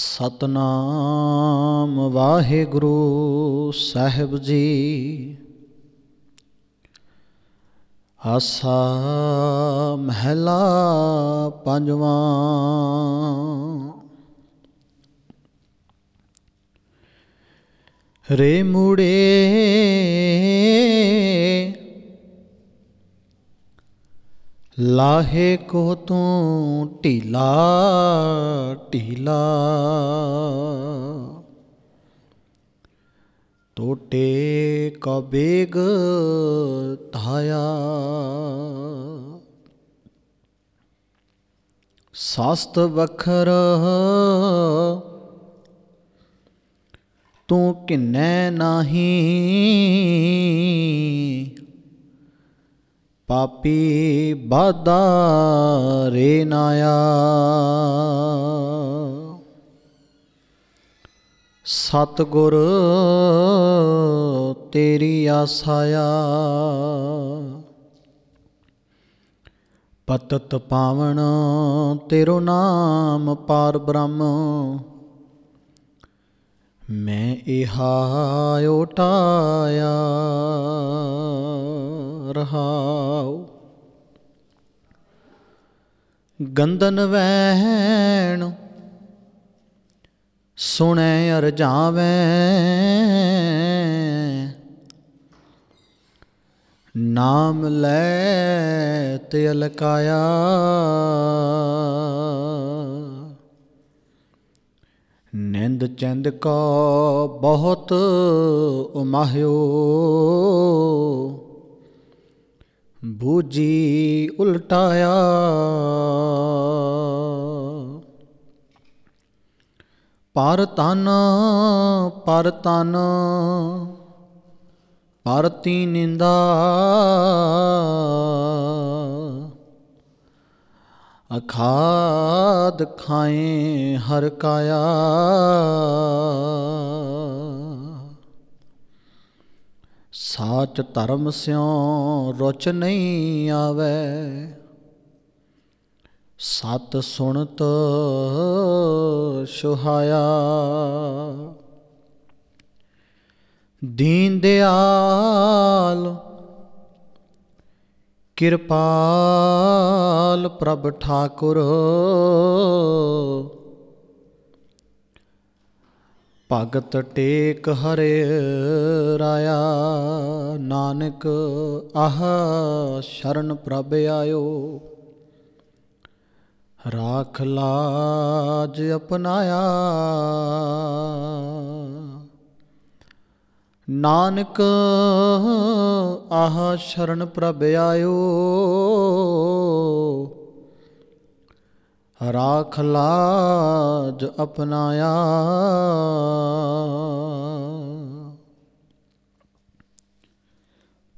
ਸਤਨਾਮ ਵਾਹਿਗੁਰੂ ਸਾਹਿਬ ਜੀ ਆਸਾ ਮਹਿਲਾ ਪੰਜਵਾਂ ਰੇ ਮੁੜੇ ਲਾਹੇ ਕੋ ਤੂੰ ਢੀਲਾ ਢੀਲਾ ਟੋਟੇ ਕਬੇਗ ਧਾਇਆ ਸਾਸਤ ਵਖਰ ਤੂੰ ਕਿਨੈ ਨਹੀਂ ਪਾਪੀ ਬਾਦਾ ਰੇ ਨਾਇਆ ਸਤਗੁਰ ਤੇਰੀ ਆਸਾਇਆ ਪਤਤ ਪਾਵਣ ਤੇਰੋ ਨਾਮ ਪਾਰ ਬ੍ਰਹਮ ਮੈਂ ਇਹਾ ਓਟਾਇਆ ਰਹਾਉ ਗੰਦਨ ਵਹਿਣ ਸੁਣੈ ਅਰ ਜਾਵੇ ਨਾਮ ਲੈ ਤੇ ਅਲਕਾਇਆ ਨਿੰਦ ਚੰਦ ਕੋ ਬਹੁਤ ਉਮਾਹਿਓ ਬੂਜੀ ਉਲਟਾਇਆ ਪਰ ਤਨ ਪਰ ਤਨ ਪਰਤੀ ਨਿੰਦਾ ਅਖਾਦ ਖਾਏ ਹਰ ਕਾਇਆ ਸਾਚ ਧਰਮ ਸਿਉ ਰੁਚ ਨਹੀਂ ਆਵੇ ਸਤ ਸੁਣਤ ਸੁਹਾਇਆ ਦੀਨ ਦਿਆਲ ਕਿਰਪਾਲ ਪ੍ਰਭ ਠਾਕੁਰ ਭਗਤ ਟੇਕ ਹਰਿ ਰਾਇਆ ਨਾਨਕ ਆਹ ਸ਼ਰਨ ਪ੍ਰਭ ਆਇਓ ਰਾਖ ਲਾਜ ਅਪਨਾਇਆ ਨਾਨਕ ਆਹ ਸ਼ਰਨ ਪ੍ਰਭ ਆਇਓ ਰਾਖ ਲਾਜ ਅਪਨਾਇਆ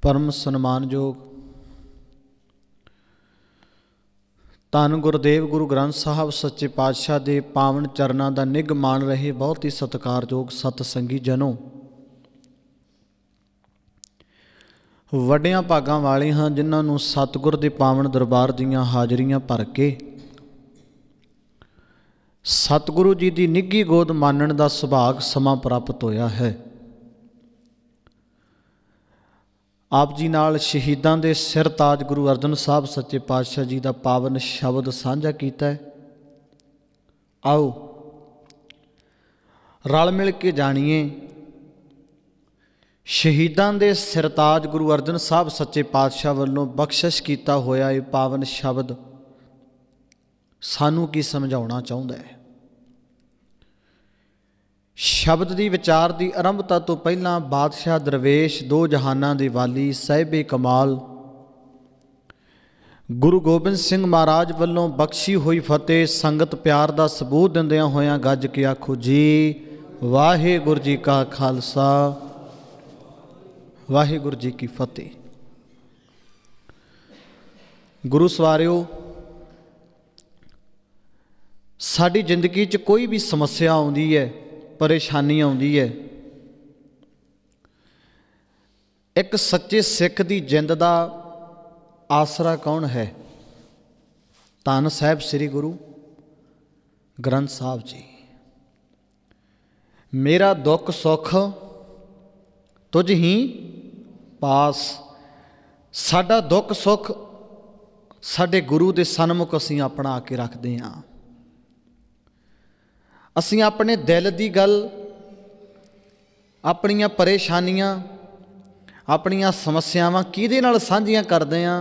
ਪਰਮ ਸਨਮਾਨਯੋਗ ਧੰਨ ਗੁਰਦੇਵ ਗੁਰੂ ਗ੍ਰੰਥ ਸਾਹਿਬ ਸੱਚੇ ਪਾਤਸ਼ਾਹ ਦੇ ਪਾਵਨ ਚਰਨਾਂ ਦਾ ਨਿਗ ਮਾਣ ਰਹੇ ਬਹੁਤ ਹੀ ਸਤਿਕਾਰਯੋਗ ਸਤ ਸੰਗੀ ਜਨੋ ਵੱਡਿਆਂ ਭਾਗਾਂ ਵਾਲੇ ਹਾਂ ਜਿਨ੍ਹਾਂ ਨੂੰ ਸਤਗੁਰ ਦੇ ਪਾਵਨ ਦਰਬਾਰ ਦੀਆਂ ਹਾਜ਼ਰੀਆਂ ਭਰ ਕੇ ਸਤਿਗੁਰੂ ਜੀ ਦੀ ਨਿੱਗੀ ਗੋਦ ਮਾਨਣ ਦਾ ਸੁਭਾਗ ਸਮਾਂ ਪ੍ਰਾਪਤ ਹੋਇਆ ਹੈ ਆਪ ਜੀ ਨਾਲ ਸ਼ਹੀਦਾਂ ਦੇ ਸਿਰ ਤਾਜ ਗੁਰੂ ਅਰਜਨ ਸਾਹਿਬ ਸੱਚੇ ਪਾਤਸ਼ਾਹ ਜੀ ਦਾ ਪਾਵਨ ਸ਼ਬਦ ਸਾਂਝਾ ਕੀਤਾ ਹੈ ਆਓ ਰਲ ਮਿਲ ਕੇ ਜਾਣੀਏ ਸ਼ਹੀਦਾਂ ਦੇ ਸਿਰਤਾਜ ਗੁਰੂ ਅਰਜਨ ਸਾਹਿਬ ਸੱਚੇ ਪਾਤਸ਼ਾਹ ਵੱਲੋਂ ਬਖਸ਼ਿਸ਼ ਕੀਤਾ ਹੋਇਆ ਇਹ ਪਾਵਨ ਸ਼ਬਦ ਸਾਨੂੰ ਕੀ ਸਮਝਾਉਣਾ ਚਾਹੁੰਦਾ ਹੈ ਸ਼ਬਦ ਦੀ ਵਿਚਾਰ ਦੀ ਆਰੰਭਤਾ ਤੋਂ ਪਹਿਲਾਂ ਬਾਦਸ਼ਾਹ ਦਰਵੇਸ਼ ਦੋ ਜਹਾਨਾਂ ਦੇ ਵਾਲੀ ਸਹਿਬੇ ਕਮਾਲ ਗੁਰੂ ਗੋਬਿੰਦ ਸਿੰਘ ਮਹਾਰਾਜ ਵੱਲੋਂ ਬਖਸ਼ੀ ਹੋਈ ਫਤਿਹ ਸੰਗਤ ਪਿਆਰ ਦਾ ਸਬੂਤ ਦਿੰਦਿਆਂ ਹੋਇਆਂ ਗੱਜ ਕੇ ਆਖੋ ਜੀ ਵਾਹਿਗੁਰੂ ਜੀ ਕਾ ਖਾਲਸਾ ਵਾਹਿਗੁਰੂ ਜੀ ਕੀ ਫਤਿਹ ਗੁਰੂ ਸਵਾਰਿਓ ਸਾਡੀ ਜ਼ਿੰਦਗੀ 'ਚ ਕੋਈ ਵੀ ਸਮੱਸਿਆ ਆਉਂਦੀ ਹੈ ਪਰੇਸ਼ਾਨੀ ਆਉਂਦੀ ਹੈ ਇੱਕ ਸੱਚੇ ਸਿੱਖ ਦੀ ਜਿੰਦ ਦਾ ਆਸਰਾ ਕੌਣ ਹੈ ਧੰਨ ਸਾਹਿਬ ਸ੍ਰੀ ਗੁਰੂ ਗ੍ਰੰਥ ਸਾਹਿਬ ਜੀ ਮੇਰਾ ਦੁੱਖ ਸੁੱਖ ਤੁਝ ਹੀ ਪਾਸ ਸਾਡਾ ਦੁੱਖ ਸੁੱਖ ਸਾਡੇ ਗੁਰੂ ਦੇ ਸਨਮੁਖ ਅਸੀਂ ਆਪਣਾ ਆ ਕੇ ਰੱਖਦੇ ਹਾਂ ਅਸੀਂ ਆਪਣੇ ਦਿਲ ਦੀ ਗੱਲ ਆਪਣੀਆਂ ਪਰੇਸ਼ਾਨੀਆਂ ਆਪਣੀਆਂ ਸਮੱਸਿਆਵਾਂ ਕਿਹਦੇ ਨਾਲ ਸਾਂਝੀਆਂ ਕਰਦੇ ਆਂ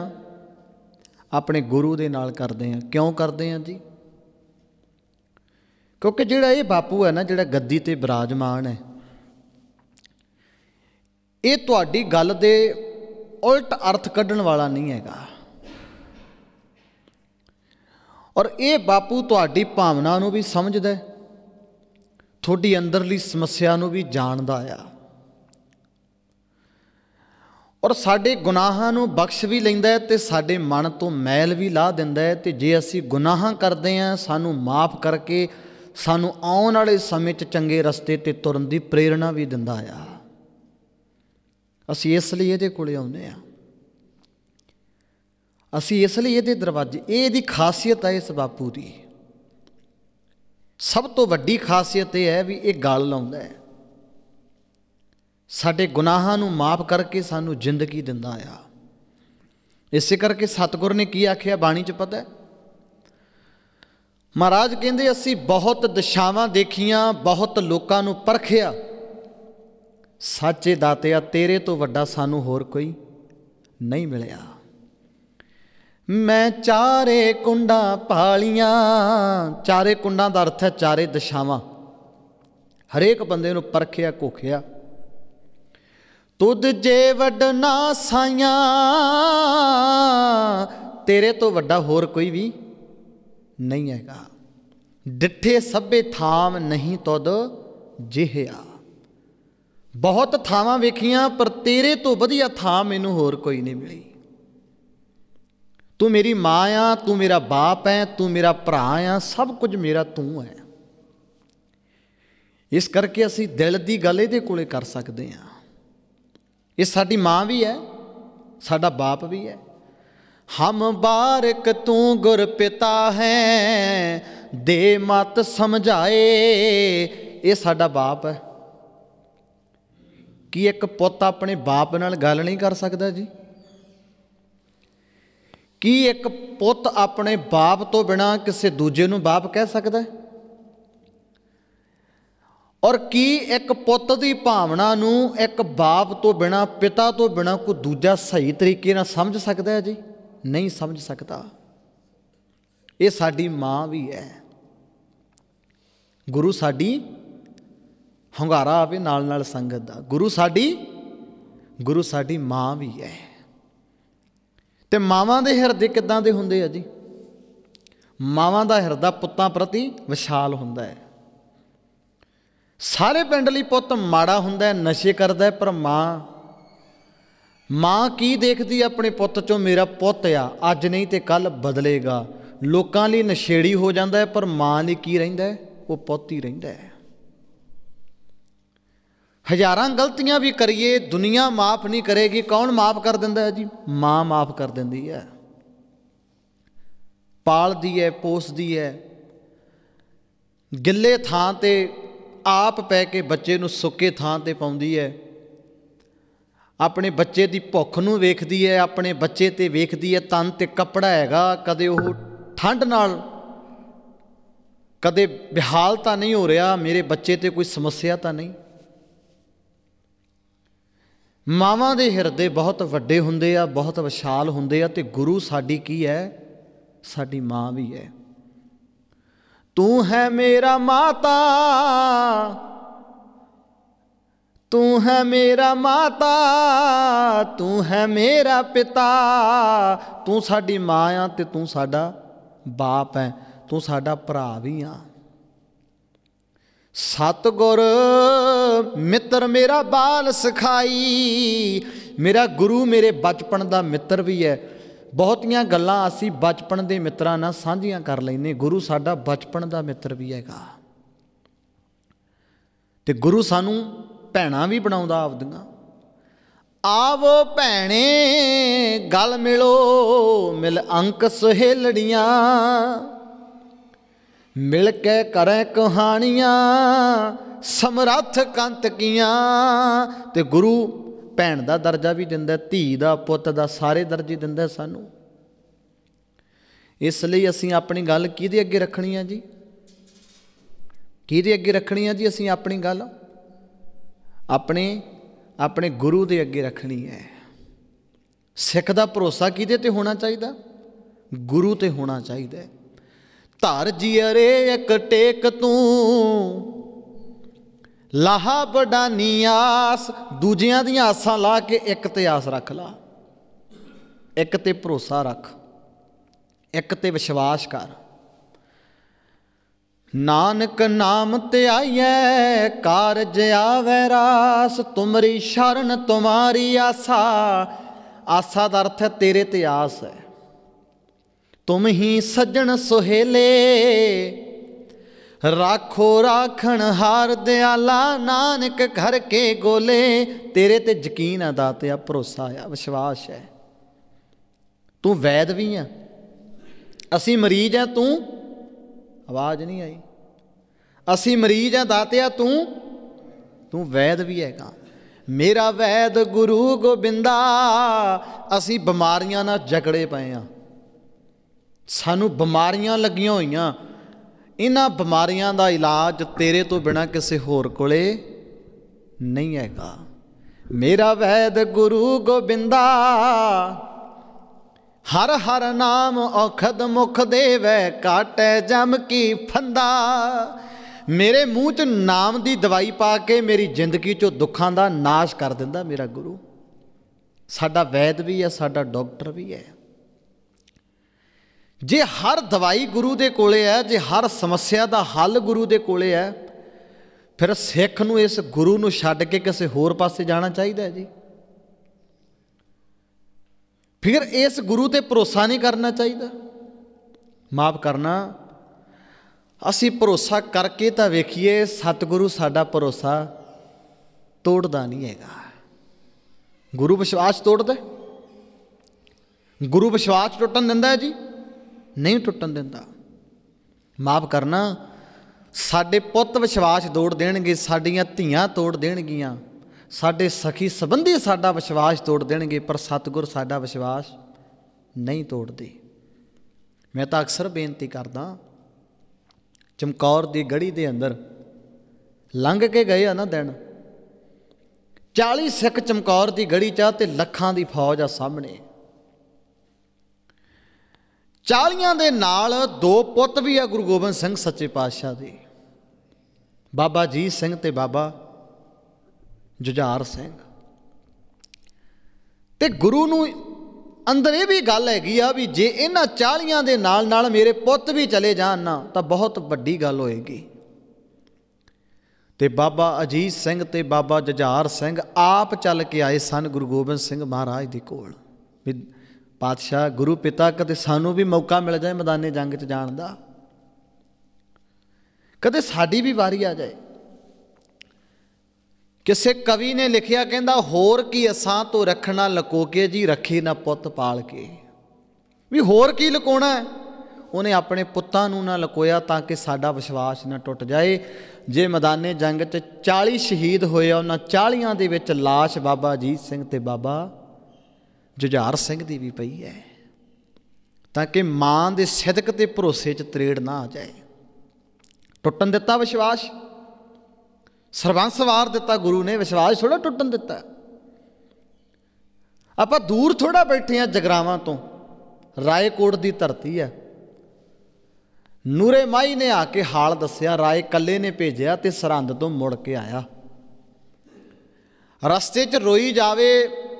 ਆਪਣੇ ਗੁਰੂ ਦੇ ਨਾਲ ਕਰਦੇ ਆਂ ਕਿਉਂ ਕਰਦੇ ਆਂ ਜੀ ਕਿਉਂਕਿ ਜਿਹੜਾ ਇਹ ਬਾਪੂ ਹੈ ਨਾ ਜਿਹੜਾ ਗੱਦੀ ਤੇ ਬਿਰਾਜਮਾਨ ਹੈ ਇਹ ਤੁਹਾਡੀ ਗੱਲ ਦੇ ਉਲਟ ਅਰਥ ਕੱਢਣ ਵਾਲਾ ਨਹੀਂ ਹੈਗਾ ਔਰ ਇਹ ਬਾਪੂ ਤੁਹਾਡੀ ਭਾਵਨਾ ਨੂੰ ਵੀ ਸਮਝਦਾ ਹੈ ਤੁਹਾਡੀ ਅੰਦਰਲੀ ਸਮੱਸਿਆ ਨੂੰ ਵੀ ਜਾਣਦਾ ਆ ਔਰ ਸਾਡੇ ਗੁਨਾਹਾਂ ਨੂੰ ਬਖਸ਼ ਵੀ ਲੈਂਦਾ ਤੇ ਸਾਡੇ ਮਨ ਤੋਂ ਮੈਲ ਵੀ ਲਾਹ ਦਿੰਦਾ ਤੇ ਜੇ ਅਸੀਂ ਗੁਨਾਹਾਂ ਕਰਦੇ ਆ ਸਾਨੂੰ ਮਾਫ ਕਰਕੇ ਸਾਨੂੰ ਆਉਣ ਵਾਲੇ ਸਮੇਂ 'ਚ ਚੰਗੇ ਰਸਤੇ ਤੇ ਤੁਰਨ ਦੀ ਪ੍ਰੇਰਣਾ ਵੀ ਦਿੰਦਾ ਆ ਅਸੀਂ ਇਸ ਲਈ ਇਹਦੇ ਕੋਲੇ ਆਉਂਦੇ ਆ ਅਸੀਂ ਇਸ ਲਈ ਇਹਦੇ ਦਰਵਾਜ਼ੇ ਇਹ ਇਹਦੀ ਖਾਸੀਅਤ ਹੈ ਇਸ ਬਾਪੂ ਦੀ ਸਭ ਤੋਂ ਵੱਡੀ ਖਾਸੀਅਤ ਇਹ ਹੈ ਵੀ ਇਹ ਗਲ ਲਾਉਂਦਾ ਹੈ ਸਾਡੇ ਗੁਨਾਹਾਂ ਨੂੰ ਮਾਫ ਕਰਕੇ ਸਾਨੂੰ ਜ਼ਿੰਦਗੀ ਦਿੰਦਾ ਆ ਇਸੇ ਕਰਕੇ ਸਤਗੁਰ ਨੇ ਕੀ ਆਖਿਆ ਬਾਣੀ 'ਚ ਪਤਾ ਹੈ ਮਹਾਰਾਜ ਕਹਿੰਦੇ ਅਸੀਂ ਬਹੁਤ ਦਿਸ਼ਾਵਾਂ ਦੇਖੀਆਂ ਬਹੁਤ ਲੋਕਾਂ ਨੂੰ ਪਰਖਿਆ ਸੱਚੇ ਦਾਤਿਆ ਤੇਰੇ ਤੋਂ ਵੱਡਾ ਸਾਨੂੰ ਹੋਰ ਕੋਈ ਨਹੀਂ ਮਿਲਿਆ ਮੈਂ ਚਾਰੇ ਕੁੰਡਾਂ ਪਾਲੀਆਂ ਚਾਰੇ ਕੁੰਡਾਂ ਦਾ ਅਰਥ ਹੈ ਚਾਰੇ ਦਿਸ਼ਾਵਾਂ ਹਰੇਕ ਬੰਦੇ ਨੂੰ ਪਰਖਿਆ ਕੋਖਿਆ ਤੁਧ ਜੇ ਵੱਡਨਾ ਸਾਈਆਂ ਤੇਰੇ ਤੋਂ ਵੱਡਾ ਹੋਰ ਕੋਈ ਵੀ ਨਹੀਂ ਹੈਗਾ ਡਿੱਠੇ ਸਭੇ ਥਾਮ ਨਹੀਂ ਤੁਧ ਜਿਹਿਆ ਬਹੁਤ ਥਾਵਾਂ ਵੇਖੀਆਂ ਪਰ ਤੇਰੇ ਤੋਂ ਵਧੀਆ ਥਾਂ ਮੈਨੂੰ ਹੋਰ ਕੋਈ ਨਹੀਂ ਮਿਲੀ ਤੂੰ ਮੇਰੀ ਮਾਂ ਆ ਤੂੰ ਮੇਰਾ ਬਾਪ ਐ ਤੂੰ ਮੇਰਾ ਭਰਾ ਆ ਸਭ ਕੁਝ ਮੇਰਾ ਤੂੰ ਹੈ ਇਸ ਕਰਕੇ ਅਸੀਂ ਦਿਲ ਦੀ ਗੱਲ ਇਹਦੇ ਕੋਲੇ ਕਰ ਸਕਦੇ ਆ ਇਹ ਸਾਡੀ ਮਾਂ ਵੀ ਹੈ ਸਾਡਾ ਬਾਪ ਵੀ ਹੈ ਹਮ ਬਾਰਕ ਤੂੰ ਗੁਰ ਪਿਤਾ ਹੈ ਦੇ ਮਤ ਸਮਝਾਏ ਇਹ ਸਾਡਾ ਬਾਪ ਹੈ ਕੀ ਇੱਕ ਪੁੱਤ ਆਪਣੇ ਬਾਪ ਨਾਲ ਗੱਲ ਨਹੀਂ ਕਰ ਸਕਦਾ ਜੀ ਕੀ ਇੱਕ ਪੁੱਤ ਆਪਣੇ ਬਾਪ ਤੋਂ ਬਿਨਾ ਕਿਸੇ ਦੂਜੇ ਨੂੰ ਬਾਪ ਕਹਿ ਸਕਦਾ ਹੈ ਔਰ ਕੀ ਇੱਕ ਪੁੱਤ ਦੀ ਭਾਵਨਾ ਨੂੰ ਇੱਕ ਬਾਪ ਤੋਂ ਬਿਨਾ ਪਿਤਾ ਤੋਂ ਬਿਨਾ ਕੋਈ ਦੂਜਾ ਸਹੀ ਤਰੀਕੇ ਨਾਲ ਸਮਝ ਸਕਦਾ ਹੈ ਜੀ ਨਹੀਂ ਸਮਝ ਸਕਦਾ ਇਹ ਸਾਡੀ ਮਾਂ ਵੀ ਹੈ ਗੁਰੂ ਸਾਡੀ ਹੰਗਾਰਾ ਆਵੇ ਨਾਲ ਨਾਲ ਸੰਗਤ ਦਾ ਗੁਰੂ ਸਾਡੀ ਗੁਰੂ ਸਾਡੀ ਮਾਂ ਵੀ ਹੈ ਤੇ ਮਾਵਾਂ ਦੇ ਹਿਰਦੇ ਕਿੱਦਾਂ ਦੇ ਹੁੰਦੇ ਆ ਜੀ ਮਾਵਾਂ ਦਾ ਹਿਰਦਾ ਪੁੱਤਾਂ ਪ੍ਰਤੀ ਵਿਸ਼ਾਲ ਹੁੰਦਾ ਹੈ ਸਾਰੇ ਪਿੰਡ ਲਈ ਪੁੱਤ ਮਾੜਾ ਹੁੰਦਾ ਹੈ ਨਸ਼ੇ ਕਰਦਾ ਹੈ ਪਰ ਮਾਂ ਮਾਂ ਕੀ ਦੇਖਦੀ ਆਪਣੇ ਪੁੱਤ ਚੋਂ ਮੇਰਾ ਪੁੱਤ ਆ ਅੱਜ ਨਹੀਂ ਤੇ ਕੱਲ ਬਦਲੇਗਾ ਲੋਕਾਂ ਲਈ ਨਸ਼ੇੜੀ ਹੋ ਜਾਂਦਾ ਹੈ ਪਰ ਮਾਂ ਲਈ ਕੀ ਰਹਿੰਦਾ ਉਹ ਪੁੱਤ ਹੀ ਰਹਿੰਦਾ ਹੈ ਹਜ਼ਾਰਾਂ ਗਲਤੀਆਂ ਵੀ ਕਰੀਏ ਦੁਨੀਆ ਮਾਫ ਨਹੀਂ ਕਰੇਗੀ ਕੌਣ ਮਾਫ ਕਰ ਦਿੰਦਾ ਹੈ ਜੀ ਮਾਂ ਮਾਫ ਕਰ ਦਿੰਦੀ ਹੈ ਪਾਲਦੀ ਹੈ ਪੋਸਦੀ ਹੈ ਗਿੱਲੇ ਥਾਂ ਤੇ ਆਪ ਪੈ ਕੇ ਬੱਚੇ ਨੂੰ ਸੁੱਕੇ ਥਾਂ ਤੇ ਪਾਉਂਦੀ ਹੈ ਆਪਣੇ ਬੱਚੇ ਦੀ ਭੁੱਖ ਨੂੰ ਵੇਖਦੀ ਹੈ ਆਪਣੇ ਬੱਚੇ ਤੇ ਵੇਖਦੀ ਹੈ ਤਨ ਤੇ ਕੱਪੜਾ ਹੈਗਾ ਕਦੇ ਉਹ ਠੰਡ ਨਾਲ ਕਦੇ ਬਿਹਾਲ ਤਾਂ ਨਹੀਂ ਹੋ ਰਿਹਾ ਮੇਰੇ ਬੱਚੇ ਤੇ ਕੋਈ ਸਮੱਸਿਆ ਤਾਂ ਨਹੀਂ ਮਾਵਾਂ ਦੇ ਹਿਰਦੇ ਬਹੁਤ ਵੱਡੇ ਹੁੰਦੇ ਆ ਬਹੁਤ ਵਿਸ਼ਾਲ ਹੁੰਦੇ ਆ ਤੇ ਗੁਰੂ ਸਾਡੀ ਕੀ ਹੈ ਸਾਡੀ ਮਾਂ ਵੀ ਹੈ ਤੂੰ ਹੈ ਮੇਰਾ ਮਾਤਾ ਤੂੰ ਹੈ ਮੇਰਾ ਮਾਤਾ ਤੂੰ ਹੈ ਮੇਰਾ ਪਿਤਾ ਤੂੰ ਸਾਡੀ ਮਾਂ ਆ ਤੇ ਤੂੰ ਸਾਡਾ ਬਾਪ ਹੈ ਤੂੰ ਸਾਡਾ ਭਰਾ ਵੀ ਆ ਸਤਗੁਰ ਮਿੱਤਰ ਮੇਰਾ ਬਾਲ ਸਿਖਾਈ ਮੇਰਾ ਗੁਰੂ ਮੇਰੇ ਬਚਪਨ ਦਾ ਮਿੱਤਰ ਵੀ ਹੈ ਬਹੁਤੀਆਂ ਗੱਲਾਂ ਅਸੀਂ ਬਚਪਨ ਦੇ ਮਿੱਤਰਾਂ ਨਾਲ ਸਾਂਝੀਆਂ ਕਰ ਲੈਨੇ ਗੁਰੂ ਸਾਡਾ ਬਚਪਨ ਦਾ ਮਿੱਤਰ ਵੀ ਹੈਗਾ ਤੇ ਗੁਰੂ ਸਾਨੂੰ ਭੈਣਾ ਵੀ ਬਣਾਉਂਦਾ ਆਪਦੀਆਂ ਆਵੋ ਭੈਣੇ ਗਲ ਮਿਲੋ ਮਿਲ ਅੰਕ ਸੁਹੇਲੜੀਆਂ ਮਿਲ ਕੇ ਕਰੇ ਕਹਾਣੀਆਂ ਸਮਰੱਥ ਕੰਤ ਕੀਆਂ ਤੇ ਗੁਰੂ ਭੈਣ ਦਾ ਦਰਜਾ ਵੀ ਦਿੰਦਾ ਧੀ ਦਾ ਪੁੱਤ ਦਾ ਸਾਰੇ ਦਰਜੇ ਦਿੰਦਾ ਸਾਨੂੰ ਇਸ ਲਈ ਅਸੀਂ ਆਪਣੀ ਗੱਲ ਕਿਹਦੇ ਅੱਗੇ ਰੱਖਣੀ ਆ ਜੀ ਕਿਹਦੇ ਅੱਗੇ ਰੱਖਣੀ ਆ ਜੀ ਅਸੀਂ ਆਪਣੀ ਗੱਲ ਆਪਣੇ ਆਪਣੇ ਗੁਰੂ ਦੇ ਅੱਗੇ ਰੱਖਣੀ ਹੈ ਸਿੱਖ ਦਾ ਭਰੋਸਾ ਕਿਹਦੇ ਤੇ ਹੋਣਾ ਚਾਹੀਦਾ ਗੁਰੂ ਤੇ ਹੋਣਾ ਚਾਹੀਦਾ ਹੈ ਧਰ ਜੀ ਅਰੇ ਇੱਕ ਟੇਕ ਤੂੰ ਲਾਹਾ ਬਡਾਨੀ ਆਸ ਦੂਜਿਆਂ ਦੀਆਂ ਆਸਾਂ ਲਾ ਕੇ ਇੱਕ ਤੇ ਆਸ ਰੱਖ ਲਾ ਇੱਕ ਤੇ ਭਰੋਸਾ ਰੱਖ ਇੱਕ ਤੇ ਵਿਸ਼ਵਾਸ ਕਰ ਨਾਨਕ ਨਾਮ ਤੇ ਆਈਐ ਕਾਰਜ ਆਵੈ ਰਾਸ ਤੁਮਰੀ ਸ਼ਰਨ ਤੁਮਾਰੀ ਆਸਾ ਆਸਾ ਦਾ ਅਰਥ ਹੈ ਤੇਰੇ ਤੇ ਆਸ ਹੈ ਤੁਮ ਹੀ ਸੱਜਣ ਸੁਹੇਲੇ ਰਾਖੋ ਰਾਖਣ ਹਾਰ ਦਿਆਲਾ ਨਾਨਕ ਘਰ ਕੇ ਗੋਲੇ ਤੇਰੇ ਤੇ ਯਕੀਨ ਆ ਦਾਤਿਆ ਭਰੋਸਾ ਆ ਵਿਸ਼ਵਾਸ ਹੈ ਤੂੰ ਵੈਦ ਵੀ ਆ ਅਸੀਂ ਮਰੀਜ਼ ਆ ਤੂੰ ਆਵਾਜ਼ ਨਹੀਂ ਆਈ ਅਸੀਂ ਮਰੀਜ਼ ਆ ਦਾਤਿਆ ਤੂੰ ਤੂੰ ਵੈਦ ਵੀ ਹੈਗਾ ਮੇਰਾ ਵੈਦ ਗੁਰੂ ਗੋਬਿੰਦਾ ਅਸੀਂ ਬਿਮਾਰੀਆਂ ਨਾਲ ਜਕੜੇ ਪਏ ਆ ਸਾਨੂੰ ਬਿਮਾਰੀਆਂ ਲੱਗੀਆਂ ਹੋਈਆਂ ਇਹਨਾਂ ਬਿਮਾਰੀਆਂ ਦਾ ਇਲਾਜ ਤੇਰੇ ਤੋਂ ਬਿਨਾ ਕਿਸੇ ਹੋਰ ਕੋਲੇ ਨਹੀਂ ਹੈਗਾ ਮੇਰਾ ਵੈਦ ਗੁਰੂ ਗੋਬਿੰਦਾ ਹਰ ਹਰ ਨਾਮ ਔਖਦ ਮੁਖ ਦੇਵੇ ਕਾਟੇ ਜਮ ਕੀ ਫੰਦਾ ਮੇਰੇ ਮੂੰਹ 'ਚ ਨਾਮ ਦੀ ਦਵਾਈ ਪਾ ਕੇ ਮੇਰੀ ਜ਼ਿੰਦਗੀ 'ਚੋਂ ਦੁੱਖਾਂ ਦਾ ਨਾਸ਼ ਕਰ ਦਿੰਦਾ ਮੇਰਾ ਗੁਰੂ ਸਾਡਾ ਵੈਦ ਵੀ ਹੈ ਸਾਡਾ ਡਾਕਟਰ ਵੀ ਹੈ ਜੇ ਹਰ ਦਵਾਈ ਗੁਰੂ ਦੇ ਕੋਲੇ ਹੈ ਜੇ ਹਰ ਸਮੱਸਿਆ ਦਾ ਹੱਲ ਗੁਰੂ ਦੇ ਕੋਲੇ ਹੈ ਫਿਰ ਸਿੱਖ ਨੂੰ ਇਸ ਗੁਰੂ ਨੂੰ ਛੱਡ ਕੇ ਕਿਸੇ ਹੋਰ ਪਾਸੇ ਜਾਣਾ ਚਾਹੀਦਾ ਹੈ ਜੀ ਫਿਰ ਇਸ ਗੁਰੂ ਤੇ ਭਰੋਸਾ ਨਹੀਂ ਕਰਨਾ ਚਾਹੀਦਾ ਮਾਫ ਕਰਨਾ ਅਸੀਂ ਭਰੋਸਾ ਕਰਕੇ ਤਾਂ ਵੇਖੀਏ ਸਤਿਗੁਰੂ ਸਾਡਾ ਭਰੋਸਾ ਤੋੜਦਾ ਨਹੀਂ ਹੈਗਾ ਗੁਰੂ ਵਿਸ਼ਵਾਸ ਤੋੜਦਾ ਗੁਰੂ ਵਿਸ਼ਵਾਸ ਟੁੱਟਣ ਦਿੰਦਾ ਹੈ ਜੀ ਨਹੀਂ ਟੁੱਟਣ ਦਿੰਦਾ ਮਾਫ ਕਰਨਾ ਸਾਡੇ ਪੁੱਤ ਵਿਸ਼ਵਾਸ ਤੋੜ ਦੇਣਗੇ ਸਾਡੀਆਂ ਧੀਆਂ ਤੋੜ ਦੇਣਗੀਆਂ ਸਾਡੇ ਸਖੀ ਸੰਬੰਧੀ ਸਾਡਾ ਵਿਸ਼ਵਾਸ ਤੋੜ ਦੇਣਗੇ ਪਰ ਸਤਿਗੁਰ ਸਾਡਾ ਵਿਸ਼ਵਾਸ ਨਹੀਂ ਤੋੜਦੇ ਮੈਂ ਤਾਂ ਅਕਸਰ ਬੇਨਤੀ ਕਰਦਾ ਚਮਕੌਰ ਦੀ ਗੜੀ ਦੇ ਅੰਦਰ ਲੰਘ ਕੇ ਗਏ ਆ ਨਾ ਦਿਨ 40 ਸਿੱਖ ਚਮਕੌਰ ਦੀ ਗੜੀ ਚਾਹ ਤੇ ਲੱਖਾਂ ਦੀ ਫੌਜ ਆ ਸਾਹਮਣੇ 40 ਦੇ ਨਾਲ ਦੋ ਪੁੱਤ ਵੀ ਆ ਗੁਰੂ ਗੋਬਿੰਦ ਸਿੰਘ ਸੱਚੇ ਪਾਤਸ਼ਾਹ ਦੇ ਬਾਬਾ ਜੀ ਸਿੰਘ ਤੇ ਬਾਬਾ ਜੁਝਾਰ ਸਿੰਘ ਤੇ ਗੁਰੂ ਨੂੰ ਅੰਦਰ ਇਹ ਵੀ ਗੱਲ ਹੈਗੀ ਆ ਵੀ ਜੇ ਇਹਨਾਂ 40 ਦੇ ਨਾਲ ਨਾਲ ਮੇਰੇ ਪੁੱਤ ਵੀ ਚਲੇ ਜਾਣ ਨਾ ਤਾਂ ਬਹੁਤ ਵੱਡੀ ਗੱਲ ਹੋਏਗੀ ਤੇ ਬਾਬਾ ਅਜੀਤ ਸਿੰਘ ਤੇ ਬਾਬਾ ਜੁਝਾਰ ਸਿੰਘ ਆਪ ਚੱਲ ਕੇ ਆਏ ਸਨ ਗੁਰੂ ਗੋਬਿੰਦ ਸਿੰਘ ਮਹਾਰਾਜ ਦੇ ਕੋਲ ਵੀ ਪਾਤਸ਼ਾਹ ਗੁਰੂ ਪਿਤਾ ਕਦੇ ਸਾਨੂੰ ਵੀ ਮੌਕਾ ਮਿਲ ਜਾਏ ਮੈਦਾਨੇ ਜੰਗ 'ਚ ਜਾਣ ਦਾ ਕਦੇ ਸਾਡੀ ਵੀ ਵਾਰੀ ਆ ਜਾਏ ਕਿਸੇ ਕਵੀ ਨੇ ਲਿਖਿਆ ਕਹਿੰਦਾ ਹੋਰ ਕੀ ਅਸਾਂ ਤੋਂ ਰੱਖਣਾ ਲਕੋ ਕੇ ਜੀ ਰੱਖੇ ਨਾ ਪੁੱਤ ਪਾਲ ਕੇ ਵੀ ਹੋਰ ਕੀ ਲਕੋਣਾ ਉਹਨੇ ਆਪਣੇ ਪੁੱਤਾਂ ਨੂੰ ਨਾ ਲਕੋਇਆ ਤਾਂ ਕਿ ਸਾਡਾ ਵਿਸ਼ਵਾਸ ਨਾ ਟੁੱਟ ਜਾਏ ਜੇ ਮੈਦਾਨੇ ਜੰਗ 'ਚ 40 ਸ਼ਹੀਦ ਹੋਏ ਉਹਨਾਂ 40ਾਂ ਦੇ ਵਿੱਚ লাশ ਬਾਬਾ ਜੀਤ ਸਿੰਘ ਤੇ ਬਾਬਾ ਜੁਝਾਰ ਸਿੰਘ ਦੀ ਵੀ ਪਈ ਹੈ ਤਾਂ ਕਿ ਮਾਂ ਦੇ ਸਿਦਕ ਤੇ ਭਰੋਸੇ 'ਚ ਤਰੇੜ ਨਾ ਆ ਜਾਏ ਟੁੱਟਣ ਦਿੱਤਾ ਵਿਸ਼ਵਾਸ ਸਰਬੰਸ ਵਾਰ ਦਿੱਤਾ ਗੁਰੂ ਨੇ ਵਿਸ਼ਵਾਸ ਥੋੜਾ ਟੁੱਟਣ ਦਿੱਤਾ ਆਪਾਂ ਦੂਰ ਥੋੜਾ ਬੈਠੇ ਆ ਜਗਰਾਵਾਂ ਤੋਂ ਰਾਏਕੋਟ ਦੀ ਧਰਤੀ ਆ ਨੂਰੇ ਮਾਈ ਨੇ ਆ ਕੇ ਹਾਲ ਦੱਸਿਆ ਰਾਏ ਕੱਲੇ ਨੇ ਭੇਜਿਆ ਤੇ ਸਰੰਦ ਤੋਂ ਮੁੜ ਕੇ ਆਇਆ ਰਸਤੇ 'ਚ ਰੋਈ ਜਾਵੇ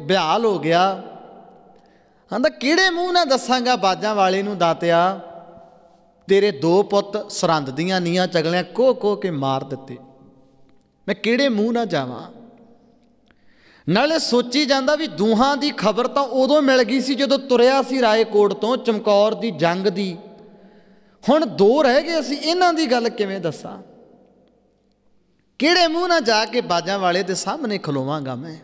ਬਿਹਾਲ ਹੋ ਗਿਆ ਕਹਿੰਦਾ ਕਿਹੜੇ ਮੂੰਹ ਨਾਲ ਦੱਸਾਂਗਾ ਬਾਜਾਂ ਵਾਲੇ ਨੂੰ ਦਾਤਿਆ ਤੇਰੇ ਦੋ ਪੁੱਤ ਸਰੰਦ ਦੀਆਂ ਨੀਆਂ ਚਗਲਿਆਂ ਕੋ ਕੋ ਕੇ ਮਾਰ ਦਿੱਤੇ ਮੈਂ ਕਿਹੜੇ ਮੂੰਹ ਨਾਲ ਜਾਵਾਂ ਨਾਲੇ ਸੋਚੀ ਜਾਂਦਾ ਵੀ ਦੋਹਾਂ ਦੀ ਖਬਰ ਤਾਂ ਉਦੋਂ ਮਿਲ ਗਈ ਸੀ ਜਦੋਂ ਤੁਰਿਆ ਸੀ ਰਾਏਕੋਟ ਤੋਂ ਚਮਕੌਰ ਦੀ ਜੰਗ ਦੀ ਹੁਣ ਦੋ ਰਹਿ ਗਏ ਅਸੀਂ ਇਹਨਾਂ ਦੀ ਗੱਲ ਕਿਵੇਂ ਦੱਸਾਂ ਕਿਹੜੇ ਮੂੰਹ ਨਾਲ ਜਾ ਕੇ ਬਾਜਾਂ ਵਾਲੇ ਦੇ ਸਾਹਮਣੇ ਖਲੋਵਾਂਗਾ ਮੈਂ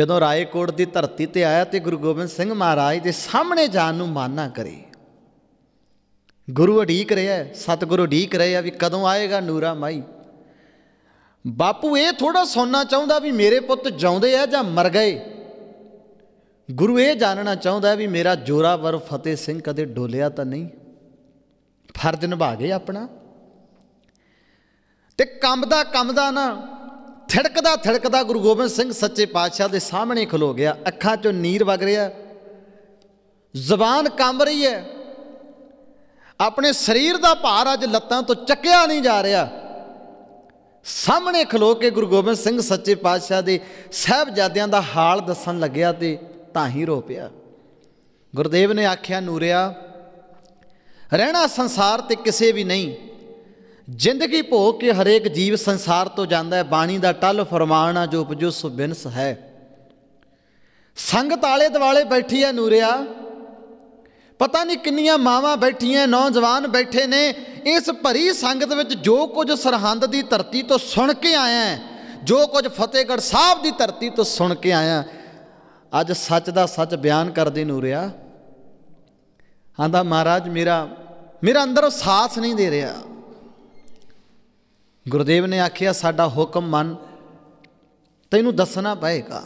ਜਦੋਂ ਰਾਏਕੋਟ ਦੀ ਧਰਤੀ ਤੇ ਆਇਆ ਤੇ ਗੁਰੂ ਗੋਬਿੰਦ ਸਿੰਘ ਮਹਾਰਾਜ ਦੇ ਸਾਹਮਣੇ ਜਾਣ ਨੂੰ ਮਾਨਾ ਕਰੇ ਗੁਰੂ ਅਡੀਕ ਰਿਹਾ ਸਤਿਗੁਰੂ ਅਡੀਕ ਰਿਹਾ ਵੀ ਕਦੋਂ ਆਏਗਾ ਨੂਰਾ ਮਾਈ ਬਾਪੂ ਇਹ ਥੋੜਾ ਸੋਨਾ ਚਾਹੁੰਦਾ ਵੀ ਮੇਰੇ ਪੁੱਤ ਜਾਉਂਦੇ ਆ ਜਾਂ ਮਰ ਗਏ ਗੁਰੂ ਇਹ ਜਾਣਨਾ ਚਾਹੁੰਦਾ ਵੀ ਮੇਰਾ ਜੋਰਾਵਰ ਫਤਿਹ ਸਿੰਘ ਕਦੇ ਡੋਲਿਆ ਤਾਂ ਨਹੀਂ ਫਰਜ਼ ਨਿਭਾ ਗਏ ਆਪਣਾ ਤੇ ਕੰਮ ਦਾ ਕੰਮ ਦਾ ਨਾ ਥੜਕਦਾ ਥੜਕਦਾ ਗੁਰੂ ਗੋਬਿੰਦ ਸਿੰਘ ਸੱਚੇ ਪਾਤਸ਼ਾਹ ਦੇ ਸਾਹਮਣੇ ਖਲੋ ਗਿਆ ਅੱਖਾਂ 'ਚੋਂ ਨੀਰ ਵਗ ਰਿਹਾ ਜ਼ਬਾਨ ਕੰਬ ਰਹੀ ਹੈ ਆਪਣੇ ਸਰੀਰ ਦਾ ਭਾਰ ਅੱਜ ਲੱਤਾਂ ਤੋਂ ਚੱਕਿਆ ਨਹੀਂ ਜਾ ਰਿਹਾ ਸਾਹਮਣੇ ਖਲੋ ਕੇ ਗੁਰੂ ਗੋਬਿੰਦ ਸਿੰਘ ਸੱਚੇ ਪਾਤਸ਼ਾਹ ਦੇ ਸਹਿਬਜ਼ਾਦਿਆਂ ਦਾ ਹਾਲ ਦੱਸਣ ਲੱਗਿਆ ਤੇ ਤਾਂ ਹੀ ਰੋ ਪਿਆ ਗੁਰਦੇਵ ਨੇ ਆਖਿਆ ਨੂਰਿਆ ਰਹਿਣਾ ਸੰਸਾਰ ਤੇ ਕਿਸੇ ਵੀ ਨਹੀਂ ਜ਼ਿੰਦਗੀ ਭੋਗ ਕੇ ਹਰੇਕ ਜੀਵ ਸੰਸਾਰ ਤੋਂ ਜਾਂਦਾ ਹੈ ਬਾਣੀ ਦਾ ਟੱਲ ਫਰਮਾਨ ਆ ਜੋ ਉਪਜੋ ਸੁ ਬਿਨਸ ਹੈ ਸੰਗਤ ਆਲੇ ਦਵਾਲੇ ਬੈਠੀ ਆ ਨੂਰਿਆ ਪਤਾ ਨਹੀਂ ਕਿੰਨੀਆਂ ਮਾਵਾਂ ਬੈਠੀਆਂ ਨੌਜਵਾਨ ਬੈਠੇ ਨੇ ਇਸ ਭਰੀ ਸੰਗਤ ਵਿੱਚ ਜੋ ਕੁਝ ਸਰਹੰਦ ਦੀ ਧਰਤੀ ਤੋਂ ਸੁਣ ਕੇ ਆਇਆ ਜੋ ਕੁਝ ਫਤੇਗੜ ਸਾਹਿਬ ਦੀ ਧਰਤੀ ਤੋਂ ਸੁਣ ਕੇ ਆਇਆ ਅੱਜ ਸੱਚ ਦਾ ਸੱਚ ਬਿਆਨ ਕਰਦੇ ਨੂਰਿਆ ਆਂਦਾ ਮਹਾਰਾਜ ਮੇਰਾ ਮੇਰਾ ਅੰਦਰ ਸਾਥ ਨਹੀਂ ਦੇ ਰਿਹਾ ਗੁਰਦੇਵ ਨੇ ਆਖਿਆ ਸਾਡਾ ਹੁਕਮ ਮੰਨ ਤੈਨੂੰ ਦੱਸਣਾ ਪਏਗਾ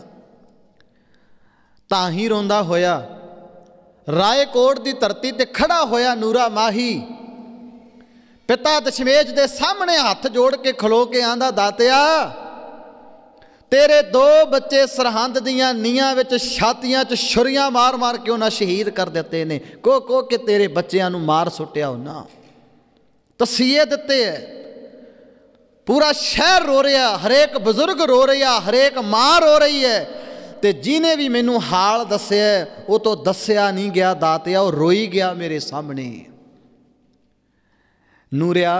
ਤਾਂ ਹੀ ਰੋਂਦਾ ਹੋਇਆ ਰਾਏ ਕੋਟ ਦੀ ਧਰਤੀ ਤੇ ਖੜਾ ਹੋਇਆ ਨੂਰਾ ਮਾਹੀ ਪਿਤਾ ਦਸ਼ਮੇਜ ਦੇ ਸਾਹਮਣੇ ਹੱਥ ਜੋੜ ਕੇ ਖਲੋ ਕੇ ਆਂਦਾ ਦਾਤਿਆ ਤੇਰੇ ਦੋ ਬੱਚੇ ਸਰਹੰਦ ਦੀਆਂ ਨੀਆਂ ਵਿੱਚ ਛਾਤੀਆਂ 'ਚ ਛੁਰੀਆਂ ਮਾਰ-ਮਾਰ ਕੇ ਉਹਨਾਂ ਸ਼ਹੀਦ ਕਰ ਦਿੱਤੇ ਨੇ ਕੋ ਕੋ ਕਿ ਤੇਰੇ ਬੱਚਿਆਂ ਨੂੰ ਮਾਰ ਸੁੱਟਿਆ ਉਹਨਾਂ ਤਸੀਹੇ ਦਿੱਤੇ ਐ ਪੂਰਾ ਸ਼ਹਿਰ ਰੋ ਰਿਹਾ ਹਰੇਕ ਬਜ਼ੁਰਗ ਰੋ ਰਿਹਾ ਹਰੇਕ ਮਾਂ ਰੋ ਰਹੀ ਹੈ ਤੇ ਜਿਨੇ ਵੀ ਮੈਨੂੰ ਹਾਲ ਦੱਸਿਆ ਉਹ ਤੋਂ ਦੱਸਿਆ ਨਹੀਂ ਗਿਆ ਦਾਤਿਆ ਉਹ ਰੋਈ ਗਿਆ ਮੇਰੇ ਸਾਹਮਣੇ ਨੂਰਿਆ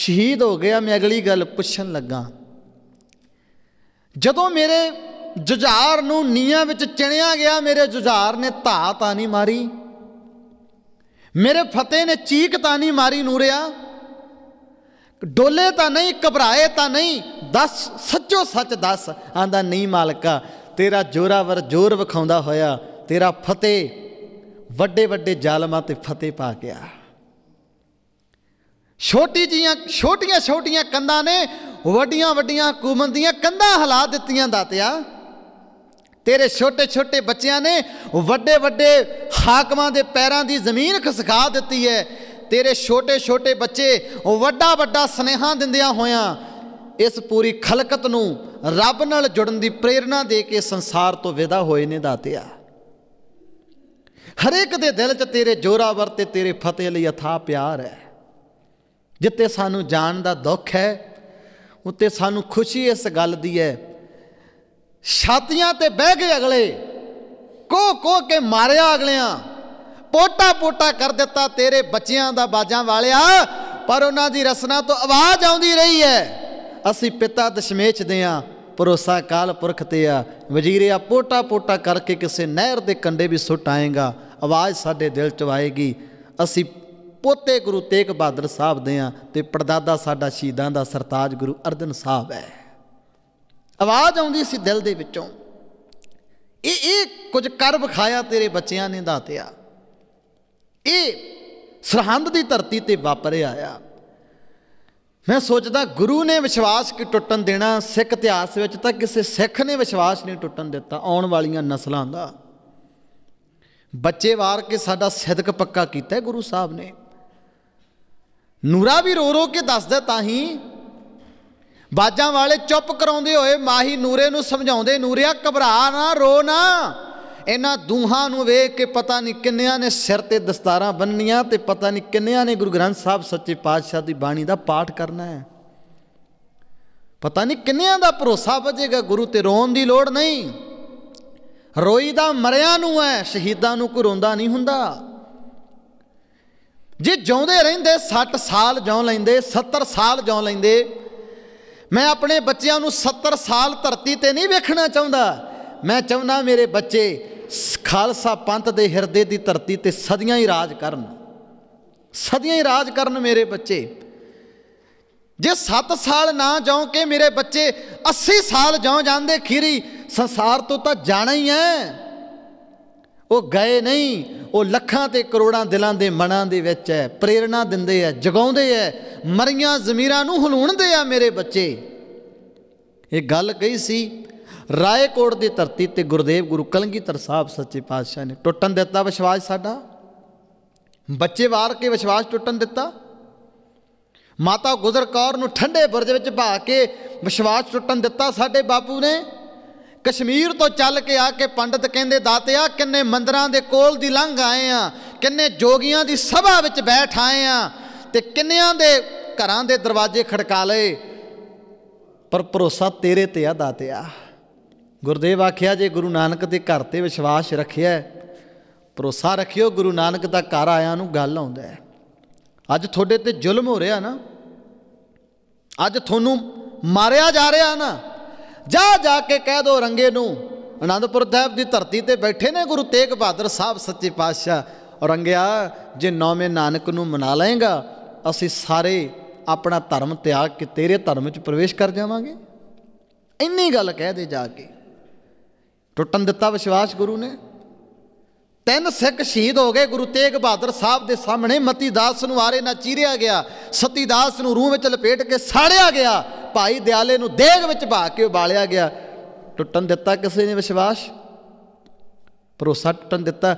ਸ਼ਹੀਦ ਹੋ ਗਿਆ ਮੈਂ ਅਗਲੀ ਗੱਲ ਪੁੱਛਣ ਲੱਗਾ ਜਦੋਂ ਮੇਰੇ ਜੁਝਾਰ ਨੂੰ ਨੀਆਂ ਵਿੱਚ ਚਿਣਿਆ ਗਿਆ ਮੇਰੇ ਜੁਝਾਰ ਨੇ ਧਾ ਤਾਂ ਨਹੀਂ ਮਾਰੀ ਮੇਰੇ ਫਤਿਹ ਨੇ ਚੀਕ ਤਾਂ ਨਹੀਂ ਮਾਰੀ ਨੂਰਿਆ ਡੋਲੇ ਤਾਂ ਨਹੀਂ ਘਬਰਾਏ ਤਾਂ ਨਹੀਂ ਦੱਸ ਸੱਚੋ ਸੱਚ ਦੱਸ ਆਂਦਾ ਨਹੀਂ ਮਾਲਕਾ ਤੇਰਾ ਜੋਰਾਵਰ ਜੋਰ ਵਿਖਾਉਂਦਾ ਹੋਇਆ ਤੇਰਾ ਫਤਿਹ ਵੱਡੇ ਵੱਡੇ ਜ਼ਾਲਮਾਂ ਤੇ ਫਤਿਹ ਪਾ ਗਿਆ ਛੋਟੀ ਜੀਆਂ ਛੋਟੀਆਂ ਛੋਟੀਆਂ ਕੰਧਾਂ ਨੇ ਵੱਡੀਆਂ ਵੱਡੀਆਂ ਹਕੂਮਤ ਦੀਆਂ ਕੰਧਾਂ ਹਲਾ ਦਿੱਤੀਆਂ ਦਾਤਿਆ ਤੇਰੇ ਛੋਟੇ ਛੋਟੇ ਬੱਚਿਆਂ ਨੇ ਵੱਡੇ ਵੱਡੇ ਹਾਕਮਾਂ ਦੇ ਪੈਰਾਂ ਦੀ ਜ਼ਮੀਨ ਖਸਕਾ ਦਿੱਤੀ ਹੈ ਤੇਰੇ ਛੋਟੇ ਛੋਟੇ ਬੱਚੇ ਵੱਡਾ ਵੱਡਾ ਸਨੇਹਾ ਦਿੰਦਿਆਂ ਹੋਇਆਂ ਇਸ ਪੂਰੀ ਖਲਕਤ ਨੂੰ ਰੱਬ ਨਾਲ ਜੁੜਨ ਦੀ ਪ੍ਰੇਰਣਾ ਦੇ ਕੇ ਸੰਸਾਰ ਤੋਂ ਵਿਦਾ ਹੋਏ ਨੇ ਦਾਤਿਆ ਹਰੇਕ ਦੇ ਦਿਲ 'ਚ ਤੇਰੇ ਜੋਰਾ ਤੇ ਤੇਰੇ ਫਤਿਹ ਲਈ ਅਥਾ ਪਿਆਰ ਹੈ ਜਿੱਤੇ ਸਾਨੂੰ ਜਾਣ ਦਾ ਦੁੱਖ ਹੈ ਉੱਤੇ ਸਾਨੂੰ ਖੁਸ਼ੀ ਇਸ ਗੱਲ ਦੀ ਹੈ ਛਾਤੀਆਂ ਤੇ ਬਹਿ ਗਏ ਅਗਲੇ ਕੋ ਕੋ ਕੇ ਮਾਰਿਆ ਅਗਲਿਆਂ ਪੋਟਾ ਪੋਟਾ ਕਰ ਦਿੱਤਾ ਤੇਰੇ ਬੱਚਿਆਂ ਦਾ ਬਾਜਾਂ ਵਾਲਿਆ ਪਰ ਉਹਨਾਂ ਦੀ ਰਸਨਾ ਤੋਂ ਆਵਾਜ਼ ਆਉਂਦੀ ਰਹੀ ਹੈ ਅਸੀਂ ਪਿਤਾ ਦਸ਼ਮੇਸ਼ ਦੇ ਆ ਪਰੋਸਾ ਕਾਲ ਪੁਰਖ ਤੇ ਆ ਵਜ਼ੀਰਿਆ ਪੋਟਾ ਪੋਟਾ ਕਰਕੇ ਕਿਸੇ ਨਹਿਰ ਦੇ ਕੰਡੇ ਵੀ ਸੁੱਟ ਆਏਗਾ ਆਵਾਜ਼ ਸਾਡੇ ਦਿਲ 'ਚ ਆਏਗੀ ਅਸੀਂ ਪੋਤੇ ਗੁਰੂ ਤੇਗ ਬਹਾਦਰ ਸਾਹਿਬ ਦੇ ਆ ਤੇ ਪਰਦਾਦਾ ਸਾਡਾ ਸ਼ਹੀਦਾਂ ਦਾ ਸਰਤਾਜ ਗੁਰੂ ਅਰਜਨ ਸਾਹਿਬ ਹੈ ਆਵਾਜ਼ ਆਉਂਦੀ ਸੀ ਦਿਲ ਦੇ ਵਿੱਚੋਂ ਇਹ ਇਹ ਕੁਝ ਕਰ ਵਿਖਾਇਆ ਤੇਰੇ ਬੱਚਿਆਂ ਨੇ ਦਾਤਿਆ ਇਹ ਸਰਹੰਦ ਦੀ ਧਰਤੀ ਤੇ ਵਾਪਰਿਆ ਆ ਮੈਂ ਸੋਚਦਾ ਗੁਰੂ ਨੇ ਵਿਸ਼ਵਾਸ ਕਿ ਟੁੱਟਣ ਦੇਣਾ ਸਿੱਖ ਇਤਿਹਾਸ ਵਿੱਚ ਤਾਂ ਕਿਸੇ ਸਿੱਖ ਨੇ ਵਿਸ਼ਵਾਸ ਨਹੀਂ ਟੁੱਟਣ ਦਿੱਤਾ ਆਉਣ ਵਾਲੀਆਂ ਨਸਲਾਂ ਦਾ ਬੱਚੇ ਵਾਰ ਕੇ ਸਾਡਾ ਸਿੱਧਕ ਪੱਕਾ ਕੀਤਾ ਗੁਰੂ ਸਾਹਿਬ ਨੇ ਨੂਰਾ ਵੀ ਰੋ ਰੋ ਕੇ ਦੱਸਦਾ ਤਾਂ ਹੀ ਬਾਜਾਂ ਵਾਲੇ ਚੁੱਪ ਕਰਾਉਂਦੇ ਹੋਏ ਮਾਹੀ ਨੂਰੇ ਨੂੰ ਸਮਝਾਉਂਦੇ ਨੂਰਿਆ ਘਬਰਾ ਨਾ ਰੋ ਨਾ ਇਹਨਾਂ ਦੂਹਾਂ ਨੂੰ ਵੇਖ ਕੇ ਪਤਾ ਨਹੀਂ ਕਿੰਨਿਆਂ ਨੇ ਸਿਰ ਤੇ ਦਸਤਾਰਾਂ ਬੰਨੀਆਂ ਤੇ ਪਤਾ ਨਹੀਂ ਕਿੰਨਿਆਂ ਨੇ ਗੁਰੂ ਗ੍ਰੰਥ ਸਾਹਿਬ ਸੱਚੇ ਪਾਤਸ਼ਾਹ ਦੀ ਬਾਣੀ ਦਾ ਪਾਠ ਕਰਨਾ ਹੈ ਪਤਾ ਨਹੀਂ ਕਿੰਨਿਆਂ ਦਾ ਭਰੋਸਾ ਵਜੇਗਾ ਗੁਰੂ ਤੇ ਰੋਣ ਦੀ ਲੋੜ ਨਹੀਂ ਰੋਈ ਦਾ ਮਰਿਆਂ ਨੂੰ ਐ ਸ਼ਹੀਦਾਂ ਨੂੰ ਘਰੋਂਦਾ ਨਹੀਂ ਹੁੰਦਾ ਜੇ ਜਿਉਂਦੇ ਰਹਿੰਦੇ 60 ਸਾਲ ਜਿਉ ਲੈਂਦੇ 70 ਸਾਲ ਜਿਉ ਲੈਂਦੇ ਮੈਂ ਆਪਣੇ ਬੱਚਿਆਂ ਨੂੰ 70 ਸਾਲ ਧਰਤੀ ਤੇ ਨਹੀਂ ਵੇਖਣਾ ਚਾਹੁੰਦਾ ਮੈਂ ਚਾਹੁੰਦਾ ਮੇਰੇ ਬੱਚੇ ਖਾਲਸਾ ਪੰਥ ਦੇ ਹਿਰਦੇ ਦੀ ਧਰਤੀ ਤੇ ਸਦੀਆਂ ਹੀ ਰਾਜ ਕਰਨ ਸਦੀਆਂ ਹੀ ਰਾਜ ਕਰਨ ਮੇਰੇ ਬੱਚੇ ਜੇ 7 ਸਾਲ ਨਾ ਜਾਉ ਕੇ ਮੇਰੇ ਬੱਚੇ 80 ਸਾਲ ਜਾਉ ਜਾਂਦੇ ਖੀਰੀ ਸੰਸਾਰ ਤੋਂ ਤਾਂ ਜਾਣਾ ਹੀ ਐ ਉਹ ਗਏ ਨਹੀਂ ਉਹ ਲੱਖਾਂ ਤੇ ਕਰੋੜਾਂ ਦਿਲਾਂ ਦੇ ਮਨਾਂ ਦੇ ਵਿੱਚ ਹੈ ਪ੍ਰੇਰਣਾ ਦਿੰਦੇ ਐ ਜਗਾਉਂਦੇ ਐ ਮਰੀਆਂ ਜ਼ਮੀਰਾਂ ਨੂੰ ਹਲੂਣਦੇ ਆ ਮੇਰੇ ਬੱਚੇ ਇਹ ਗੱਲ ਕਹੀ ਸੀ ਰਾਏਕੋਟ ਦੀ ਧਰਤੀ ਤੇ ਗੁਰਦੇਵ ਗੁਰੂ ਕਲੰਗੀਧਰ ਸਾਹਿਬ ਸੱਚੇ ਪਾਤਸ਼ਾਹ ਨੇ ਟੁੱਟਣ ਦਿੱਤਾ ਵਿਸ਼ਵਾਸ ਸਾਡਾ ਬੱਚੇ ਵਾਰ ਕੇ ਵਿਸ਼ਵਾਸ ਟੁੱਟਣ ਦਿੱਤਾ ਮਾਤਾ ਗੁਜ਼ਰ ਕੌਰ ਨੂੰ ਠੰਡੇ ਬਰਜ ਵਿੱਚ ਭਾ ਕੇ ਵਿਸ਼ਵਾਸ ਟੁੱਟਣ ਦਿੱਤਾ ਸਾਡੇ ਬਾਪੂ ਨੇ ਕਸ਼ਮੀਰ ਤੋਂ ਚੱਲ ਕੇ ਆ ਕੇ ਪੰਡਤ ਕਹਿੰਦੇ ਦਾਤਿਆ ਕਿੰਨੇ ਮੰਦਰਾਂ ਦੇ ਕੋਲ ਦੀ ਲੰਘ ਆਏ ਆ ਕਿੰਨੇ ਜੋਗੀਆਂ ਦੀ ਸਭਾ ਵਿੱਚ ਬੈਠ ਆਏ ਆ ਤੇ ਕਿੰਨਿਆਂ ਦੇ ਘਰਾਂ ਦੇ ਦਰਵਾਜ਼ੇ ਖੜਕਾ ਲਏ ਪਰ ਭਰੋਸਾ ਤੇਰੇ ਤੇ ਆ ਦਾਤਿਆ ਗੁਰਦੇਵ ਆਖਿਆ ਜੇ ਗੁਰੂ ਨਾਨਕ ਦੇ ਘਰ ਤੇ ਵਿਸ਼ਵਾਸ ਰੱਖਿਆ ਭਰੋਸਾ ਰੱਖਿਓ ਗੁਰੂ ਨਾਨਕ ਦਾ ਘਰ ਆਇਆ ਨੂੰ ਗੱਲ ਆਉਂਦਾ ਹੈ ਅੱਜ ਤੁਹਾਡੇ ਤੇ ਜ਼ੁਲਮ ਹੋ ਰਿਹਾ ਨਾ ਅੱਜ ਤੁਹਾਨੂੰ ਮਾਰਿਆ ਜਾ ਰਿਹਾ ਨਾ ਜਾ ਜਾ ਕੇ ਕਹਿ ਦੋ ਰੰਗੇ ਨੂੰ ਅਨੰਦਪੁਰ ਸਾਹਿਬ ਦੀ ਧਰਤੀ ਤੇ ਬੈਠੇ ਨੇ ਗੁਰੂ ਤੇਗ ਬਹਾਦਰ ਸਾਹਿਬ ਸੱਚੇ ਪਾਤਸ਼ਾਹ ਰੰਗਿਆ ਜੇ ਨੌਵੇਂ ਨਾਨਕ ਨੂੰ ਮਨਾ ਲਏਗਾ ਅਸੀਂ ਸਾਰੇ ਆਪਣਾ ਧਰਮ ਤਿਆਗ ਕੇ ਤੇਰੇ ਧਰਮ ਵਿੱਚ ਪ੍ਰਵੇਸ਼ ਕਰ ਜਾਵਾਂਗੇ ਇੰਨੀ ਗੱਲ ਕਹਿ ਦੇ ਜਾ ਕੇ ਟੁੱਟਣ ਦਿੱਤਾ ਵਿਸ਼ਵਾਸ ਗੁਰੂ ਨੇ ਤਿੰਨ ਸਿੱਖ ਸ਼ਹੀਦ ਹੋ ਗਏ ਗੁਰੂ ਤੇਗ ਬਹਾਦਰ ਸਾਹਿਬ ਦੇ ਸਾਹਮਣੇ ਮਤੀ ਦਾਸ ਨੂੰ ਆਰੇ ਨਾਲ ਚੀਰਿਆ ਗਿਆ ਸਤੀ ਦਾਸ ਨੂੰ ਰੂਹ ਵਿੱਚ ਲਪੇਟ ਕੇ ਸਾੜਿਆ ਗਿਆ ਭਾਈ ਦਿਆਲੇ ਨੂੰ ਦੇਗ ਵਿੱਚ ਭਾ ਕੇ ਉਬਾਲਿਆ ਗਿਆ ਟੁੱਟਣ ਦਿੱਤਾ ਕਿਸੇ ਨੇ ਵਿਸ਼ਵਾਸ ਭਰੋਸਾ ਟੁੱਟਣ ਦਿੱਤਾ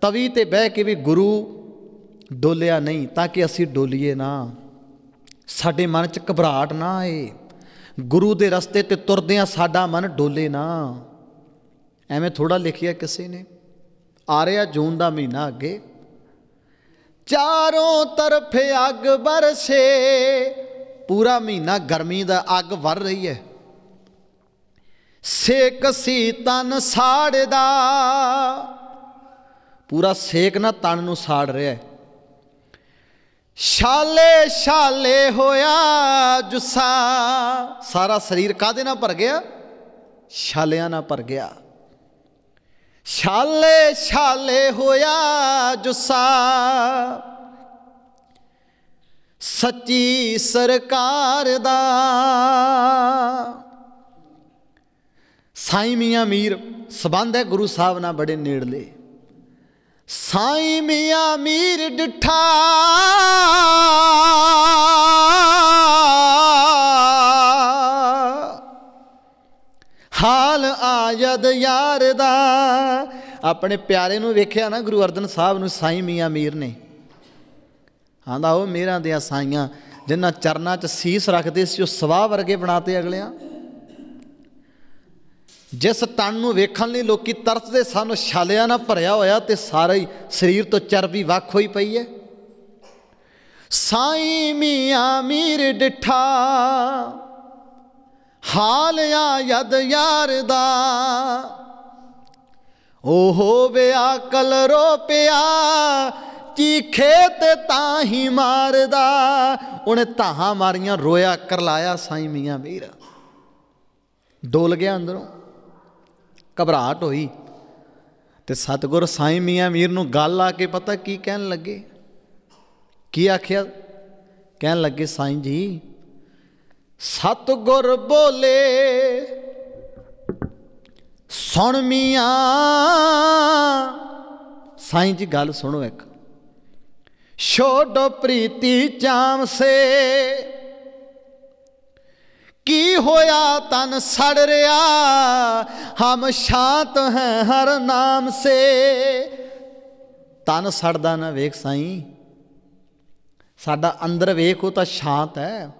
ਤਵੀ ਤੇ ਬਹਿ ਕੇ ਵੀ ਗੁਰੂ ਡੋਲਿਆ ਨਹੀਂ ਤਾਂ ਕਿ ਅਸੀਂ ਡੋਲੀਏ ਨਾ ਸਾਡੇ ਮਨ 'ਚ ਘਬਰਾਹਟ ਨਾ ਆਏ ਗੁਰੂ ਦੇ ਰਸਤੇ ਤੇ ਤੁਰਦਿਆਂ ਸਾਡਾ ਮਨ ਡੋਲੇ ਨਾ ਐਵੇਂ ਥੋੜਾ ਲਿਖਿਆ ਕਿਸੇ ਨੇ ਆ ਰਿਹਾ ਜੂਨ ਦਾ ਮਹੀਨਾ ਅੱਗੇ ਚਾਰੋਂ ਤਰਫ ਅੱਗ ਬਰਸੇ ਪੂਰਾ ਮਹੀਨਾ ਗਰਮੀ ਦਾ ਅੱਗ ਵਰ ਰਹੀ ਹੈ ਸੇਕ ਸੀ ਤਨ ਸਾੜਦਾ ਪੂਰਾ ਸੇਕ ਨਾ ਤਨ ਨੂੰ ਸਾੜ ਰਿਹਾ ਹੈ ਛਾਲੇ ਛਾਲੇ ਹੋਇਆ ਜੁਸਾ ਸਾਰਾ ਸਰੀਰ ਕਾਦੇ ਨਾਲ ਭਰ ਗਿਆ ਛਾਲਿਆਂ ਨਾਲ ਭਰ ਗਿਆ ਛਾਲੇ ਛਾਲੇ ਹੋਇਆ ਜੁਸਾ ਸੱਚੀ ਸਰਕਾਰ ਦਾ ਸਾਈਂ ਮੀਆਂ ਮੀਰ ਸਬੰਧ ਹੈ ਗੁਰੂ ਸਾਹਿਬ ਨਾਲ ਬੜੇ ਨੇੜਲੇ ਸਾਈਂ ਮੀਆਂ ਮੀਰ ਡਿਠਾ ਹਾਲ ਆਜਦ ਯਾਰ ਦਾ ਆਪਣੇ ਪਿਆਰੇ ਨੂੰ ਵੇਖਿਆ ਨਾ ਗੁਰੂ ਅਰਜਨ ਸਾਹਿਬ ਨੂੰ ਸਾਈ ਮੀਆਂ ਮੀਰ ਨੇ ਆਂਦਾ ਉਹ ਮੇਰਾ ਦੇ ਸਾਈਆਂ ਜਿਨ੍ਹਾਂ ਚਰਨਾਂ 'ਚ ਸੀਸ ਰੱਖਦੇ ਸੀ ਉਹ ਸਵਾਹ ਵਰਗੇ ਬਣਾਤੇ ਅਗਲਿਆਂ ਜਿਸ ਤਨ ਨੂੰ ਵੇਖਣ ਲਈ ਲੋਕੀ ਤਰਸਦੇ ਸਨ ਛਾਲਿਆਂ ਨਾਲ ਭਰਿਆ ਹੋਇਆ ਤੇ ਸਾਰਾ ਹੀ ਸਰੀਰ ਤੋਂ ਚਰਬੀ ਵੱਖ ਹੋਈ ਪਈ ਹੈ ਸਾਈ ਮੀਆਂ ਮੀਰ ਡਿਠਾ ਹਾਲਿਆ ਯਦ ਯਾਰ ਦਾ ਉਹ ਹੋਵੇ ਆਕਲ ਰੋਪਿਆ ਚੀਖੇ ਤੇ ਤਾਂ ਹੀ ਮਾਰਦਾ ਉਹਨੇ ਤਾਹਾਂ ਮਾਰੀਆਂ ਰੋਇਆ ਕਰਲਾਇਆ ਸਾਈ ਮੀਆਂ ਵੀਰ ਡੋਲ ਗਿਆ ਅੰਦਰੋਂ ਘਬਰਾਹਟ ਹੋਈ ਤੇ ਸਤਗੁਰ ਸਾਈ ਮੀਆਂ ਮੀਰ ਨੂੰ ਗੱਲ ਆ ਕੇ ਪਤਾ ਕੀ ਕਹਿਣ ਲੱਗੇ ਕੀ ਆਖਿਆ ਕਹਿਣ ਲੱਗੇ ਸਾਈ ਜੀ ਸਤ ਗੁਰ ਬੋਲੇ ਸੁਣ ਮੀਆਂ ਸਾਈਂ ਜੀ ਗੱਲ ਸੁਣੋ ਇੱਕ ਛੋਟ ਪ੍ਰੀਤੀ ਚਾਮ ਸੇ ਕੀ ਹੋਇਆ ਤਨ ਸੜ ਰਿਆ ਹਮ ਸ਼ਾਂਤ ਹੈ ਹਰ ਨਾਮ ਸੇ ਤਨ ਸੜਦਾ ਨਾ ਵੇਖ ਸਾਈਂ ਸਾਡਾ ਅੰਦਰ ਵੇਖੋ ਤਾਂ ਸ਼ਾਂਤ ਹੈ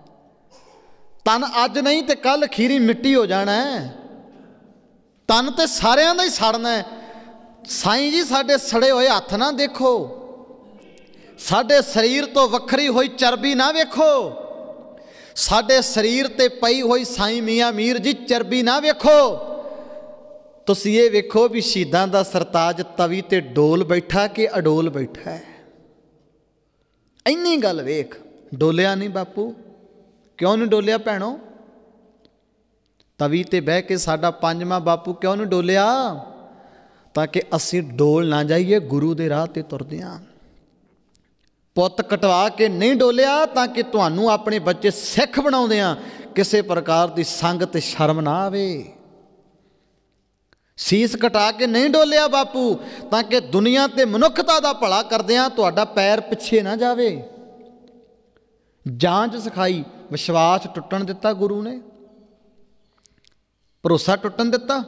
ਤਨ ਅੱਜ ਨਹੀਂ ਤੇ ਕੱਲ ਖੀਰੀ ਮਿੱਟੀ ਹੋ ਜਾਣਾ ਹੈ ਤਨ ਤੇ ਸਾਰਿਆਂ ਦਾ ਹੀ ਸੜਨਾ ਹੈ ਸਾਈਂ ਜੀ ਸਾਡੇ ਸੜੇ ਹੋਏ ਹੱਥ ਨਾ ਦੇਖੋ ਸਾਡੇ ਸਰੀਰ ਤੋਂ ਵੱਖਰੀ ਹੋਈ ਚਰਬੀ ਨਾ ਵੇਖੋ ਸਾਡੇ ਸਰੀਰ ਤੇ ਪਈ ਹੋਈ ਸਾਈਂ ਮੀਆਂ ਮੀਰ ਜੀ ਚਰਬੀ ਨਾ ਵੇਖੋ ਤੁਸੀਂ ਇਹ ਵੇਖੋ ਵੀ ਸ਼ੀਦਾਂ ਦਾ ਸਰਤਾਜ ਤਵੀ ਤੇ ਡੋਲ ਬੈਠਾ ਕਿ ਅਡੋਲ ਬੈਠਾ ਹੈ ਇੰਨੀ ਗੱਲ ਵੇਖ ਡੋਲਿਆ ਨਹੀਂ ਬਾਪੂ ਕਿਉਂ ਨਹੀਂ ਡੋਲਿਆ ਭੈਣੋ ਤਵੀ ਤੇ ਬਹਿ ਕੇ ਸਾਡਾ ਪੰਜਵਾਂ ਬਾਪੂ ਕਿਉਂ ਨਹੀਂ ਡੋਲਿਆ ਤਾਂ ਕਿ ਅਸੀਂ ਡੋਲ ਨਾ ਜਾਈਏ ਗੁਰੂ ਦੇ ਰਾਹ ਤੇ ਤੁਰਦੇ ਆਂ ਪੁੱਤ ਕਟਵਾ ਕੇ ਨਹੀਂ ਡੋਲਿਆ ਤਾਂ ਕਿ ਤੁਹਾਨੂੰ ਆਪਣੇ ਬੱਚੇ ਸਿੱਖ ਬਣਾਉਂਦੇ ਆਂ ਕਿਸੇ ਪ੍ਰਕਾਰ ਦੀ ਸੰਗ ਤੇ ਸ਼ਰਮ ਨਾ ਆਵੇ ਸੀਸ ਕਟਾ ਕੇ ਨਹੀਂ ਡੋਲਿਆ ਬਾਪੂ ਤਾਂ ਕਿ ਦੁਨੀਆ ਤੇ ਮਨੁੱਖਤਾ ਦਾ ਭਲਾ ਕਰਦੇ ਆਂ ਤੁਹਾਡਾ ਪੈਰ ਪਿੱਛੇ ਨਾ ਜਾਵੇ ਜਾਂਚ ਸਿਖਾਈ ਵਿਸ਼ਵਾਸ ਟੁੱਟਣ ਦਿੱਤਾ ਗੁਰੂ ਨੇ ਭਰੋਸਾ ਟੁੱਟਣ ਦਿੱਤਾ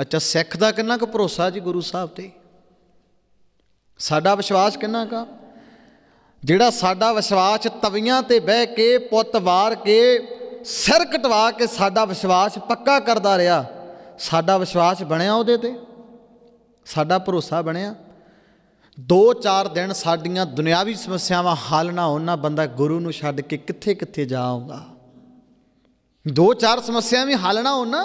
ਅੱਛਾ ਸਿੱਖ ਦਾ ਕਿੰਨਾ ਕੁ ਭਰੋਸਾ ਜੀ ਗੁਰੂ ਸਾਹਿਬ ਤੇ ਸਾਡਾ ਵਿਸ਼ਵਾਸ ਕਿੰਨਾ ਕਾ ਜਿਹੜਾ ਸਾਡਾ ਵਿਸ਼ਵਾਸ ਤਵੀਆਂ ਤੇ ਬਹਿ ਕੇ ਪੁੱਤ ਵਾਰ ਕੇ ਸਿਰ ਕਟਵਾ ਕੇ ਸਾਡਾ ਵਿਸ਼ਵਾਸ ਪੱਕਾ ਕਰਦਾ ਰਿਹਾ ਸਾਡਾ ਵਿਸ਼ਵਾਸ ਬਣਿਆ ਉਹਦੇ ਤੇ ਸਾਡਾ ਭਰੋਸਾ ਬਣਿਆ 2-4 ਦਿਨ ਸਾਡੀਆਂ ਦੁਨਿਆਵੀ ਸਮੱਸਿਆਵਾਂ ਹੱਲ ਨਾ ਹੋਣਾ ਬੰਦਾ ਗੁਰੂ ਨੂੰ ਛੱਡ ਕੇ ਕਿੱਥੇ ਕਿੱਥੇ ਜਾਊਗਾ 2-4 ਸਮੱਸਿਆਵਾਂ ਵੀ ਹੱਲ ਨਾ ਹੋਣਾ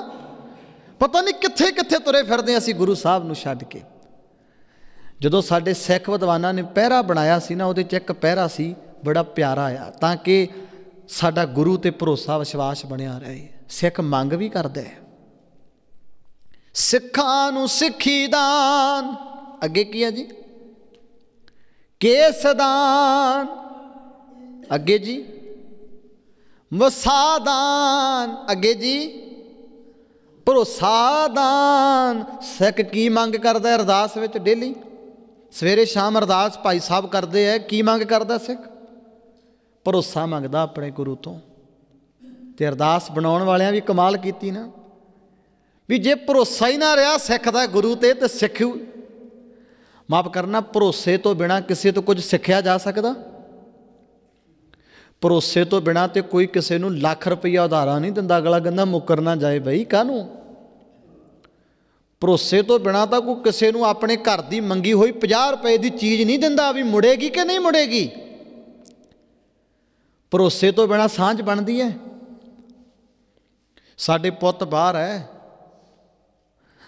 ਪਤਾ ਨਹੀਂ ਕਿੱਥੇ ਕਿੱਥੇ ਤੁਰੇ ਫਿਰਦੇ ਅਸੀਂ ਗੁਰੂ ਸਾਹਿਬ ਨੂੰ ਛੱਡ ਕੇ ਜਦੋਂ ਸਾਡੇ ਸਿੱਖ ਵਿਦਵਾਨਾਂ ਨੇ ਪਹਿਰਾ ਬਣਾਇਆ ਸੀ ਨਾ ਉਹਦੇ 'ਚ ਇੱਕ ਪਹਿਰਾ ਸੀ ਬੜਾ ਪਿਆਰਾ ਆ ਤਾਂ ਕਿ ਸਾਡਾ ਗੁਰੂ ਤੇ ਭਰੋਸਾ ਵਿਸ਼ਵਾਸ ਬਣਿਆ ਰਹੇ ਸਿੱਖ ਮੰਗ ਵੀ ਕਰਦਾ ਹੈ ਸਿੱਖਾਂ ਨੂੰ ਸਿੱਖੀ ਦਾਨ ਅੱਗੇ ਕੀ ਆ ਜੀ ਕੇਸਦਾਨ ਅੱਗੇ ਜੀ ਵਸਾਦਾਨ ਅੱਗੇ ਜੀ ਪ੍ਰੋਸਾਦਾਨ ਸਿੱਖ ਕੀ ਮੰਗ ਕਰਦਾ ਹੈ ਅਰਦਾਸ ਵਿੱਚ ਡੇਲੀ ਸਵੇਰੇ ਸ਼ਾਮ ਅਰਦਾਸ ਭਾਈ ਸਾਹਿਬ ਕਰਦੇ ਐ ਕੀ ਮੰਗ ਕਰਦਾ ਸਿੱਖ ਭਰੋਸਾ ਮੰਗਦਾ ਆਪਣੇ ਗੁਰੂ ਤੋਂ ਤੇ ਅਰਦਾਸ ਬਣਾਉਣ ਵਾਲਿਆਂ ਵੀ ਕਮਾਲ ਕੀਤੀ ਨਾ ਵੀ ਜੇ ਭਰੋਸਾ ਹੀ ਨਾ ਰਿਹਾ ਸਿੱਖ ਦਾ ਗੁਰੂ ਤੇ ਤੇ ਸਿੱਖ ਮਾਫ ਕਰਨਾ ਭਰੋਸੇ ਤੋਂ ਬਿਨਾ ਕਿਸੇ ਤੋਂ ਕੁਝ ਸਿੱਖਿਆ ਜਾ ਸਕਦਾ ਭਰੋਸੇ ਤੋਂ ਬਿਨਾ ਤੇ ਕੋਈ ਕਿਸੇ ਨੂੰ ਲੱਖ ਰੁਪਈਆ ਉਧਾਰਾ ਨਹੀਂ ਦਿੰਦਾ ਅਗਲਾ ਕਹਿੰਦਾ ਮੁੱਕਰ ਨਾ ਜਾਏ ਬਈ ਕਾਹਨੂੰ ਭਰੋਸੇ ਤੋਂ ਬਿਨਾ ਤਾਂ ਕੋਈ ਕਿਸੇ ਨੂੰ ਆਪਣੇ ਘਰ ਦੀ ਮੰਗੀ ਹੋਈ 50 ਰੁਪਏ ਦੀ ਚੀਜ਼ ਨਹੀਂ ਦਿੰਦਾ ਵੀ ਮੁੜੇਗੀ ਕਿ ਨਹੀਂ ਮੁੜੇਗੀ ਭਰੋਸੇ ਤੋਂ ਬਿਨਾ ਸਾਂਝ ਬਣਦੀ ਹੈ ਸਾਡੇ ਪੁੱਤ ਬਾਹਰ ਹੈ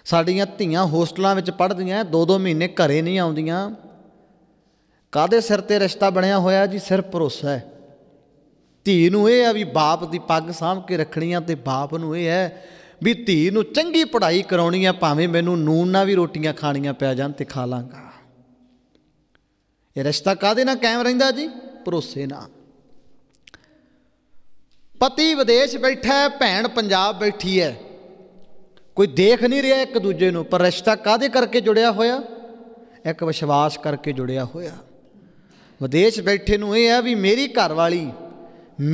ਸਾਡੀਆਂ ਧੀਆਂ ਹੋਸਟਲਾਂ ਵਿੱਚ ਪੜ੍ਹਦੀਆਂ ਦੋ ਦੋ ਮਹੀਨੇ ਘਰੇ ਨਹੀਂ ਆਉਂਦੀਆਂ ਕਾਦੇ ਸਿਰ ਤੇ ਰਿਸ਼ਤਾ ਬਣਿਆ ਹੋਇਆ ਜੀ ਸਿਰ ਭਰੋਸਾ ਹੈ ਧੀ ਨੂੰ ਇਹ ਆ ਵੀ ਬਾਪ ਦੀ ਪੱਗ ਸਾਂਭ ਕੇ ਰੱਖਣੀ ਆ ਤੇ ਬਾਪ ਨੂੰ ਇਹ ਹੈ ਵੀ ਧੀ ਨੂੰ ਚੰਗੀ ਪੜ੍ਹਾਈ ਕਰਾਉਣੀ ਆ ਭਾਵੇਂ ਮੈਨੂੰ ਨੂਨ ਨਾਲ ਵੀ ਰੋਟੀਆਂ ਖਾਣੀਆਂ ਪਿਆ ਜਾਣ ਤੇ ਖਾ ਲਾਂਗਾ ਇਹ ਰਿਸ਼ਤਾ ਕਾਦੇ ਨਾਲ ਕਾਇਮ ਰਹਿੰਦਾ ਜੀ ਭਰੋਸੇ ਨਾਲ ਪਤੀ ਵਿਦੇਸ਼ ਬੈਠਾ ਹੈ ਭੈਣ ਪੰਜਾਬ ਬੈਠੀ ਹੈ ਕੋਈ ਦੇਖ ਨਹੀਂ ਰਿਹਾ ਇੱਕ ਦੂਜੇ ਨੂੰ ਪਰ ਰਿਸ਼ਤਾ ਕਾਦੇ ਕਰਕੇ ਜੁੜਿਆ ਹੋਇਆ ਇੱਕ ਵਿਸ਼ਵਾਸ ਕਰਕੇ ਜੁੜਿਆ ਹੋਇਆ ਵਿਦੇਸ਼ ਬੈਠੇ ਨੂੰ ਇਹ ਹੈ ਵੀ ਮੇਰੀ ਘਰ ਵਾਲੀ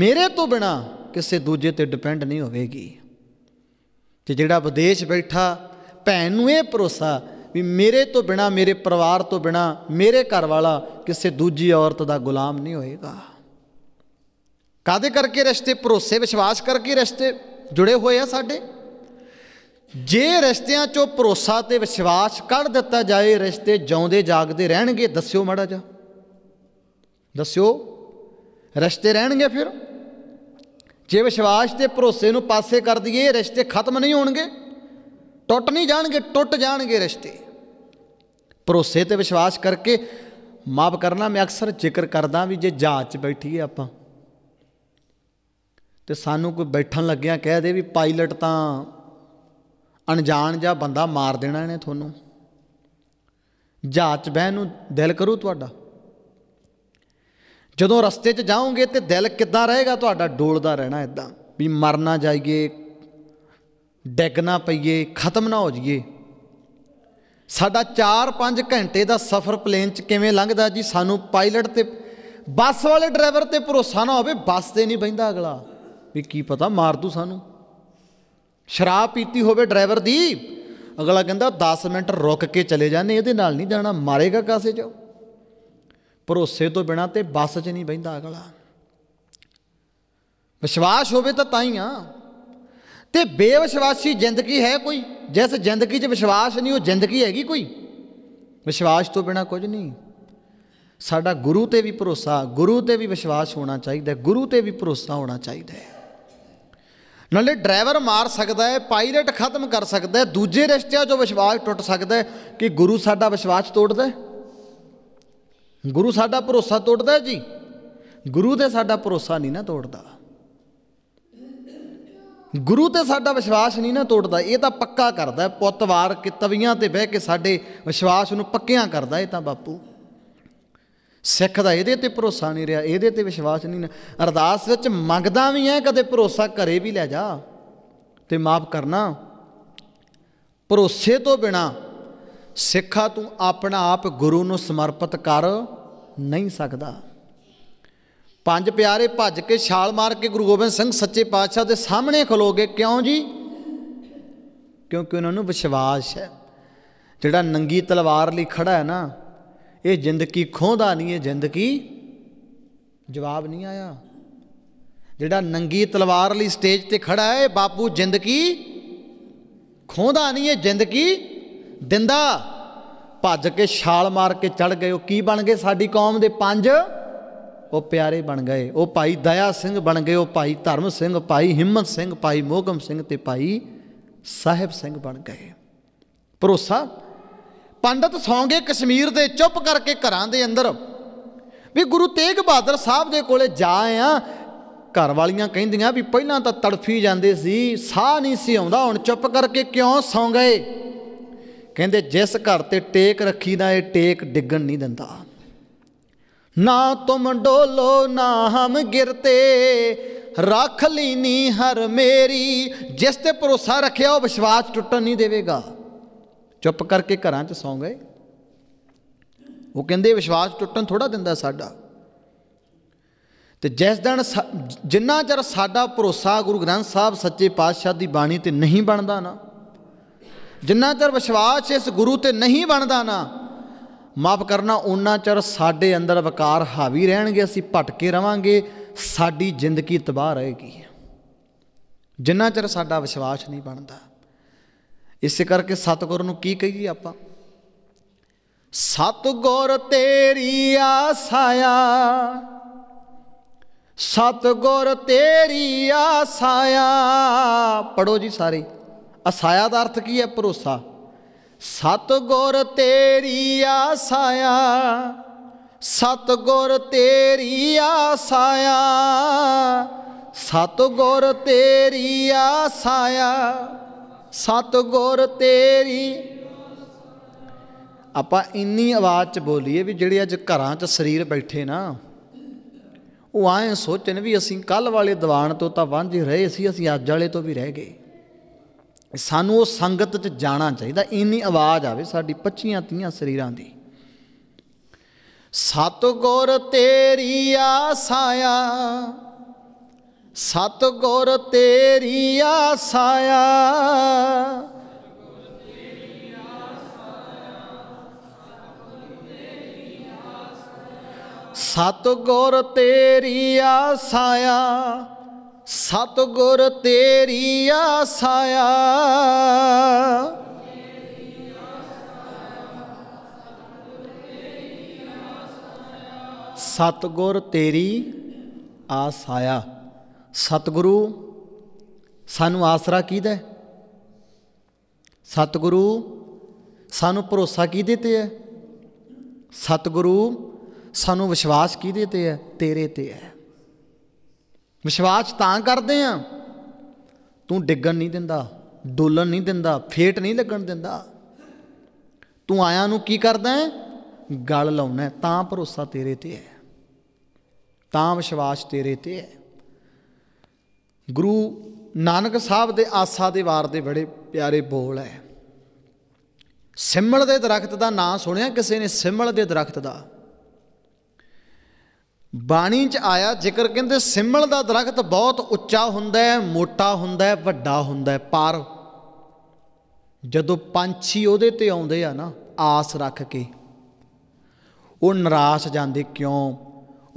ਮੇਰੇ ਤੋਂ ਬਿਨਾ ਕਿਸੇ ਦੂਜੇ ਤੇ ਡਿਪੈਂਡ ਨਹੀਂ ਹੋਵੇਗੀ ਤੇ ਜਿਹੜਾ ਵਿਦੇਸ਼ ਬੈਠਾ ਭੈਣ ਨੂੰ ਇਹ ਭਰੋਸਾ ਵੀ ਮੇਰੇ ਤੋਂ ਬਿਨਾ ਮੇਰੇ ਪਰਿਵਾਰ ਤੋਂ ਬਿਨਾ ਮੇਰੇ ਘਰ ਵਾਲਾ ਕਿਸੇ ਦੂਜੀ ਔਰਤ ਦਾ ਗੁਲਾਮ ਨਹੀਂ ਹੋਏਗਾ ਕਾਦੇ ਕਰਕੇ ਰਿਸ਼ਤੇ ਭਰੋਸੇ ਵਿਸ਼ਵਾਸ ਕਰਕੇ ਰਿਸ਼ਤੇ ਜੁੜੇ ਹੋਏ ਆ ਸਾਡੇ ਜੇ ਰਿਸ਼ਤਿਆਂ 'ਚੋਂ ਭਰੋਸਾ ਤੇ ਵਿਸ਼ਵਾਸ ਕੱਢ ਦਿੱਤਾ ਜਾਏ ਰਿਸ਼ਤੇ ਜਿਉਂਦੇ ਜਾਗਦੇ ਰਹਿਣਗੇ ਦੱਸਿਓ ਮਾੜਾ ਜਾ ਦੱਸਿਓ ਰਿਸ਼ਤੇ ਰਹਿਣਗੇ ਫਿਰ ਜੇ ਵਿਸ਼ਵਾਸ ਤੇ ਭਰੋਸੇ ਨੂੰ ਪਾਸੇ ਕਰ ਦਈਏ ਰਿਸ਼ਤੇ ਖਤਮ ਨਹੀਂ ਹੋਣਗੇ ਟੁੱਟ ਨਹੀਂ ਜਾਣਗੇ ਟੁੱਟ ਜਾਣਗੇ ਰਿਸ਼ਤੇ ਭਰੋਸੇ ਤੇ ਵਿਸ਼ਵਾਸ ਕਰਕੇ ਮਾਫ ਕਰਨਾ ਮੈਂ ਅਕਸਰ ਜ਼ਿਕਰ ਕਰਦਾ ਵੀ ਜੇ ਜਹਾਜ਼ 'ਚ ਬੈਠੀਏ ਆਪਾਂ ਤੇ ਸਾਨੂੰ ਕੋਈ ਬੈਠਣ ਲੱਗਿਆ ਕਹਿ ਦੇ ਵੀ ਪਾਇਲਟ ਤਾਂ ਅਣਜਾਣ ਜਾਂ ਬੰਦਾ ਮਾਰ ਦੇਣਾ ਇਹਨੇ ਤੁਹਾਨੂੰ ਜਾਚ ਬਹਿ ਨੂੰ ਦਿਲ ਕਰੂ ਤੁਹਾਡਾ ਜਦੋਂ ਰਸਤੇ 'ਚ ਜਾਓਗੇ ਤੇ ਦਿਲ ਕਿੱਦਾਂ ਰਹੇਗਾ ਤੁਹਾਡਾ ਡੋਲਦਾ ਰਹਿਣਾ ਇਦਾਂ ਵੀ ਮਰ ਨਾ ਜਾਈਏ ਡੈਗਣਾ ਨਾ ਪਈਏ ਖਤਮ ਨਾ ਹੋ ਜਾਈਏ ਸਾਡਾ 4-5 ਘੰਟੇ ਦਾ ਸਫ਼ਰ ਪਲੇਨ 'ਚ ਕਿਵੇਂ ਲੰਘਦਾ ਜੀ ਸਾਨੂੰ ਪਾਇਲਟ ਤੇ ਬੱਸ ਵਾਲੇ ਡਰਾਈਵਰ ਤੇ ਭਰੋਸਾ ਨਾ ਹੋਵੇ ਬੱਸ ਤੇ ਨਹੀਂ ਬੈਂਦਾ ਅਗਲਾ ਵੀ ਕੀ ਪਤਾ ਮਾਰ ਦੂ ਸਾਨੂੰ ਸ਼ਰਾਬ ਪੀਤੀ ਹੋਵੇ ਡਰਾਈਵਰ ਦੀ ਅਗਲਾ ਕਹਿੰਦਾ 10 ਮਿੰਟ ਰੁਕ ਕੇ ਚਲੇ ਜਾਣੇ ਇਹਦੇ ਨਾਲ ਨਹੀਂ ਜਾਣਾ ਮਾਰੇਗਾ ਕਾਸੇ 'ਚ ਭਰੋਸੇ ਤੋਂ ਬਿਨਾ ਤੇ ਬੱਸ 'ਚ ਨਹੀਂ ਬੈਂਦਾ ਅਗਲਾ ਵਿਸ਼ਵਾਸ ਹੋਵੇ ਤਾਂ ਤਾਂ ਹੀ ਆ ਤੇ ਬੇਵਿਸ਼ਵਾਸੀ ਜ਼ਿੰਦਗੀ ਹੈ ਕੋਈ ਜਿਸ ਜ਼ਿੰਦਗੀ 'ਚ ਵਿਸ਼ਵਾਸ ਨਹੀਂ ਉਹ ਜ਼ਿੰਦਗੀ ਹੈਗੀ ਕੋਈ ਵਿਸ਼ਵਾਸ ਤੋਂ ਬਿਨਾ ਕੁਝ ਨਹੀਂ ਸਾਡਾ ਗੁਰੂ ਤੇ ਵੀ ਭਰੋਸਾ ਗੁਰੂ ਤੇ ਵੀ ਵਿਸ਼ਵਾਸ ਹੋਣਾ ਚਾਹੀਦਾ ਗੁਰੂ ਤੇ ਵੀ ਭਰੋਸਾ ਹੋਣਾ ਚਾਹੀਦਾ ਹੈ ਨਾਲੇ ਡਰਾਈਵਰ ਮਾਰ ਸਕਦਾ ਹੈ ਪਾਇਲਟ ਖਤਮ ਕਰ ਸਕਦਾ ਹੈ ਦੂਜੇ ਰਿਸ਼ਤਿਆਂ 'ਚੋਂ ਵਿਸ਼ਵਾਸ ਟੁੱਟ ਸਕਦਾ ਹੈ ਕਿ ਗੁਰੂ ਸਾਡਾ ਵਿਸ਼ਵਾਸ ਤੋੜਦਾ ਹੈ ਗੁਰੂ ਸਾਡਾ ਭਰੋਸਾ ਤੋੜਦਾ ਹੈ ਜੀ ਗੁਰੂ ਤੇ ਸਾਡਾ ਭਰੋਸਾ ਨਹੀਂ ਨਾ ਤੋੜਦਾ ਗੁਰੂ ਤੇ ਸਾਡਾ ਵਿਸ਼ਵਾਸ ਨਹੀਂ ਨਾ ਤੋੜਦਾ ਇਹ ਤਾਂ ਪੱਕਾ ਕਰਦਾ ਪੁੱਤਵਾਰ ਕਿ ਤਵੀਆਂ ਤੇ ਬਹਿ ਕੇ ਸਾਡੇ ਵਿਸ਼ਵਾਸ ਨੂੰ ਪੱਕਿਆਂ ਕਰਦਾ ਇਹ ਤਾਂ ਬਾਪੂ ਸਿੱਖ ਦਾ ਇਹਦੇ ਤੇ ਭਰੋਸਾ ਨਹੀਂ ਰਿਹਾ ਇਹਦੇ ਤੇ ਵਿਸ਼ਵਾਸ ਨਹੀਂ ਅਰਦਾਸ ਵਿੱਚ ਮੰਗਦਾ ਵੀ ਐ ਕਦੇ ਭਰੋਸਾ ਘਰੇ ਵੀ ਲੈ ਜਾ ਤੇ ਮਾਫ ਕਰਨਾ ਭਰੋਸੇ ਤੋਂ ਬਿਨਾ ਸਿੱਖਾ ਤੂੰ ਆਪਣਾ ਆਪ ਗੁਰੂ ਨੂੰ ਸਮਰਪਿਤ ਕਰ ਨਹੀਂ ਸਕਦਾ ਪੰਜ ਪਿਆਰੇ ਭੱਜ ਕੇ ਛਾਲ ਮਾਰ ਕੇ ਗੁਰੂ ਗੋਬਿੰਦ ਸਿੰਘ ਸੱਚੇ ਪਾਤਸ਼ਾਹ ਦੇ ਸਾਹਮਣੇ ਖਲੋਗੇ ਕਿਉਂ ਜੀ ਕਿਉਂਕਿ ਉਹਨਾਂ ਨੂੰ ਵਿਸ਼ਵਾਸ ਹੈ ਜਿਹੜਾ ਨੰਗੀ ਤਲਵਾਰ ਲਈ ਖੜਾ ਹੈ ਨਾ ਇਹ ਜ਼ਿੰਦਗੀ ਖੋਹਦਾ ਨਹੀਂ ਇਹ ਜ਼ਿੰਦਗੀ ਜਵਾਬ ਨਹੀਂ ਆਇਆ ਜਿਹੜਾ ਨੰਗੀ ਤਲਵਾਰ ਲਈ ਸਟੇਜ ਤੇ ਖੜਾ ਹੈ ਬਾਪੂ ਜ਼ਿੰਦਗੀ ਖੋਹਦਾ ਨਹੀਂ ਇਹ ਜ਼ਿੰਦਗੀ ਦਿੰਦਾ ਭੱਜ ਕੇ ਛਾਲ ਮਾਰ ਕੇ ਚੜ ਗਏ ਉਹ ਕੀ ਬਣ ਗਏ ਸਾਡੀ ਕੌਮ ਦੇ ਪੰਜ ਉਹ ਪਿਆਰੇ ਬਣ ਗਏ ਉਹ ਭਾਈ ਦਇਆ ਸਿੰਘ ਬਣ ਗਏ ਉਹ ਭਾਈ ਧਰਮ ਸਿੰਘ ਭਾਈ ਹਿੰਮਤ ਸਿੰਘ ਭਾਈ ਮੋਗਮ ਸਿੰਘ ਤੇ ਭਾਈ ਸਾਹਿਬ ਸਿੰਘ ਬਣ ਗਏ ਭਰੋਸਾ ਪੰਡਤ ਸੌਂਗੇ ਕਸ਼ਮੀਰ ਦੇ ਚੁੱਪ ਕਰਕੇ ਘਰਾਂ ਦੇ ਅੰਦਰ ਵੀ ਗੁਰੂ ਤੇਗ ਬਹਾਦਰ ਸਾਹਿਬ ਦੇ ਕੋਲੇ ਜਾ ਆ ਘਰ ਵਾਲੀਆਂ ਕਹਿੰਦੀਆਂ ਵੀ ਪਹਿਲਾਂ ਤਾਂ ਤੜਫੀ ਜਾਂਦੇ ਸੀ ਸਾਹ ਨਹੀਂ ਸੀ ਆਉਂਦਾ ਹੁਣ ਚੁੱਪ ਕਰਕੇ ਕਿਉਂ ਸੌਂ ਗਏ ਕਹਿੰਦੇ ਜਿਸ ਘਰ ਤੇ ਟੇਕ ਰੱਖੀ ਦਾ ਇਹ ਟੇਕ ਡਿੱਗਣ ਨਹੀਂ ਦਿੰਦਾ ਨਾ ਤੁਮ ਡੋਲੋ ਨਾ ਹਮ ਗਿਰਤੇ ਰੱਖ ਲੀਨੀ ਹਰ ਮੇਰੀ ਜਿਸ ਤੇ ਭਰੋਸਾ ਰੱਖਿਆ ਉਹ ਵਿਸ਼ਵਾਸ ਟੁੱਟਣ ਨਹੀਂ ਦੇਵੇਗਾ ਚੁੱਪ ਕਰਕੇ ਘਰਾਂ 'ਚ ਸੌਂ ਗਏ ਉਹ ਕਹਿੰਦੇ ਵਿਸ਼ਵਾਸ ਟੁੱਟਣ ਥੋੜਾ ਦਿੰਦਾ ਸਾਡਾ ਤੇ ਜਿਸ ਦਿਨ ਜਿੰਨਾ ਚਿਰ ਸਾਡਾ ਭਰੋਸਾ ਗੁਰੂ ਗ੍ਰੰਥ ਸਾਹਿਬ ਸੱਚੇ ਪਾਤਸ਼ਾਹ ਦੀ ਬਾਣੀ ਤੇ ਨਹੀਂ ਬਣਦਾ ਨਾ ਜਿੰਨਾ ਚਿਰ ਵਿਸ਼ਵਾਸ ਇਸ ਗੁਰੂ ਤੇ ਨਹੀਂ ਬਣਦਾ ਨਾ ਮਾਫ ਕਰਨਾ ਉਹਨਾਂ ਚਿਰ ਸਾਡੇ ਅੰਦਰ ਵਿਕਾਰ ਹਾਵੀ ਰਹਿਣਗੇ ਅਸੀਂ ਭਟਕੇ ਰਵਾਂਗੇ ਸਾਡੀ ਜ਼ਿੰਦਗੀ ਤਬਾਹ ਰਹੇਗੀ ਜਿੰਨਾ ਚਿਰ ਸਾਡਾ ਵਿਸ਼ਵਾਸ ਨਹੀਂ ਬਣਦਾ ਇਸੇ ਕਰਕੇ ਸਤਗੁਰ ਨੂੰ ਕੀ ਕਹੀਏ ਆਪਾਂ ਸਤਗੁਰ ਤੇਰੀ ਆਸਾਇਆ ਸਤਗੁਰ ਤੇਰੀ ਆਸਾਇਆ ਪੜੋ ਜੀ ਸਾਰੇ ਆਸਾਇਆ ਦਾ ਅਰਥ ਕੀ ਹੈ ਭਰੋਸਾ ਸਤਗੁਰ ਤੇਰੀ ਆਸਾਇਆ ਸਤਗੁਰ ਤੇਰੀ ਆਸਾਇਆ ਸਤਗੁਰ ਤੇਰੀ ਆਸਾਇਆ ਸਤ ਗੁਰ ਤੇਰੀ ਆਪਾਂ ਇੰਨੀ ਆਵਾਜ਼ 'ਚ ਬੋਲੀਏ ਵੀ ਜਿਹੜੇ ਅੱਜ ਘਰਾਂ 'ਚ ਸਰੀਰ ਬੈਠੇ ਨਾ ਉਹ ਆਏ ਸੋਚਣ ਵੀ ਅਸੀਂ ਕੱਲ ਵਾਲੇ ਦੀਵਾਨ ਤੋਂ ਤਾਂ ਵਾਂਝੇ ਰਹੇ ਸੀ ਅਸੀਂ ਅੱਜ ਵਾਲੇ ਤੋਂ ਵੀ ਰਹਿ ਗਏ ਸਾਨੂੰ ਉਹ ਸੰਗਤ 'ਚ ਜਾਣਾ ਚਾਹੀਦਾ ਇੰਨੀ ਆਵਾਜ਼ ਆਵੇ ਸਾਡੀ ਪੱਚੀਆਂ ਤੀਆਂ ਸਰੀਰਾਂ ਦੀ ਸਤਗੁਰ ਤੇਰੀ ਆਸਾਇਆ ਸਤਗੁਰ ਤੇਰੀ ਆਸਾਇਆ ਸਤਗੁਰ ਤੇਰੀ ਆਸਾਇਆ ਸਤਗੁਰ ਤੇਰੀ ਆਸਾਇਆ ਸਤਗੁਰ ਤੇਰੀ ਆਸਾਇਆ ਸਤਿਗੁਰੂ ਸਾਨੂੰ ਆਸਰਾ ਕਿਹਦਾ ਸਤਿਗੁਰੂ ਸਾਨੂੰ ਭਰੋਸਾ ਕਿਹਦੇ ਤੇ ਹੈ ਸਤਿਗੁਰੂ ਸਾਨੂੰ ਵਿਸ਼ਵਾਸ ਕਿਹਦੇ ਤੇ ਹੈ ਤੇਰੇ ਤੇ ਹੈ ਵਿਸ਼ਵਾਸ ਤਾਂ ਕਰਦੇ ਆ ਤੂੰ ਡਿੱਗਣ ਨਹੀਂ ਦਿੰਦਾ ਡੋਲਣ ਨਹੀਂ ਦਿੰਦਾ ਫੇਟ ਨਹੀਂ ਲੱਗਣ ਦਿੰਦਾ ਤੂੰ ਆਇਆਂ ਨੂੰ ਕੀ ਕਰਦਾ ਗਲ ਲਾਉਣਾ ਤਾਂ ਭਰੋਸਾ ਤੇਰੇ ਤੇ ਹੈ ਤਾਂ ਵਿਸ਼ਵਾਸ ਤੇਰੇ ਤੇ ਹੈ ਗੁਰੂ ਨਾਨਕ ਸਾਹਿਬ ਦੇ ਆਸਾ ਦੇ ਵਾਰ ਦੇ ਬੜੇ ਪਿਆਰੇ ਬੋਲ ਹੈ ਸਿਮਲ ਦੇ ਦਰਖਤ ਦਾ ਨਾਂ ਸੁਣਿਆ ਕਿਸੇ ਨੇ ਸਿਮਲ ਦੇ ਦਰਖਤ ਦਾ ਬਾਣੀ 'ਚ ਆਇਆ ਜ਼ਿਕਰ ਕਹਿੰਦੇ ਸਿਮਲ ਦਾ ਦਰਖਤ ਬਹੁਤ ਉੱਚਾ ਹੁੰਦਾ ਹੈ ਮੋਟਾ ਹੁੰਦਾ ਹੈ ਵੱਡਾ ਹੁੰਦਾ ਹੈ ਪਰ ਜਦੋਂ ਪੰਛੀ ਉਹਦੇ ਤੇ ਆਉਂਦੇ ਆ ਨਾ ਆਸ ਰੱਖ ਕੇ ਉਹ ਨਿਰਾਸ਼ ਜਾਂਦੇ ਕਿਉਂ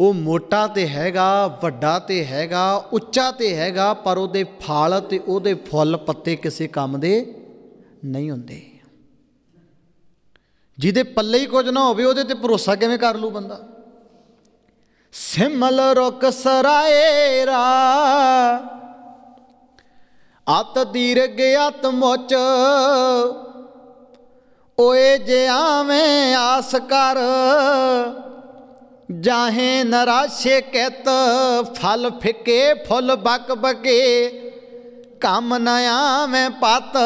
ਉਹ ਮੋਟਾ ਤੇ ਹੈਗਾ ਵੱਡਾ ਤੇ ਹੈਗਾ ਉੱਚਾ ਤੇ ਹੈਗਾ ਪਰ ਉਹਦੇ ਫਲ ਤੇ ਉਹਦੇ ਫੁੱਲ ਪੱਤੇ ਕਿਸੇ ਕੰਮ ਦੇ ਨਹੀਂ ਹੁੰਦੇ ਜਿਹਦੇ ਪੱਲੇ ਹੀ ਕੁਝ ਨਾ ਹੋਵੇ ਉਹਦੇ ਤੇ ਭਰੋਸਾ ਕਿਵੇਂ ਕਰ ਲੂ ਬੰਦਾ ਸਿਮਲ ਰੁਕ ਸਰਾਏਰਾ ਅਤ ਦੀਰਗ ਅਤ ਮੋਚ ਓਏ ਜੇ ਆਵੇਂ ਆਸ ਕਰ ਜਾਹੇ ਨਰਾਸ਼ੇ ਕਿਤ ਫਲ ਫਿੱਕੇ ਫੁੱਲ ਬਕ ਬਕੇ ਕੰਮ ਨਾ ਆਵੇਂ ਪਤ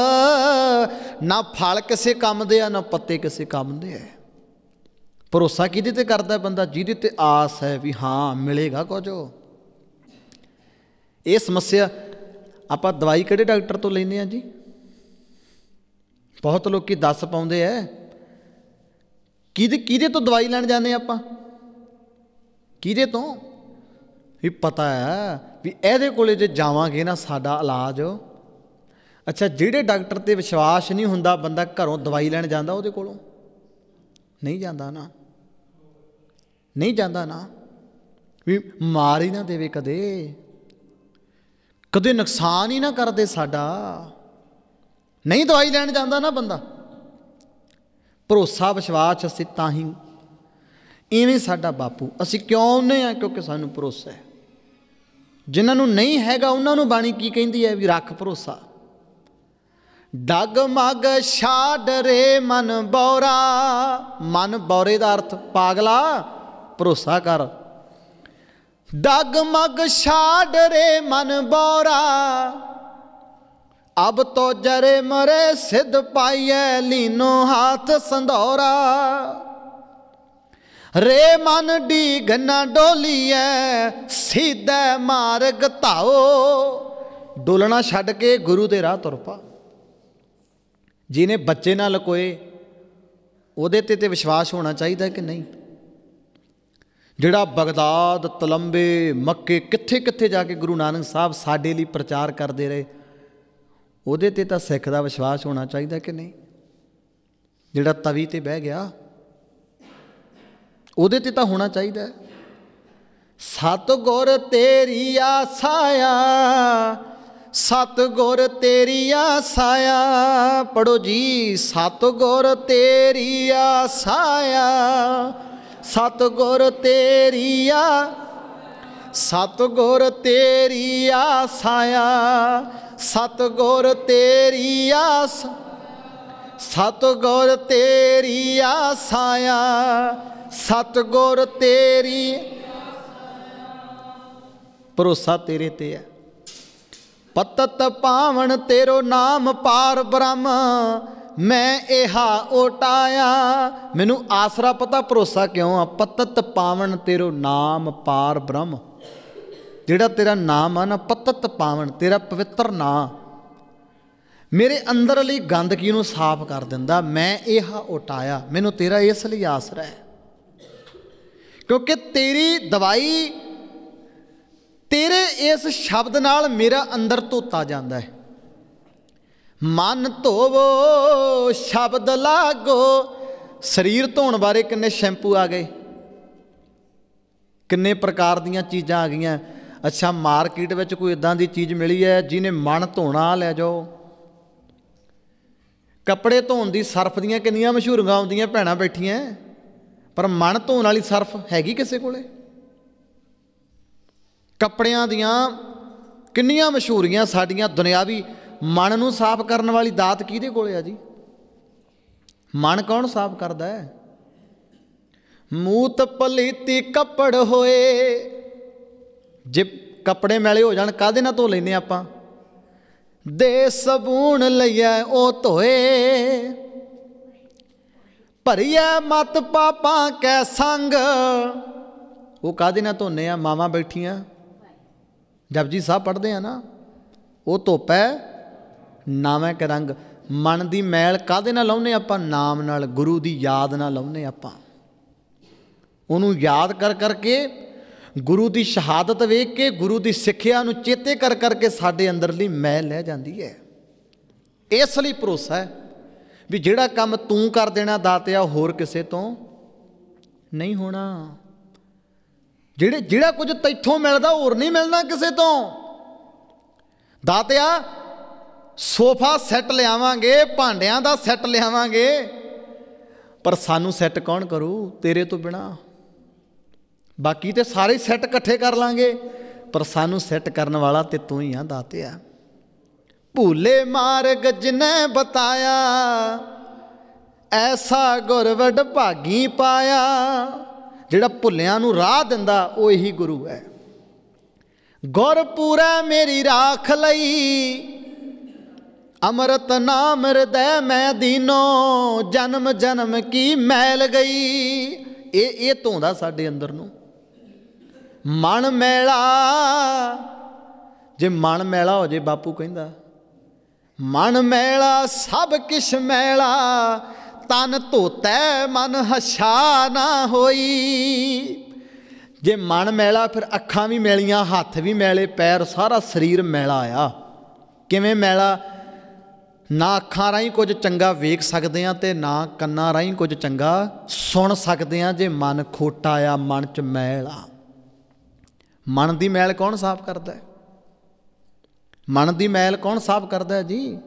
ਨਾ ਫਲ ਕਿਸੇ ਕੰਮ ਦੇ ਆ ਨਾ ਪੱਤੇ ਕਿਸੇ ਕੰਮ ਦੇ ਆ ਭਰੋਸਾ ਕਿਹਦੇ ਤੇ ਕਰਦਾ ਬੰਦਾ ਜਿਹਦੇ ਤੇ ਆਸ ਹੈ ਵੀ ਹਾਂ ਮਿਲੇਗਾ ਕੁਝ ਇਹ ਸਮੱਸਿਆ ਆਪਾਂ ਦਵਾਈ ਕਿਹੜੇ ਡਾਕਟਰ ਤੋਂ ਲੈਨੇ ਆ ਜੀ ਬਹੁਤ ਲੋਕੀ ਦੱਸ ਪਾਉਂਦੇ ਐ ਕਿਹਦੇ ਕਿਹਦੇ ਤੋਂ ਦਵਾਈ ਲੈਣ ਜਾਂਦੇ ਆਪਾਂ ਕਿਹਦੇ ਤੋਂ ਵੀ ਪਤਾ ਹੈ ਵੀ ਇਹਦੇ ਕੋਲੇ ਜੇ ਜਾਵਾਂਗੇ ਨਾ ਸਾਡਾ ਇਲਾਜ ਅੱਛਾ ਜਿਹੜੇ ਡਾਕਟਰ ਤੇ ਵਿਸ਼ਵਾਸ ਨਹੀਂ ਹੁੰਦਾ ਬੰਦਾ ਘਰੋਂ ਦਵਾਈ ਲੈਣ ਜਾਂਦਾ ਉਹਦੇ ਕੋਲੋਂ ਨਹੀਂ ਜਾਂਦਾ ਨਾ ਨਹੀਂ ਜਾਂਦਾ ਨਾ ਵੀ ਮਾਰ ਹੀ ਨਾ ਦੇਵੇ ਕਦੇ ਕਦੇ ਨੁਕਸਾਨ ਹੀ ਨਾ ਕਰਦੇ ਸਾਡਾ ਨਹੀਂ ਦਵਾਈ ਲੈਣ ਜਾਂਦਾ ਨਾ ਬੰਦਾ ਭਰੋਸਾ ਵਿਸ਼ਵਾਸ ਅਸੀਂ ਤਾਂ ਹੀ ਇਵੇਂ ਸਾਡਾ ਬਾਪੂ ਅਸੀਂ ਕਿਉਂ ਆਉਨੇ ਆ ਕਿਉਂਕਿ ਸਾਨੂੰ ਭਰੋਸਾ ਹੈ ਜਿਨ੍ਹਾਂ ਨੂੰ ਨਹੀਂ ਹੈਗਾ ਉਹਨਾਂ ਨੂੰ ਬਾਣੀ ਕੀ ਕਹਿੰਦੀ ਹੈ ਵੀ ਰੱਖ ਭਰੋਸਾ ਡਗ ਮਗ ਛਾੜ ਰੇ ਮਨ ਬੌਰਾ ਮਨ ਬੌਰੇ ਦਾ ਅਰਥ ਪਾਗਲਾ ਭਰੋਸਾ ਕਰ ਡਗ ਮਗ ਛਾੜ ਰੇ ਮਨ ਬੌਰਾ ਅਬ ਤੋ ਜਰੇ ਮਰੇ ਸਿੱਧ ਪਾਈਐ ਲੀਨੋ ਹੱਥ ਸੰਧੋਰਾ ਰੇ ਮਨ ਢੀਗ ਨਾ ਡੋਲੀਐ ਸਿੱਧਾ ਮਾਰਗ ਧਾਓ ਡੋਲਣਾ ਛੱਡ ਕੇ ਗੁਰੂ ਦੇ ਰਾਹ ਤੁਰ ਪਾ ਜਿਹਨੇ ਬੱਚੇ ਨਾਲ ਕੋਏ ਉਹਦੇ ਤੇ ਤੇ ਵਿਸ਼ਵਾਸ ਹੋਣਾ ਚਾਹੀਦਾ ਕਿ ਨਹੀਂ ਜਿਹੜਾ ਬਗਦਾਦ ਤਲੰਬੇ ਮੱਕੇ ਕਿੱਥੇ ਕਿੱਥੇ ਜਾ ਕੇ ਗੁਰੂ ਨਾਨਕ ਸਾਹਿਬ ਸਾਡੇ ਲਈ ਪ੍ਰਚਾਰ ਕਰਦੇ ਰਹੇ ਉਹਦੇ ਤੇ ਤਾਂ ਸਿੱਖ ਦਾ ਵਿਸ਼ਵਾਸ ਹੋਣਾ ਚਾਹੀਦਾ ਕਿ ਨਹੀਂ ਜਿਹੜਾ ਤਵੀ ਤੇ ਬਹਿ ਗਿਆ ਉਹਦੇ ਤੇ ਤਾਂ ਹੋਣਾ ਚਾਹੀਦਾ ਸਤ ਗੁਰ ਤੇਰੀ ਆਸਾਇਆ ਸਤ ਗੁਰ ਤੇਰੀ ਆਸਾਇਆ ਪੜੋ ਜੀ ਸਤ ਗੁਰ ਤੇਰੀ ਆਸਾਇਆ ਸਤ ਗੁਰ ਤੇਰੀ ਆ ਸਤ ਗੁਰ ਤੇਰੀ ਆਸਾਇਆ ਸਤ ਗੁਰ ਤੇਰੀ ਆਸ ਸਤ ਗੁਰ ਤੇਰੀ ਆਸਾਇਆ ਸਤਗੁਰ ਤੇਰੀ ਭਰੋਸਾ ਤੇਰੇ ਤੇ ਹੈ ਪਤਤ ਪਾਵਣ ਤੇਰੋ ਨਾਮ ਪਾਰ ਬ੍ਰਹਮ ਮੈਂ ਇਹਾ ਓਟਾਇਆ ਮੈਨੂੰ ਆਸਰਾ ਪਤਾ ਭਰੋਸਾ ਕਿਉਂ ਆ ਪਤਤ ਪਾਵਣ ਤੇਰੋ ਨਾਮ ਪਾਰ ਬ੍ਰਹਮ ਜਿਹੜਾ ਤੇਰਾ ਨਾਮ ਆ ਨਾ ਪਤਤ ਪਾਵਣ ਤੇਰਾ ਪਵਿੱਤਰ ਨਾਮ ਮੇਰੇ ਅੰਦਰਲੀ ਗੰਦਗੀ ਨੂੰ ਸਾਫ਼ ਕਰ ਦਿੰਦਾ ਮੈਂ ਇਹਾ ਓਟਾਇਆ ਮੈਨੂੰ ਤੇਰਾ ਇਸ ਲਈ ਆਸਰਾ ਹੈ ਕਿਉਂਕਿ ਤੇਰੀ ਦਵਾਈ ਤੇਰੇ ਇਸ ਸ਼ਬਦ ਨਾਲ ਮੇਰਾ ਅੰਦਰ ਧੋਤਾ ਜਾਂਦਾ ਹੈ ਮਨ ਧੋਵੋ ਸ਼ਬਦ ਲਾਗੋ ਸਰੀਰ ਧੋਣ ਬਾਰੇ ਕਿੰਨੇ ਸ਼ੈਂਪੂ ਆ ਗਏ ਕਿੰਨੇ ਪ੍ਰਕਾਰ ਦੀਆਂ ਚੀਜ਼ਾਂ ਆ ਗਈਆਂ ਅੱਛਾ ਮਾਰਕੀਟ ਵਿੱਚ ਕੋਈ ਇਦਾਂ ਦੀ ਚੀਜ਼ ਮਿਲੀ ਹੈ ਜਿਹਨੇ ਮਨ ਧੋਣਾ ਲੈ ਜਾਓ ਕੱਪੜੇ ਧੋਣ ਦੀ ਸਰਫ ਦੀਆਂ ਕਿੰਨੀਆਂ ਮਸ਼ਹੂਰੀਆਂ ਆਉਂਦੀਆਂ ਭੈਣਾ ਬੈਠੀਆਂ ਪਰ ਮਨ ਧੋਣ ਵਾਲੀ ਸਰਫ ਹੈਗੀ ਕਿਸੇ ਕੋਲੇ ਕੱਪੜਿਆਂ ਦੀਆਂ ਕਿੰਨੀਆਂ ਮਸ਼ਹੂਰੀਆਂ ਸਾਡੀਆਂ ਦੁਨਿਆਵੀ ਮਨ ਨੂੰ ਸਾਫ਼ ਕਰਨ ਵਾਲੀ ਦਾਤ ਕਿਹਦੇ ਕੋਲੇ ਆ ਜੀ ਮਨ ਕੌਣ ਸਾਫ਼ ਕਰਦਾ ਹੈ ਮੂਤ ਪਲੀਤੀ ਕੱਪੜ ਹੋਏ ਜੇ ਕੱਪੜੇ ਮੈਲੇ ਹੋ ਜਾਣ ਕਾਦੇ ਨਾਲ ਧੋ ਲੈਨੇ ਆਪਾਂ ਦੇ ਸਬੂਨ ਲਈਏ ਉਹ ਧੋਏ ਭਰੀਏ ਮਤ ਪਾਪਾਂ ਕੈ ਸੰਗ ਉਹ ਕਾਦੇ ਨਾਲ ਧੋਨੇ ਆ ਮਾਵਾ ਬੈਠੀਆਂ ਜਪਜੀ ਸਾਹਿਬ ਪੜਦੇ ਆ ਨਾ ਉਹ ਧੋਪੈ ਨਾਵੇਂ ਕ ਰੰਗ ਮਨ ਦੀ ਮੈਲ ਕਾਦੇ ਨਾਲ ਲਾਉਨੇ ਆਪਾਂ ਨਾਮ ਨਾਲ ਗੁਰੂ ਦੀ ਯਾਦ ਨਾਲ ਲਾਉਨੇ ਆਪਾਂ ਉਹਨੂੰ ਯਾਦ ਕਰ ਕਰਕੇ ਗੁਰੂ ਦੀ ਸ਼ਹਾਦਤ ਵੇਖ ਕੇ ਗੁਰੂ ਦੀ ਸਿੱਖਿਆ ਨੂੰ ਚੇਤੇ ਕਰ ਕਰਕੇ ਸਾਡੇ ਅੰਦਰਲੀ ਮੈਲ ਲੈ ਜਾਂਦੀ ਹੈ ਇਸ ਲਈ ਭਰੋਸਾ ਹੈ ਵੀ ਜਿਹੜਾ ਕੰਮ ਤੂੰ ਕਰ ਦੇਣਾ ਦਾਤਿਆ ਹੋਰ ਕਿਸੇ ਤੋਂ ਨਹੀਂ ਹੋਣਾ ਜਿਹੜੇ ਜਿਹੜਾ ਕੁਝ ਤੈਥੋਂ ਮਿਲਦਾ ਹੋਰ ਨਹੀਂ ਮਿਲਣਾ ਕਿਸੇ ਤੋਂ ਦਾਤਿਆ ਸੋਫਾ ਸੈੱਟ ਲਿਆਵਾਂਗੇ ਭਾਂਡਿਆਂ ਦਾ ਸੈੱਟ ਲਿਆਵਾਂਗੇ ਪਰ ਸਾਨੂੰ ਸੈੱਟ ਕੌਣ ਕਰੂ ਤੇਰੇ ਤੋਂ ਬਿਨਾ ਬਾਕੀ ਤੇ ਸਾਰੇ ਸੈੱਟ ਇਕੱਠੇ ਕਰ ਲਾਂਗੇ ਪਰ ਸਾਨੂੰ ਸੈੱਟ ਕਰਨ ਵਾਲਾ ਤੇ ਤੂੰ ਹੀ ਆ ਦਾਤਿਆ ਭੂਲੇ ਮਾਰਗ ਜਿਨੈ ਬਤਾਇਆ ਐਸਾ ਗੁਰਵਡ ਭਾਗੀ ਪਾਇਆ ਜਿਹੜਾ ਭੁੱਲਿਆਂ ਨੂੰ ਰਾਹ ਦਿੰਦਾ ਉਹ ਇਹੀ ਗੁਰੂ ਹੈ ਗੁਰ ਪੂਰਾ ਮੇਰੀ ਰਾਖ ਲਈ ਅਮਰਤ ਨਾਮ ਹਿਰਦੈ ਮੈਂ ਦੀਨੋ ਜਨਮ ਜਨਮ ਕੀ ਮੈਲ ਗਈ ਇਹ ਇਹ ਧੋਂਦਾ ਸਾਡੇ ਅੰਦਰ ਨੂੰ ਮਨ ਮੈਲਾ ਜੇ ਮਨ ਮੈਲਾ ਹੋ ਜੇ ਬਾਪੂ ਕਹਿੰਦਾ ਮਨ ਮੈਲਾ ਸਭ ਕਿਛ ਮੈਲਾ ਤਨ ਧੋਤੈ ਮਨ ਹਸ਼ਾ ਨਾ ਹੋਈ ਜੇ ਮਨ ਮੈਲਾ ਫਿਰ ਅੱਖਾਂ ਵੀ ਮੈਲੀਆਂ ਹੱਥ ਵੀ ਮੈਲੇ ਪੈਰ ਸਾਰਾ ਸਰੀਰ ਮੈਲਾ ਆ ਕਿਵੇਂ ਮੈਲਾ ਨਾ ਅੱਖਾਂ ਰਾਹੀਂ ਕੁਝ ਚੰਗਾ ਵੇਖ ਸਕਦੇ ਆ ਤੇ ਨਾ ਕੰਨਾਂ ਰਾਹੀਂ ਕੁਝ ਚੰਗਾ ਸੁਣ ਸਕਦੇ ਆ ਜੇ ਮਨ ਖੋਟਾ ਆ ਮਨ ਚ ਮੈਲ ਆ ਮਨ ਦੀ ਮੈਲ ਕੌਣ ਸਾਫ਼ ਕਰਦਾ ਹੈ ਮਨ ਦੀ ਮੈਲ ਕੌਣ ਸਾਫ਼ ਕਰਦਾ ਹੈ ਜੀ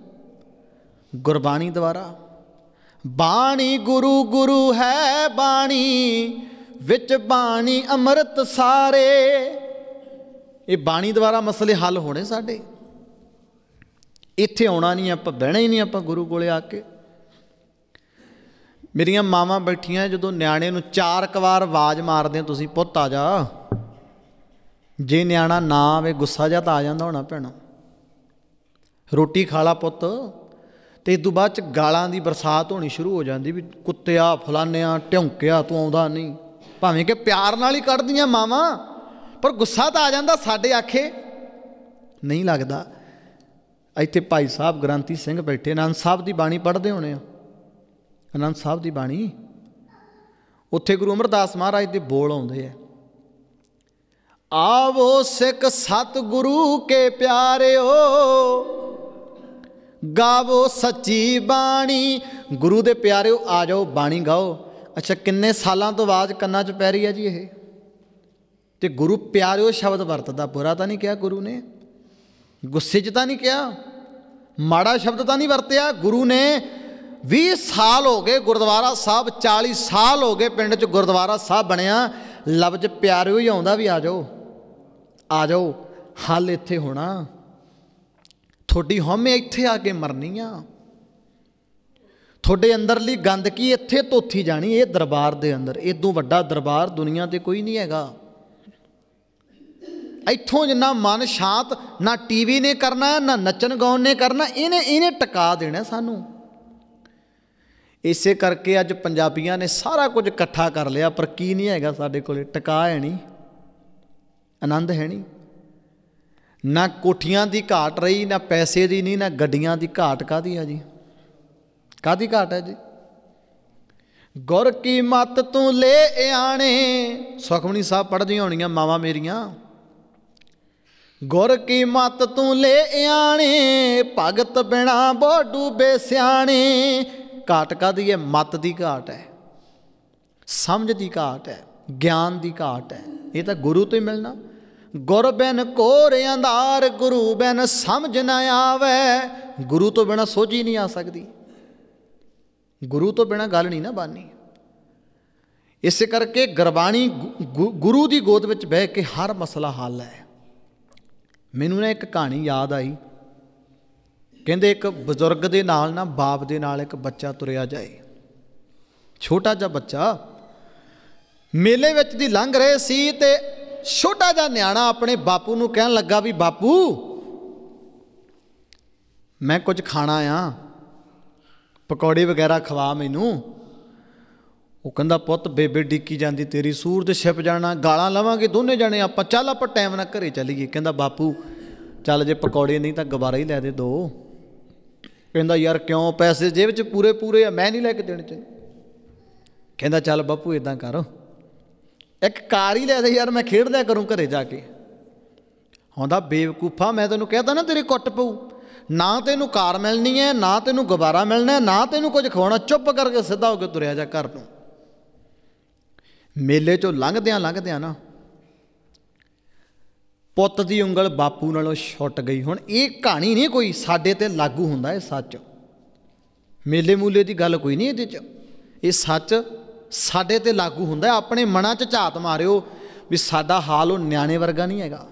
ਗੁਰਬਾਣੀ ਦੁਆਰਾ ਬਾਣੀ ਗੁਰੂ ਗੁਰੂ ਹੈ ਬਾਣੀ ਵਿੱਚ ਬਾਣੀ ਅੰਮ੍ਰਿਤ ਸਾਰੇ ਇਹ ਬਾਣੀ ਦੁਆਰਾ ਮਸਲੇ ਹੱਲ ਹੋਣੇ ਸਾਡੇ ਇੱਥੇ ਆਉਣਾ ਨਹੀਂ ਆਪਾਂ ਬਹਿਣਾ ਹੀ ਨਹੀਂ ਆਪਾਂ ਗੁਰੂ ਕੋਲੇ ਆ ਕੇ ਮੇਰੀਆਂ ਮਾਵਾਂ ਬੈਠੀਆਂ ਜਦੋਂ ਨਿਆਣੇ ਨੂੰ ਚਾਰ ਕਵਾਰ ਵਾਰ ਆਵਾਜ਼ ਮਾਰਦੇ ਤੁਸੀਂ ਪੁੱਤ ਆ ਜਾ ਜੇ ਨਿਆਣਾ ਨਾ ਆਵੇ ਗੁੱਸਾ ਜਾਂ ਤਾਂ ਆ ਜਾਂਦਾ ਹੋਣਾ ਭੈਣਾ ਰੋਟੀ ਖਾ ਲਾ ਪੁੱਤ ਤੇ ਇਦੋਂ ਬਾਅਦ ਚ ਗਾਲਾਂ ਦੀ ਬਰਸਾਤ ਹੋਣੀ ਸ਼ੁਰੂ ਹੋ ਜਾਂਦੀ ਵੀ ਕੁੱਤਿਆ ਫਲਾਨਿਆਂ ਟਿਉਂਕਿਆ ਤੂੰ ਆਉਂਦਾ ਨਹੀਂ ਭਾਵੇਂ ਕਿ ਪਿਆਰ ਨਾਲ ਹੀ ਕੱਢਦੀਆਂ ਮਾਵਾਂ ਪਰ ਗੁੱਸਾ ਤਾਂ ਆ ਜਾਂਦਾ ਸਾਡੇ ਆਖੇ ਨਹੀਂ ਲੱਗਦਾ ਇੱਥੇ ਭਾਈ ਸਾਹਿਬ ਗ੍ਰਾਂਤੀ ਸਿੰਘ ਬੈਠੇ ਆਨੰਦ ਸਾਹਿਬ ਦੀ ਬਾਣੀ ਪੜ੍ਹਦੇ ਹੋਣੇ ਆ ਆਨੰਦ ਸਾਹਿਬ ਦੀ ਬਾਣੀ ਉੱਥੇ ਗੁਰੂ ਅਮਰਦਾਸ ਮਹਾਰਾਜ ਦੇ ਬੋਲ ਆਉਂਦੇ ਆ ਆਵੋ ਸਿੱਖ ਸਤਿਗੁਰੂ ਕੇ ਪਿਆਰਿਓ ਗਾਵੋ ਸੱਚੀ ਬਾਣੀ ਗੁਰੂ ਦੇ ਪਿਆਰਿਓ ਆ ਜਾਓ ਬਾਣੀ ਗਾਓ ਅੱਛਾ ਕਿੰਨੇ ਸਾਲਾਂ ਤੋਂ ਆਵਾਜ਼ ਕੰਨਾਂ 'ਚ ਪੈ ਰਹੀ ਹੈ ਜੀ ਇਹ ਤੇ ਗੁਰੂ ਪਿਆਰਿਓ ਸ਼ਬਦ ਵਰਤਦਾ ਬੁਰਾ ਤਾਂ ਨਹੀਂ ਕਿਹਾ ਗੁਰੂ ਨੇ ਗੁੱਸੇ 'ਚ ਤਾਂ ਨਹੀਂ ਕਿਹਾ ਮਾੜਾ ਸ਼ਬਦ ਤਾਂ ਨਹੀਂ ਵਰਤਿਆ ਗੁਰੂ ਨੇ 20 ਸਾਲ ਹੋ ਗਏ ਗੁਰਦੁਆਰਾ ਸਾਹਿਬ 40 ਸਾਲ ਹੋ ਗਏ ਪਿੰਡ 'ਚ ਗੁਰਦੁਆਰਾ ਸਾਹਿਬ ਬਣਿਆ ਲਫ਼ਜ਼ ਪਿਆਰਿਓ ਹੀ ਆਉਂਦਾ ਵੀ ਆ ਜਾਓ ਆ ਜਾਓ ਹੱਲ ਇੱਥੇ ਹੋਣਾ ਤੁਹਾਡੀ ਹਉਮੈ ਇੱਥੇ ਆ ਕੇ ਮਰਨੀ ਆ ਤੁਹਾਡੇ ਅੰਦਰਲੀ ਗੰਦਗੀ ਇੱਥੇ ਧੋਤੀ ਜਾਣੀ ਇਹ ਦਰਬਾਰ ਦੇ ਅੰਦਰ ਇਦੋਂ ਵੱਡਾ ਦਰਬਾਰ ਦੁਨੀਆ ਤੇ ਕੋਈ ਨਹੀਂ ਹੈਗਾ ਇੱਥੋਂ ਜਿੰਨਾ ਮਨ ਸ਼ਾਂਤ ਨਾ ਟੀਵੀ ਨੇ ਕਰਨਾ ਨਾ ਨੱਚਣ ਗਾਉਣ ਨੇ ਕਰਨਾ ਇਹਨੇ ਇਹਨੇ ਟਿਕਾ ਦੇਣਾ ਸਾਨੂੰ ਇਸੇ ਕਰਕੇ ਅੱਜ ਪੰਜਾਬੀਆਂ ਨੇ ਸਾਰਾ ਕੁਝ ਇਕੱਠਾ ਕਰ ਲਿਆ ਪਰ ਕੀ ਨਹੀਂ ਹੈਗਾ ਸਾਡੇ ਕੋਲੇ ਟਿਕਾ ਹੈ ਨਹੀਂ ਆਨੰਦ ਹੈ ਨਹੀਂ ਨਾ ਕੋਠੀਆਂ ਦੀ ਘਾਟ ਰਹੀ ਨਾ ਪੈਸੇ ਦੀ ਨਹੀਂ ਨਾ ਗੱਡੀਆਂ ਦੀ ਘਾਟ ਕਾਦੀ ਆ ਜੀ ਕਾਦੀ ਘਾਟ ਹੈ ਜੀ ਗੁਰ ਕੀ ਮਤ ਤੂੰ ਲੈ ਆਣੇ ਸੁਖਮਣੀ ਸਾਹਿਬ ਪੜਦੀ ਹੋਣੀਆਂ ਮਾਵਾ ਮੇਰੀਆਂ ਗੁਰ ਕੀ ਮਤ ਤੂੰ ਲੈ ਆਣੇ ਭਗਤ ਬਿਨਾ ਬੋ ਡੂਬੇ ਸਿਆਣੇ ਘਾਟ ਕਾਦੀ ਹੈ ਮਤ ਦੀ ਘਾਟ ਹੈ ਸਮਝ ਦੀ ਘਾਟ ਹੈ ਗਿਆਨ ਦੀ ਘਾਟ ਹੈ ਇਹ ਤਾਂ ਗੁਰੂ ਤੋਂ ਹੀ ਮਿਲਣਾ ਗੁਰ ਬਿਨ ਕੋਰ ਅੰਧਾਰ ਗੁਰੂ ਬਿਨ ਸਮਝ ਨਾ ਆਵੇ ਗੁਰੂ ਤੋਂ ਬਿਨਾ ਸੋਝੀ ਨਹੀਂ ਆ ਸਕਦੀ ਗੁਰੂ ਤੋਂ ਬਿਨਾ ਗੱਲ ਨਹੀਂ ਨਾ ਬਾਨੀ ਇਸੇ ਕਰਕੇ ਗਰਬਾਣੀ ਗੁਰੂ ਦੀ ਗੋਦ ਵਿੱਚ ਬਹਿ ਕੇ ਹਰ ਮਸਲਾ ਹੱਲ ਹੈ ਮੈਨੂੰ ਨਾ ਇੱਕ ਕਹਾਣੀ ਯਾਦ ਆਈ ਕਹਿੰਦੇ ਇੱਕ ਬਜ਼ੁਰਗ ਦੇ ਨਾਲ ਨਾ ਬਾਪ ਦੇ ਨਾਲ ਇੱਕ ਬੱਚਾ ਤੁਰਿਆ ਜਾਏ ਛੋਟਾ ਜਿਹਾ ਬੱਚਾ ਮੇਲੇ ਵਿੱਚ ਦੀ ਲੰਘ ਰਹੇ ਸੀ ਤੇ ਛੋਟਾ ਜਿਹਾ ਨਿਆਣਾ ਆਪਣੇ ਬਾਪੂ ਨੂੰ ਕਹਿਣ ਲੱਗਾ ਵੀ ਬਾਪੂ ਮੈਂ ਕੁਝ ਖਾਣਾ ਆ ਪਕੌੜੇ ਵਗੈਰਾ ਖਵਾ ਮੈਨੂੰ ਉਹ ਕਹਿੰਦਾ ਪੁੱਤ ਬੇਬੇ ਡਿੱਕੀ ਜਾਂਦੀ ਤੇਰੀ ਸੂਰਜ ਛਿਪ ਜਾਣਾ ਗਾਲਾਂ ਲਵਾਂਗੇ ਦੋਨੇ ਜਣੇ ਆਪਾਂ ਚੱਲ ਆਪਾਂ ਟਾਈਮ ਨਾਲ ਘਰੇ ਚੱਲੀਏ ਕਹਿੰਦਾ ਬਾਪੂ ਚੱਲ ਜੇ ਪਕੌੜੇ ਨਹੀਂ ਤਾਂ ਗਵਾਰਾ ਹੀ ਲੈ ਦੇ ਦੋ ਕਹਿੰਦਾ ਯਾਰ ਕਿਉਂ ਪੈਸੇ ਜੇਬ 'ਚ ਪੂਰੇ ਪੂਰੇ ਆ ਮੈਂ ਨਹੀਂ ਲੈ ਕੇ ਦੇਣੇ ਚਾਹੀਦੇ ਕਹਿੰਦਾ ਚੱਲ ਬਾਪੂ ਇਦਾਂ ਕਰੋ ਇੱਕ ਕਾਰ ਹੀ ਲੈ ਦੇ ਯਾਰ ਮੈਂ ਖੇਡ ਲਿਆ ਕਰੂੰ ਘਰੇ ਜਾ ਕੇ ਹੁੰਦਾ ਬੇਵਕੂਫਾ ਮੈਂ ਤੈਨੂੰ ਕਹਿਤਾ ਨਾ ਤੇਰੇ ਕੁੱਟ ਪਊ ਨਾ ਤੈਨੂੰ ਕਾਰ ਮਿਲਣੀ ਐ ਨਾ ਤੈਨੂੰ ਗੁਬਾਰਾ ਮਿਲਣਾ ਨਾ ਤੈਨੂੰ ਕੁਝ ਖਵਾਉਣਾ ਚੁੱਪ ਕਰਕੇ ਸਿੱਧਾ ਹੋ ਕੇ ਤੁਰਿਆ ਜਾ ਘਰ ਨੂੰ ਮੇਲੇ ਚੋਂ ਲੰਘਦਿਆਂ ਲੰਘਦਿਆਂ ਨਾ ਪੁੱਤ ਦੀ ਉਂਗਲ ਬਾਪੂ ਨਾਲੋਂ ਛੁੱਟ ਗਈ ਹੁਣ ਇਹ ਕਹਾਣੀ ਨਹੀਂ ਕੋਈ ਸਾਡੇ ਤੇ ਲਾਗੂ ਹੁੰਦਾ ਇਹ ਸੱਚ ਮੇਲੇ ਮੂਲੇ ਦੀ ਗੱਲ ਕੋਈ ਨਹੀਂ ਇਹਦੇ 'ਚ ਇਹ ਸੱਚ ਸਾਡੇ ਤੇ ਲਾਗੂ ਹੁੰਦਾ ਆਪਣੇ ਮਨਾਂ 'ਚ ਝਾਤ ਮਾਰਿਓ ਵੀ ਸਾਡਾ ਹਾਲ ਉਹ ਨਿਆਣੇ ਵਰਗਾ ਨਹੀਂ ਹੈਗਾ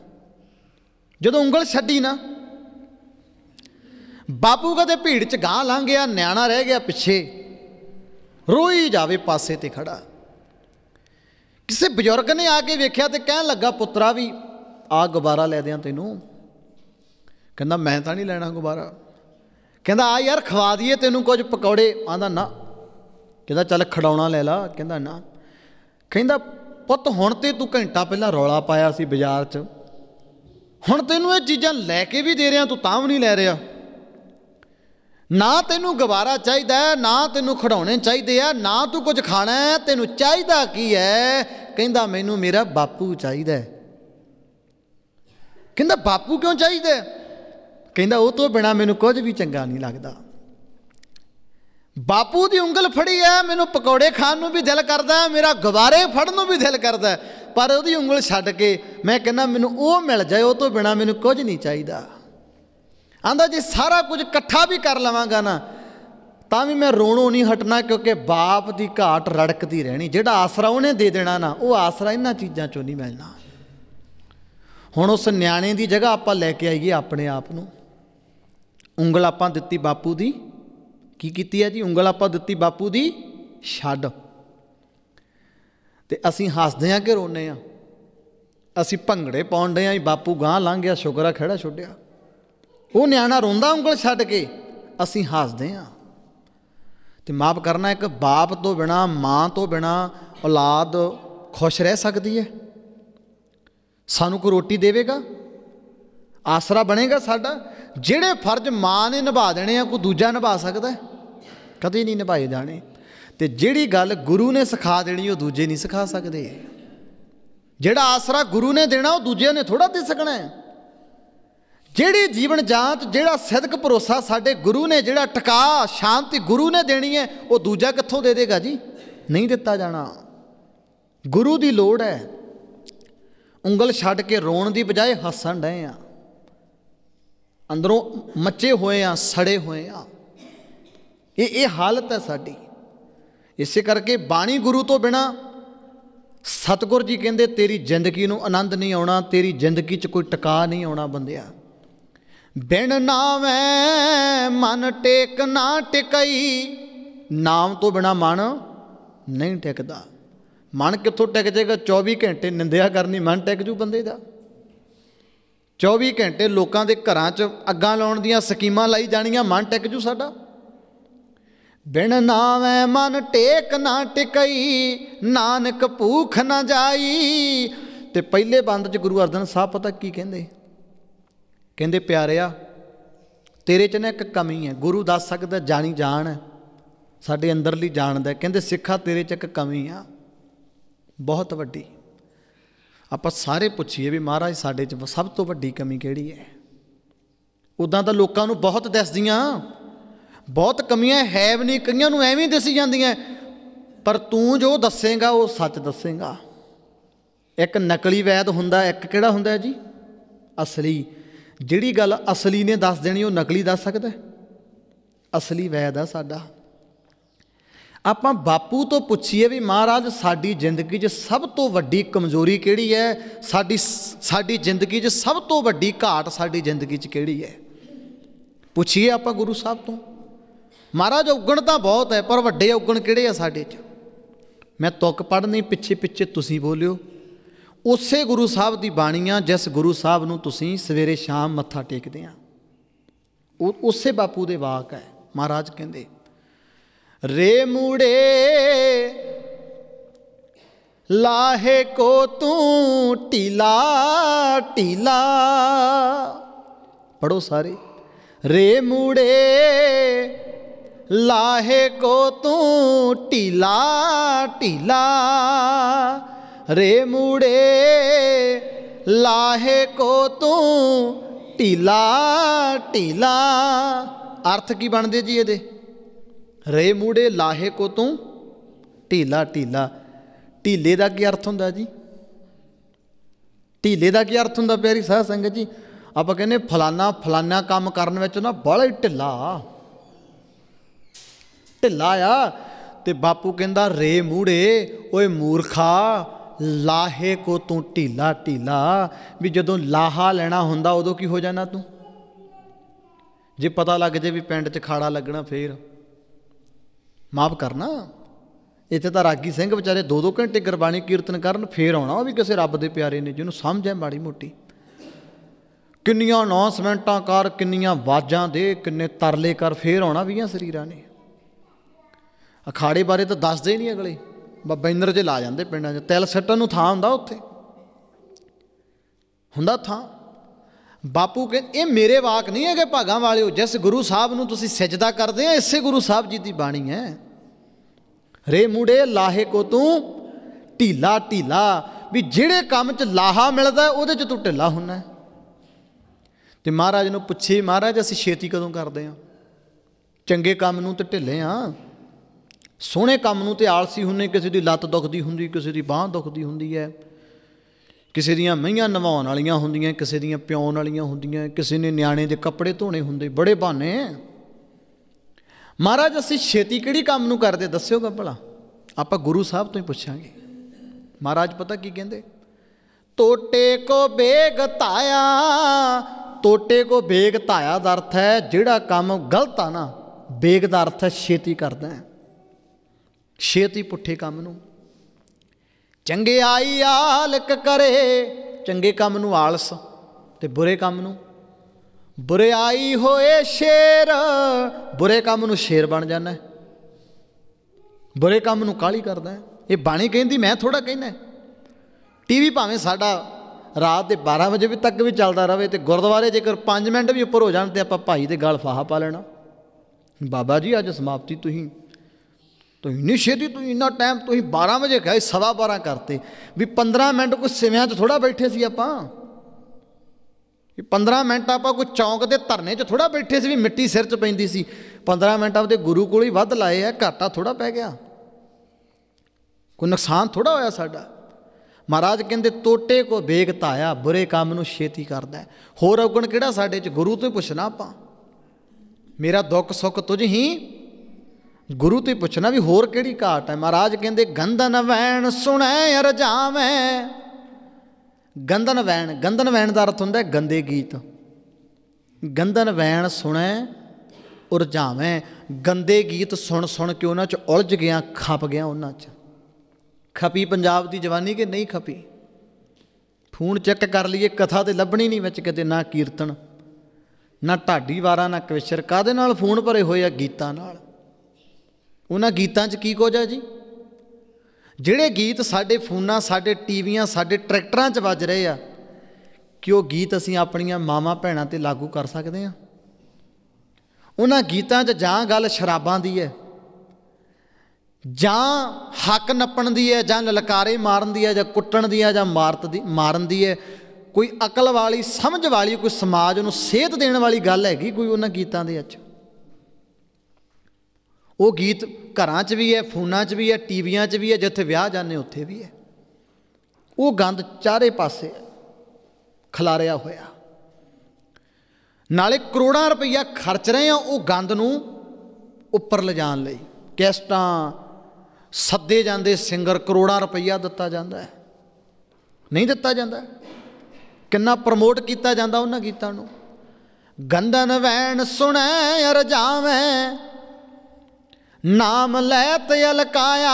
ਜਦੋਂ ਉਂਗਲ ਛੱਡੀ ਨਾ ਬਾਪੂ ਕਦੇ ਭੀੜ 'ਚ ਗਾਂ ਲੰਘ ਗਿਆ ਨਿਆਣਾ ਰਹਿ ਗਿਆ ਪਿੱਛੇ ਰੋਈ ਜਾਵੇ ਪਾਸੇ ਤੇ ਖੜਾ ਕਿਸੇ ਬਜ਼ੁਰਗ ਨੇ ਆ ਕੇ ਵੇਖਿਆ ਤੇ ਕਹਿਣ ਲੱਗਾ ਪੁੱਤਰਾ ਵੀ ਆ ਗੁਬਾਰਾ ਲੈ ਦਿਆਂ ਤੈਨੂੰ ਕਹਿੰਦਾ ਮੈਂ ਤਾਂ ਨਹੀਂ ਲੈਣਾ ਗੁਬਾਰਾ ਕਹਿੰਦਾ ਆ ਯਾਰ ਖਵਾ ਦਈਏ ਤੈਨੂੰ ਕੁਝ ਪਕੌੜੇ ਆਂਦਾ ਨਾ ਕਹਿੰਦਾ ਚੱਲ ਖਡਾਉਣਾ ਲੈ ਲਾ ਕਹਿੰਦਾ ਨਾ ਕਹਿੰਦਾ ਪੁੱਤ ਹੁਣ ਤੇ ਤੂੰ ਘੰਟਾ ਪਹਿਲਾਂ ਰੌਲਾ ਪਾਇਆ ਸੀ ਬਾਜ਼ਾਰ 'ਚ ਹੁਣ ਤੈਨੂੰ ਇਹ ਚੀਜ਼ਾਂ ਲੈ ਕੇ ਵੀ ਦੇ ਰਿਆਂ ਤੂੰ ਤਾਂ ਵੀ ਨਹੀਂ ਲੈ ਰਿਆ ਨਾ ਤੈਨੂੰ ਗਵਾਰਾ ਚਾਹੀਦਾ ਨਾ ਤੈਨੂੰ ਖਡਾਉਣੇ ਚਾਹੀਦੇ ਆ ਨਾ ਤੂੰ ਕੁਝ ਖਾਣਾ ਤੈਨੂੰ ਚਾਹੀਦਾ ਕੀ ਹੈ ਕਹਿੰਦਾ ਮੈਨੂੰ ਮੇਰਾ ਬਾਪੂ ਚਾਹੀਦਾ ਕਹਿੰਦਾ ਬਾਪੂ ਕਿਉਂ ਚਾਹੀਦਾ ਕਹਿੰਦਾ ਉਹ ਤੋਂ ਬਿਨਾ ਮੈਨੂੰ ਕੁਝ ਵੀ ਚੰਗਾ ਨਹੀਂ ਲੱਗਦਾ ਬਾਪੂ ਦੀ ਉਂਗਲ ਫੜੀ ਐ ਮੈਨੂੰ ਪਕੌੜੇ ਖਾਣ ਨੂੰ ਵੀ ਦਿਲ ਕਰਦਾ ਮੇਰਾ ਗਵਾਰੇ ਫੜਨ ਨੂੰ ਵੀ ਦਿਲ ਕਰਦਾ ਪਰ ਉਹਦੀ ਉਂਗਲ ਛੱਡ ਕੇ ਮੈਂ ਕਹਿੰਦਾ ਮੈਨੂੰ ਉਹ ਮਿਲ ਜਾਏ ਉਹ ਤੋਂ ਬਿਨਾ ਮੈਨੂੰ ਕੁਝ ਨਹੀਂ ਚਾਹੀਦਾ ਆਂਦਾ ਜੇ ਸਾਰਾ ਕੁਝ ਇਕੱਠਾ ਵੀ ਕਰ ਲਵਾਂਗਾ ਨਾ ਤਾਂ ਵੀ ਮੈਂ ਰੋਣੋਂ ਨਹੀਂ ਹਟਣਾ ਕਿਉਂਕਿ ਬਾਪ ਦੀ ਘਾਟ ਰੜਕਦੀ ਰਹਿਣੀ ਜਿਹੜਾ ਆਸਰਾ ਉਹਨੇ ਦੇ ਦੇਣਾ ਨਾ ਉਹ ਆਸਰਾ ਇਹਨਾਂ ਚੀਜ਼ਾਂ ਚੋਂ ਨਹੀਂ ਮਿਲਣਾ ਹੁਣ ਉਸ ਨਿਆਣੇ ਦੀ ਜਗ੍ਹਾ ਆਪਾਂ ਲੈ ਕੇ ਆਈਏ ਆਪਣੇ ਆਪ ਨੂੰ ਉਂਗਲ ਆਪਾਂ ਦਿੱਤੀ ਬਾਪੂ ਦੀ ਕੀ ਕੀਤੀ ਹੈ ਜੀ ਉਂਗਲ ਆਪਾਂ ਦਿੱਤੀ ਬਾਪੂ ਦੀ ਛੱਡ ਤੇ ਅਸੀਂ ਹੱਸਦੇ ਆਂ ਕਿ ਰੋਨੇ ਆਂ ਅਸੀਂ ਭੰਗੜੇ ਪਾਉਣ ਆਂ ਜੀ ਬਾਪੂ ਗਾਂ ਲੰਘ ਗਿਆ ਸ਼ੁਕਰ ਆ ਖੜਾ ਛੁੱਟਿਆ ਉਹ ਨਿਆਣਾ ਰੋਂਦਾ ਉਂਗਲ ਛੱਡ ਕੇ ਅਸੀਂ ਹੱਸਦੇ ਆਂ ਤੇ ਮਾਫ ਕਰਨਾ ਇੱਕ ਬਾਪ ਤੋਂ ਬਿਨਾ ਮਾਂ ਤੋਂ ਬਿਨਾ ਔਲਾਦ ਖੁਸ਼ ਰਹਿ ਸਕਦੀ ਹੈ ਸਾਨੂੰ ਕੋ ਰੋਟੀ ਦੇਵੇਗਾ ਆਸਰਾ ਬਣੇਗਾ ਸਾਡਾ ਜਿਹੜੇ ਫਰਜ਼ ਮਾਂ ਨੇ ਨਿਭਾ ਦੇਣੇ ਆ ਕੋਈ ਦੂਜਾ ਨਿਭਾ ਸਕਦਾ ਹੈ ਕਦੇ ਨਹੀਂ ਨਿਭਾਏ ਜਾਣੇ ਤੇ ਜਿਹੜੀ ਗੱਲ ਗੁਰੂ ਨੇ ਸਿਖਾ ਦੇਣੀ ਉਹ ਦੂਜੇ ਨਹੀਂ ਸਿਖਾ ਸਕਦੇ ਜਿਹੜਾ ਆਸਰਾ ਗੁਰੂ ਨੇ ਦੇਣਾ ਉਹ ਦੂਜਿਆਂ ਨੇ ਥੋੜਾ ਦੇ ਸਕਣਾ ਹੈ ਜਿਹੜੀ ਜੀਵਨ ਜਾਂਚ ਜਿਹੜਾ ਸਿੱਧਕ ਭਰੋਸਾ ਸਾਡੇ ਗੁਰੂ ਨੇ ਜਿਹੜਾ ਟਿਕਾ ਸ਼ਾਂਤੀ ਗੁਰੂ ਨੇ ਦੇਣੀ ਹੈ ਉਹ ਦੂਜਾ ਕਿੱਥੋਂ ਦੇ ਦੇਗਾ ਜੀ ਨਹੀਂ ਦਿੱਤਾ ਜਾਣਾ ਗੁਰੂ ਦੀ ਲੋੜ ਹੈ ਉਂਗਲ ਛੱਡ ਕੇ ਰੋਣ ਦੀ ਬਜਾਏ ਹੱਸਣ ਡਏ ਆ ਅੰਦਰੋਂ ਮੱਚੇ ਹੋਏ ਆ ਸੜੇ ਹੋਏ ਆ ਇਹ ਇਹ ਹਾਲਤ ਹੈ ਸਾਡੀ ਇਸੇ ਕਰਕੇ ਬਾਣੀ ਗੁਰੂ ਤੋਂ ਬਿਨਾ ਸਤਗੁਰ ਜੀ ਕਹਿੰਦੇ ਤੇਰੀ ਜ਼ਿੰਦਗੀ ਨੂੰ ਆਨੰਦ ਨਹੀਂ ਆਉਣਾ ਤੇਰੀ ਜ਼ਿੰਦਗੀ 'ਚ ਕੋਈ ਟਿਕਾ ਨਹੀਂ ਆਉਣਾ ਬੰਦਿਆ ਬਿਨ ਨਾਵੇਂ ਮਨ ਟੇਕ ਨਾ ਟਿਕਈ ਨਾਮ ਤੋਂ ਬਿਨਾ ਮਨ ਨਹੀਂ ਟਿਕਦਾ ਮਨ ਕਿੱਥੋਂ ਟਿਕ ਜਾਏਗਾ 24 ਘੰਟੇ ਨਿੰਦਿਆ ਕਰਨੀ ਮਨ ਟਿਕ ਜੂ ਬੰਦੇ ਦਾ 24 ਘੰਟੇ ਲੋਕਾਂ ਦੇ ਘਰਾਂ 'ਚ ਅੱਗਾਂ ਲਾਉਣ ਦੀਆਂ ਸਕੀਮਾਂ ਲਾਈ ਜਾਣੀਆਂ ਮਨ ਟਿਕ ਜੂ ਸਾਡਾ ਬਿਨ ਨਾਵੇਂ ਮਨ ਟੇਕ ਨਾ ਟਿਕਈ ਨਾਨਕ ਭੂਖ ਨਾ ਜਾਈ ਤੇ ਪਹਿਲੇ ਬੰਦ ਚ ਗੁਰੂ ਅਰਜਨ ਸਾਹਿਬ ਪਤਾ ਕੀ ਕਹਿੰਦੇ ਕਹਿੰਦੇ ਪਿਆਰਿਆ ਤੇਰੇ ਚ ਨਾ ਇੱਕ ਕਮੀ ਹੈ ਗੁਰੂ ਦੱਸ ਸਕਦਾ ਜਾਣੀ ਜਾਣ ਸਾਡੇ ਅੰਦਰਲੀ ਜਾਣਦਾ ਕਹਿੰਦੇ ਸਿੱਖਾ ਤੇਰੇ ਚ ਇੱਕ ਕਮੀ ਆ ਬਹੁਤ ਵੱਡੀ ਆਪਾਂ ਸਾਰੇ ਪੁੱਛੀਏ ਵੀ ਮਹਾਰਾਜ ਸਾਡੇ ਚ ਸਭ ਤੋਂ ਵੱਡੀ ਕਮੀ ਕਿਹੜੀ ਹੈ ਉਦਾਂ ਤਾਂ ਲੋਕਾਂ ਨੂੰ ਬਹੁਤ ਦੱਸਦੀਆਂ ਬਹੁਤ ਕਮੀਆਂ ਹੈ ਵੀ ਨਹੀਂ ਕਈਆਂ ਨੂੰ ਐਵੇਂ ਦੱਸੀ ਜਾਂਦੀਆਂ ਪਰ ਤੂੰ ਜੋ ਦੱਸੇਗਾ ਉਹ ਸੱਚ ਦੱਸੇਗਾ ਇੱਕ ਨਕਲੀ ਵੈਦ ਹੁੰਦਾ ਇੱਕ ਕਿਹੜਾ ਹੁੰਦਾ ਜੀ ਅਸਲੀ ਜਿਹੜੀ ਗੱਲ ਅਸਲੀ ਨੇ ਦੱਸ ਦੇਣੀ ਉਹ ਨਕਲੀ ਦੱਸ ਸਕਦਾ ਅਸਲੀ ਵੈਦ ਆ ਸਾਡਾ ਆਪਾਂ ਬਾਪੂ ਤੋਂ ਪੁੱਛੀਏ ਵੀ ਮਹਾਰਾਜ ਸਾਡੀ ਜ਼ਿੰਦਗੀ 'ਚ ਸਭ ਤੋਂ ਵੱਡੀ ਕਮਜ਼ੋਰੀ ਕਿਹੜੀ ਹੈ ਸਾਡੀ ਸਾਡੀ ਜ਼ਿੰਦਗੀ 'ਚ ਸਭ ਤੋਂ ਵੱਡੀ ਘਾਟ ਸਾਡੀ ਜ਼ਿੰਦਗੀ 'ਚ ਕਿਹੜੀ ਹੈ ਪੁੱਛੀਏ ਆਪਾਂ ਗੁਰੂ ਸਾਹਿਬ ਤੋਂ ਮਹਾਰਾਜ ਉਗਣ ਤਾਂ ਬਹੁਤ ਹੈ ਪਰ ਵੱਡੇ ਉਗਣ ਕਿਹੜੇ ਆ ਸਾਡੇ 'ਚ ਮੈਂ ਤੁਕ ਪੜਨੀ ਪਿੱਛੇ ਪਿੱਛੇ ਤੁਸੀਂ ਬੋਲਿਓ ਉਸੇ ਗੁਰੂ ਸਾਹਿਬ ਦੀ ਬਾਣੀਆਂ ਜਿਸ ਗੁਰੂ ਸਾਹਿਬ ਨੂੰ ਤੁਸੀਂ ਸਵੇਰੇ ਸ਼ਾਮ ਮੱਥਾ ਟੇਕਦੇ ਆ ਉਹ ਉਸੇ ਬਾਪੂ ਦੇ ਵਾਕ ਹੈ ਮਹਾਰਾਜ ਕਹਿੰਦੇ ਰੇ ਮੂੜੇ ਲਾਹੇ ਕੋ ਤੂੰ ਟੀਲਾ ਟੀਲਾ ਪੜੋ ਸਾਰੇ ਰੇ ਮੂੜੇ ਲਾਹੇ ਕੋ ਤੂੰ ਢੀਲਾ ਢੀਲਾ ਰੇ ਮੂੜੇ ਲਾਹੇ ਕੋ ਤੂੰ ਢੀਲਾ ਢੀਲਾ ਅਰਥ ਕੀ ਬਣਦੇ ਜੀ ਇਹਦੇ ਰੇ ਮੂੜੇ ਲਾਹੇ ਕੋ ਤੂੰ ਢੀਲਾ ਢੀਲਾ ਢੀਲੇ ਦਾ ਕੀ ਅਰਥ ਹੁੰਦਾ ਜੀ ਢੀਲੇ ਦਾ ਕੀ ਅਰਥ ਹੁੰਦਾ ਪਿਆਰੀ ਸਾਧ ਸੰਗਤ ਜੀ ਆਪਾਂ ਕਹਿੰਦੇ ਫਲਾਨਾ ਫਲਾਨਾ ਕੰਮ ਕਰਨ ਵਿੱਚ ਨਾ ਬੜਾ ਢਿੱਲਾ ਢਿੱਲਾ ਆ ਤੇ ਬਾਪੂ ਕਹਿੰਦਾ ਰੇ ਮੂੜੇ ਓਏ ਮੂਰਖਾ ਲਾਹੇ ਕੋ ਤੂੰ ਢੀਲਾ ਢੀਲਾ ਵੀ ਜਦੋਂ ਲਾਹਾ ਲੈਣਾ ਹੁੰਦਾ ਉਦੋਂ ਕੀ ਹੋ ਜਾਣਾ ਤੂੰ ਜੇ ਪਤਾ ਲੱਗ ਜੇ ਵੀ ਪਿੰਡ 'ਚ ਖਾੜਾ ਲੱਗਣਾ ਫੇਰ ਮਾਫ ਕਰਨਾ ਇੱਥੇ ਤਾਂ ਰਾਗੀ ਸਿੰਘ ਵਿਚਾਰੇ 2-2 ਘੰਟੇ ਗੁਰਬਾਣੀ ਕੀਰਤਨ ਕਰਨ ਫੇਰ ਆਉਣਾ ਉਹ ਵੀ ਕਿਸੇ ਰੱਬ ਦੇ ਪਿਆਰੇ ਨੇ ਜਿਹਨੂੰ ਸਮਝ ਹੈ ਮਾੜੀ ਮੋਟੀ ਕਿੰਨੀਆਂ ਅਨਾਉਂਸਮੈਂਟਾਂ ਕਰ ਕਿੰਨੀਆਂ ਵਾਜਾਂ ਦੇ ਕਿੰਨੇ ਤਰਲੇ ਕਰ ਫੇਰ ਆਉਣਾ ਵੀਆਂ ਸਰੀਰਾਂ ਨੇ ਅਖਾੜੇ ਬਾਰੇ ਤਾਂ ਦੱਸਦੇ ਹੀ ਨਹੀਂ ਅਗਲੇ ਬਾਬਾ ਇੰਦਰ 'ਚ ਲਾ ਜਾਂਦੇ ਪਿੰਡਾਂ 'ਚ ਤਿਲ ਸੱਟਣ ਨੂੰ ਥਾਂ ਹੁੰਦਾ ਉੱਥੇ ਹੁੰਦਾ ਥਾਂ ਬਾਪੂ ਕਹਿੰਦੇ ਇਹ ਮੇਰੇ ਵਾਕ ਨਹੀਂ ਹੈਗੇ ਭਾਗਾ ਵਾਲਿਓ ਜਿਸ ਗੁਰੂ ਸਾਹਿਬ ਨੂੰ ਤੁਸੀਂ ਸਜਦਾ ਕਰਦੇ ਆ ਇਸੇ ਗੁਰੂ ਸਾਹਿਬ ਜੀ ਦੀ ਬਾਣੀ ਹੈ ਰੇ ਮੁੜੇ ਲਾਹੇ ਕੋ ਤੂੰ ਢੀਲਾ ਢੀਲਾ ਵੀ ਜਿਹੜੇ ਕੰਮ 'ਚ ਲਾਹਾ ਮਿਲਦਾ ਉਹਦੇ 'ਚ ਤੂੰ ਢਿੱਲਾ ਹੁੰਨਾ ਤੇ ਮਹਾਰਾਜ ਨੂੰ ਪੁੱਛੇ ਮਹਾਰਾਜ ਅਸੀਂ ਛੇਤੀ ਕਦੋਂ ਕਰਦੇ ਆ ਚੰਗੇ ਕੰਮ ਨੂੰ ਤੇ ਢਿੱਲੇ ਆ ਸੋਹਣੇ ਕੰਮ ਨੂੰ ਤੇ ਆਲਸੀ ਹੁੰਨੇ ਕਿਸੇ ਦੀ ਲੱਤ ਦੁਖਦੀ ਹੁੰਦੀ ਕਿਸੇ ਦੀ ਬਾਹ ਦੁਖਦੀ ਹੁੰਦੀ ਹੈ ਕਿਸੇ ਦੀਆਂ ਮਈਆਂ ਨਵਾਉਣ ਵਾਲੀਆਂ ਹੁੰਦੀਆਂ ਕਿਸੇ ਦੀਆਂ ਪਿਉਣ ਵਾਲੀਆਂ ਹੁੰਦੀਆਂ ਕਿਸੇ ਨੇ ਨਿਆਣੇ ਦੇ ਕੱਪੜੇ ਧੋਣੇ ਹੁੰਦੇ ਬੜੇ ਬਹਾਨੇ ਮਹਾਰਾਜ ਅਸੀਂ ਛੇਤੀ ਕਿਹੜੀ ਕੰਮ ਨੂੰ ਕਰਦੇ ਦੱਸਿਓਗਾ ਭਲਾ ਆਪਾਂ ਗੁਰੂ ਸਾਹਿਬ ਤੋਂ ਹੀ ਪੁੱਛਾਂਗੇ ਮਹਾਰਾਜ ਪਤਾ ਕੀ ਕਹਿੰਦੇ ਟੋਟੇ ਕੋ ਬੇਗ ਧਾਇਆ ਟੋਟੇ ਕੋ ਬੇਗ ਧਾਇਆ ਦਾ ਅਰਥ ਹੈ ਜਿਹੜਾ ਕੰਮ ਗਲਤ ਆ ਨਾ ਬੇਗ ਦਾ ਅਰਥ ਹੈ ਛੇਤੀ ਕਰਦਾ ਹੈ ਛੇਤੀ ਪੁੱਠੇ ਕੰਮ ਨੂੰ ਚੰਗੇ ਆਈ ਆਲਕ ਕਰੇ ਚੰਗੇ ਕੰਮ ਨੂੰ ਆਲਸ ਤੇ ਬੁਰੇ ਕੰਮ ਨੂੰ ਬੁਰਾਈ ਹੋਏ ਸ਼ੇਰ ਬੁਰੇ ਕੰਮ ਨੂੰ ਸ਼ੇਰ ਬਣ ਜਾਂਦਾ ਬੁਰੇ ਕੰਮ ਨੂੰ ਕਾਲੀ ਕਰਦਾ ਇਹ ਬਾਣੀ ਕਹਿੰਦੀ ਮੈਂ ਥੋੜਾ ਕਹਿੰਦਾ ਟੀਵੀ ਭਾਵੇਂ ਸਾਡਾ ਰਾਤ ਦੇ 12 ਵਜੇ ਵੀ ਤੱਕ ਵੀ ਚੱਲਦਾ ਰਹੇ ਤੇ ਗੁਰਦੁਆਰੇ ਜੇਕਰ 5 ਮਿੰਟ ਵੀ ਉੱਪਰ ਹੋ ਜਾਣ ਤੇ ਆਪਾਂ ਭਾਈ ਦੇ ਗਲ ਫਾਹਾ ਪਾ ਲੈਣਾ ਬਾਬਾ ਜੀ ਅੱਜ ਸਮਾਪਤੀ ਤੁਸੀਂ ਤੂੰ ਇੰਨੀ ਛੇਤੀ ਤੂੰ ਇੰਨਾ ਟਾਈਮ ਤੁਸੀਂ 12 ਵਜੇ ਗਿਆ ਸਵਾ 12 ਕਰਤੇ ਵੀ 15 ਮਿੰਟ ਕੋਈ ਸਿਵਿਆਂ 'ਚ ਥੋੜਾ ਬੈਠੇ ਸੀ ਆਪਾਂ ਵੀ 15 ਮਿੰਟ ਆਪਾਂ ਕੋਈ ਚੌਂਕ ਦੇ ਧਰਨੇ 'ਚ ਥੋੜਾ ਬੈਠੇ ਸੀ ਵੀ ਮਿੱਟੀ ਸਿਰ 'ਚ ਪੈਂਦੀ ਸੀ 15 ਮਿੰਟ ਆਪਦੇ ਗੁਰੂ ਕੋਲ ਹੀ ਵੱਧ ਲਾਏ ਆ ਘਾਟਾ ਥੋੜਾ ਪੈ ਗਿਆ ਕੋਈ ਨੁਕਸਾਨ ਥੋੜਾ ਹੋਇਆ ਸਾਡਾ ਮਹਾਰਾਜ ਕਹਿੰਦੇ ਟੋਟੇ ਕੋ ਬੇਗਤਾਇਆ ਬੁਰੇ ਕੰਮ ਨੂੰ ਛੇਤੀ ਕਰਦਾ ਹੋਰ ਔਗਣ ਕਿਹੜਾ ਸਾਡੇ 'ਚ ਗੁਰੂ ਤੋਂ ਪੁੱਛਣਾ ਆਪਾਂ ਮੇਰਾ ਦੁੱਖ ਸੁੱਖ ਤੁਝ ਹੀ ਗੁਰੂ ਤੇ ਪੁੱਛਣਾ ਵੀ ਹੋਰ ਕਿਹੜੀ ਘਾਟ ਹੈ ਮਹਾਰਾਜ ਕਹਿੰਦੇ ਗੰਧਨ ਵੈਣ ਸੁਣੈ ਅਰਜਾਵੇਂ ਗੰਧਨ ਵੈਣ ਗੰਧਨ ਵੈਣ ਦਾ ਅਰਥ ਹੁੰਦਾ ਗੰਦੇ ਗੀਤ ਗੰਧਨ ਵੈਣ ਸੁਣੈ ਉਰਜਾਵੇਂ ਗੰਦੇ ਗੀਤ ਸੁਣ ਸੁਣ ਕੇ ਉਹਨਾਂ 'ਚ ਉਲਝ ਗਿਆ ਖੱਪ ਗਿਆ ਉਹਨਾਂ 'ਚ ਖਪੀ ਪੰਜਾਬ ਦੀ ਜਵਾਨੀ ਕਿ ਨਹੀਂ ਖਪੀ ਫੋਨ ਚੈੱਕ ਕਰ ਲਈਏ ਕਥਾ ਤੇ ਲੱਭਣੀ ਨਹੀਂ ਵਿੱਚ ਕਿਤੇ ਨਾ ਕੀਰਤਨ ਨਾ ਢਾਡੀ ਵਾਰਾ ਨਾ ਕਵਿਸ਼ਰ ਕਾਦੇ ਨਾਲ ਫੋਨ ਭਰੇ ਹੋਏ ਆ ਗੀਤਾਂ ਨਾਲ ਉਹਨਾਂ ਗੀਤਾਂ 'ਚ ਕੀ ਕੋਜਾ ਆ ਜੀ ਜਿਹੜੇ ਗੀਤ ਸਾਡੇ ਫੋਨਾਂ ਸਾਡੇ ਟੀਵੀਆਂ ਸਾਡੇ ਟਰੈਕਟਰਾਂ 'ਚ ਵੱਜ ਰਹੇ ਆ ਕਿ ਉਹ ਗੀਤ ਅਸੀਂ ਆਪਣੀਆਂ ਮਾਵਾਂ ਭੈਣਾਂ ਤੇ ਲਾਗੂ ਕਰ ਸਕਦੇ ਆ ਉਹਨਾਂ ਗੀਤਾਂ 'ਚ ਜਾਂ ਗੱਲ ਸ਼ਰਾਬਾਂ ਦੀ ਹੈ ਜਾਂ ਹੱਕ ਨੱਪਣ ਦੀ ਹੈ ਜਾਂ ਲਲਕਾਰੇ ਮਾਰਨ ਦੀ ਹੈ ਜਾਂ ਕੁੱਟਣ ਦੀ ਹੈ ਜਾਂ ਮਾਰਤ ਦੀ ਮਾਰਨ ਦੀ ਹੈ ਕੋਈ ਅਕਲ ਵਾਲੀ ਸਮਝ ਵਾਲੀ ਕੋਈ ਸਮਾਜ ਨੂੰ ਸੇਧ ਦੇਣ ਵਾਲੀ ਗੱਲ ਹੈਗੀ ਕੋਈ ਉਹਨਾਂ ਗੀਤਾਂ ਦੇ ਵਿੱਚ ਉਹ ਗੀਤ ਘਰਾਂ 'ਚ ਵੀ ਹੈ ਫੋਨਾਂ 'ਚ ਵੀ ਹੈ ਟੀਵੀਆਂ 'ਚ ਵੀ ਹੈ ਜਿੱਥੇ ਵਿਆਹ ਜਾਂਦੇ ਉੱਥੇ ਵੀ ਹੈ ਉਹ ਗੰਦ ਚਾਰੇ ਪਾਸੇ ਖਲਾਰਿਆ ਹੋਇਆ ਨਾਲੇ ਕਰੋੜਾਂ ਰੁਪਈਆ ਖਰਚ ਰਹੇ ਆ ਉਹ ਗੰਦ ਨੂੰ ਉੱਪਰ ਲਿਜਾਣ ਲਈ ਕੈਸਟਾਂ ਸੱਦੇ ਜਾਂਦੇ ਸਿੰਗਰ ਕਰੋੜਾਂ ਰੁਪਈਆ ਦਿੱਤਾ ਜਾਂਦਾ ਹੈ ਨਹੀਂ ਦਿੱਤਾ ਜਾਂਦਾ ਕਿੰਨਾ ਪ੍ਰਮੋਟ ਕੀਤਾ ਜਾਂਦਾ ਉਹਨਾਂ ਗੀਤਾਂ ਨੂੰ ਗੰਦਨ ਵੈਣ ਸੁਣੈ ਅਰ ਜਾਵੇਂ ਨਾਮ ਲੈ ਤੇ ਅਲਕਾਇਆ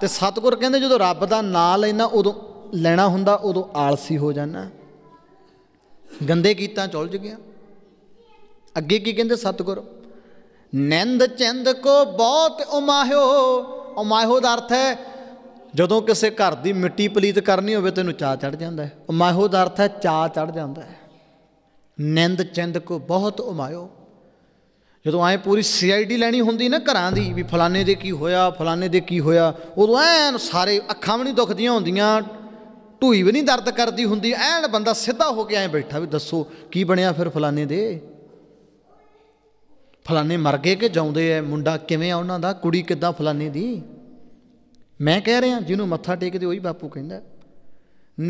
ਤੇ ਸਤਗੁਰ ਕਹਿੰਦੇ ਜਦੋਂ ਰੱਬ ਦਾ ਨਾਮ ਲੈਣਾ ਉਦੋਂ ਲੈਣਾ ਹੁੰਦਾ ਉਦੋਂ ਆਲਸੀ ਹੋ ਜਾਣਾ ਗੰਦੇ ਕੀਤਾ ਚੁਲਜ ਗਿਆ ਅੱਗੇ ਕੀ ਕਹਿੰਦੇ ਸਤਗੁਰ ਨੰਦ ਚੰਦ ਕੋ ਬਹੁਤ ਉਮਾਹੋ ਉਮਾਹੋ ਦਾ ਅਰਥ ਹੈ ਜਦੋਂ ਕਿਸੇ ਘਰ ਦੀ ਮਿੱਟੀ ਪਲੀਤ ਕਰਨੀ ਹੋਵੇ ਤੈਨੂੰ ਚਾ ਚੜ ਜਾਂਦਾ ਹੈ ਉਮਾਹੋ ਦਾ ਅਰਥ ਹੈ ਚਾ ਚੜ ਜਾਂਦਾ ਹੈ ਨੰਦ ਚੰਦ ਕੋ ਬਹੁਤ ਉਮਾਹੋ ਜਦੋਂ ਐ ਪੂਰੀ ਸੀਆਈਡੀ ਲੈਣੀ ਹੁੰਦੀ ਨਾ ਘਰਾਂ ਦੀ ਵੀ ਫਲਾਣੇ ਦੇ ਕੀ ਹੋਇਆ ਫਲਾਣੇ ਦੇ ਕੀ ਹੋਇਆ ਉਦੋਂ ਐਨ ਸਾਰੇ ਅੱਖਾਂ ਵੀ ਨਹੀਂ ਦੁਖਦੀਆਂ ਹੁੰਦੀਆਂ ਢੂਈ ਵੀ ਨਹੀਂ ਦਰਦ ਕਰਦੀ ਹੁੰਦੀ ਐਨ ਬੰਦਾ ਸਿੱਧਾ ਹੋ ਕੇ ਐ ਬੈਠਾ ਵੀ ਦੱਸੋ ਕੀ ਬਣਿਆ ਫਿਰ ਫਲਾਣੇ ਦੇ ਫਲਾਣੇ ਮਰ ਗਏ ਕਿ ਜਾਉਂਦੇ ਐ ਮੁੰਡਾ ਕਿਵੇਂ ਆ ਉਹਨਾਂ ਦਾ ਕੁੜੀ ਕਿੱਦਾਂ ਫਲਾਣੇ ਦੀ ਮੈਂ ਕਹਿ ਰਿਹਾ ਜਿਹਨੂੰ ਮੱਥਾ ਟੇਕਦੇ ਉਹੀ ਬਾਪੂ ਕਹਿੰਦਾ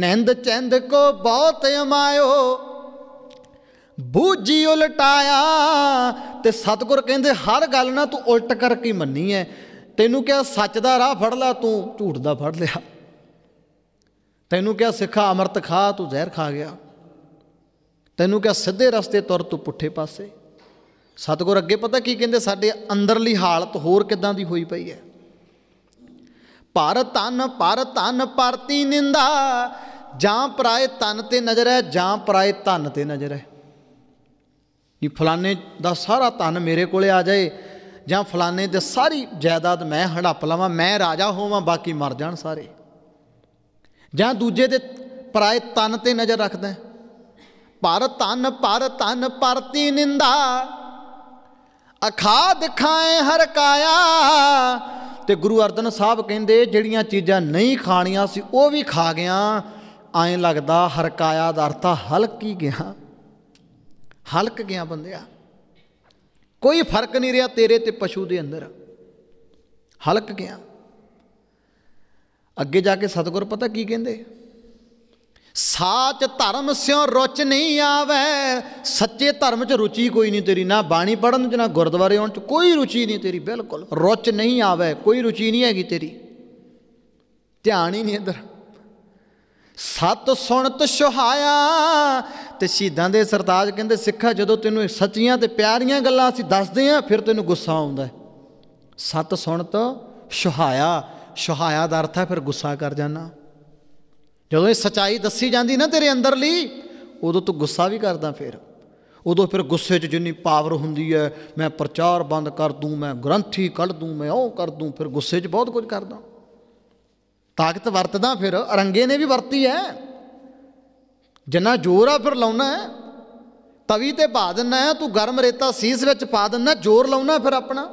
ਨੰਦ ਚੰਦ ਕੋ ਬਹੁਤ ਅਮਾਇਓ ਬੂਝੀ ਉਲਟਾਇਆ ਤੇ ਸਤਗੁਰ ਕਹਿੰਦੇ ਹਰ ਗੱਲ ਨਾ ਤੂੰ ਉਲਟ ਕਰਕੇ ਮੰਨੀ ਐ ਤੈਨੂੰ ਕਿਹਾ ਸੱਚ ਦਾ ਰਾਹ ਫੜ ਲਾ ਤੂੰ ਝੂਠ ਦਾ ਫੜ ਲਿਆ ਤੈਨੂੰ ਕਿਹਾ ਸਿੱਖਾ ਅਮਰਤ ਖਾ ਤੂੰ ਜ਼ਹਿਰ ਖਾ ਗਿਆ ਤੈਨੂੰ ਕਿਹਾ ਸਿੱਧੇ ਰਸਤੇ ਤੁਰ ਤੂੰ ਪੁੱਠੇ ਪਾਸੇ ਸਤਗੁਰ ਅੱਗੇ ਪਤਾ ਕੀ ਕਹਿੰਦੇ ਸਾਡੇ ਅੰਦਰਲੀ ਹਾਲਤ ਹੋਰ ਕਿਦਾਂ ਦੀ ਹੋਈ ਪਈ ਐ ਪਰ ਤਨ ਪਰ ਤਨ ਪਰਤੀ ਨਿੰਦਾ ਜਾਂ ਪਰਾਏ ਤਨ ਤੇ ਨਜ਼ਰ ਹੈ ਜਾਂ ਪਰਾਏ ਤਨ ਤੇ ਨਜ਼ਰ ਹੈ ਵੀ ਫਲਾਣੇ ਦਾ ਸਾਰਾ ਧਨ ਮੇਰੇ ਕੋਲੇ ਆ ਜਾਏ ਜਾਂ ਫਲਾਣੇ ਦੇ ਸਾਰੀ ਜਾਇਦਾਦ ਮੈਂ ਹੜੱਪ ਲਵਾਂ ਮੈਂ ਰਾਜਾ ਹੋਵਾਂ ਬਾਕੀ ਮਰ ਜਾਣ ਸਾਰੇ ਜਾਂ ਦੂਜੇ ਦੇ ਪਰਾਏ ਤਨ ਤੇ ਨਜ਼ਰ ਰੱਖਦਾ ਪਰ ਤਨ ਪਰ ਤਨ ਪਰਤੀ ਨਿੰਦਾ ਅਖਾ ਦਿਖਾਏ ਹਰ ਕਾਇਆ ਤੇ ਗੁਰੂ ਅਰਜਨ ਸਾਹਿਬ ਕਹਿੰਦੇ ਜਿਹੜੀਆਂ ਚੀਜ਼ਾਂ ਨਹੀਂ ਖਾਣੀਆਂ ਸੀ ਉਹ ਵੀ ਖਾ ਗਿਆ ਐਂ ਲੱਗਦਾ ਹਰ ਕਾਇਆ ਦਾ ਅਰਥ ਹਲਕੀ ਗਿਆ ਹਲਕ ਗਿਆ ਬੰਦਿਆ ਕੋਈ ਫਰਕ ਨਹੀਂ ਰਿਹਾ ਤੇਰੇ ਤੇ ਪਸ਼ੂ ਦੇ ਅੰਦਰ ਹਲਕ ਗਿਆ ਅੱਗੇ ਜਾ ਕੇ ਸਤਗੁਰ ਪਤਾ ਕੀ ਕਹਿੰਦੇ ਸਾਚ ਧਰਮ ਸਿਓ ਰੁਚ ਨਹੀਂ ਆਵੇ ਸੱਚੇ ਧਰਮ 'ਚ ਰੁਚੀ ਕੋਈ ਨਹੀਂ ਤੇਰੀ ਨਾ ਬਾਣੀ ਪੜਨ 'ਚ ਨਾ ਗੁਰਦੁਆਰੇ ਆਉਣ 'ਚ ਕੋਈ ਰੁਚੀ ਨਹੀਂ ਤੇਰੀ ਬਿਲਕੁਲ ਰੁਚ ਨਹੀਂ ਆਵੇ ਕੋਈ ਰੁਚੀ ਨਹੀਂ ਹੈਗੀ ਤੇਰੀ ਧਿਆਨ ਹੀ ਨਹੀਂ ਅੰਦਰ ਸਤ ਸੁਣਤ ਸੁਹਾਇਆ ਤੇ ਸ਼ਹੀਦਾਂ ਦੇ ਸਰਤਾਜ ਕਹਿੰਦੇ ਸਿੱਖਾ ਜਦੋਂ ਤੈਨੂੰ ਸੱਚੀਆਂ ਤੇ ਪਿਆਰੀਆਂ ਗੱਲਾਂ ਅਸੀਂ ਦੱਸਦੇ ਆਂ ਫਿਰ ਤੈਨੂੰ ਗੁੱਸਾ ਆਉਂਦਾ ਸਤ ਸੁਣ ਤੋ ਸੁਹਾਇਆ ਸੁਹਾਇਆ ਦਾ ਅਰਥ ਹੈ ਫਿਰ ਗੁੱਸਾ ਕਰ ਜਾਣਾ ਜਦੋਂ ਇਹ ਸਚਾਈ ਦੱਸੀ ਜਾਂਦੀ ਨਾ ਤੇਰੇ ਅੰਦਰ ਲਈ ਉਦੋਂ ਤੂੰ ਗੁੱਸਾ ਵੀ ਕਰਦਾ ਫਿਰ ਉਦੋਂ ਫਿਰ ਗੁੱਸੇ 'ਚ ਜਿੰਨੀ ਪਾਵਰ ਹੁੰਦੀ ਹੈ ਮੈਂ ਪ੍ਰਚਾਰ ਬੰਦ ਕਰ ਦੂੰ ਮੈਂ ਗ੍ਰੰਥੀ ਕੱਢ ਦੂੰ ਮੈਂ ਉਹ ਕਰ ਦੂੰ ਫਿਰ ਗੁੱਸੇ 'ਚ ਬਹੁਤ ਕੁਝ ਕਰਦਾ ਤਾਕਤ ਵਰਤਦਾ ਫਿਰ ਅਰੰਗੇ ਨੇ ਵੀ ਵਰਤੀ ਹੈ ਜਿੰਨਾ ਜ਼ੋਰ ਆ ਫਿਰ ਲਾਉਣਾ ਤਵੀ ਤੇ ਪਾ ਦਿੰਨਾ ਤੂੰ ਗਰਮ ਰੇਤਾ ਸੀਸ ਵਿੱਚ ਪਾ ਦਿੰਨਾ ਜ਼ੋਰ ਲਾਉਣਾ ਫਿਰ ਆਪਣਾ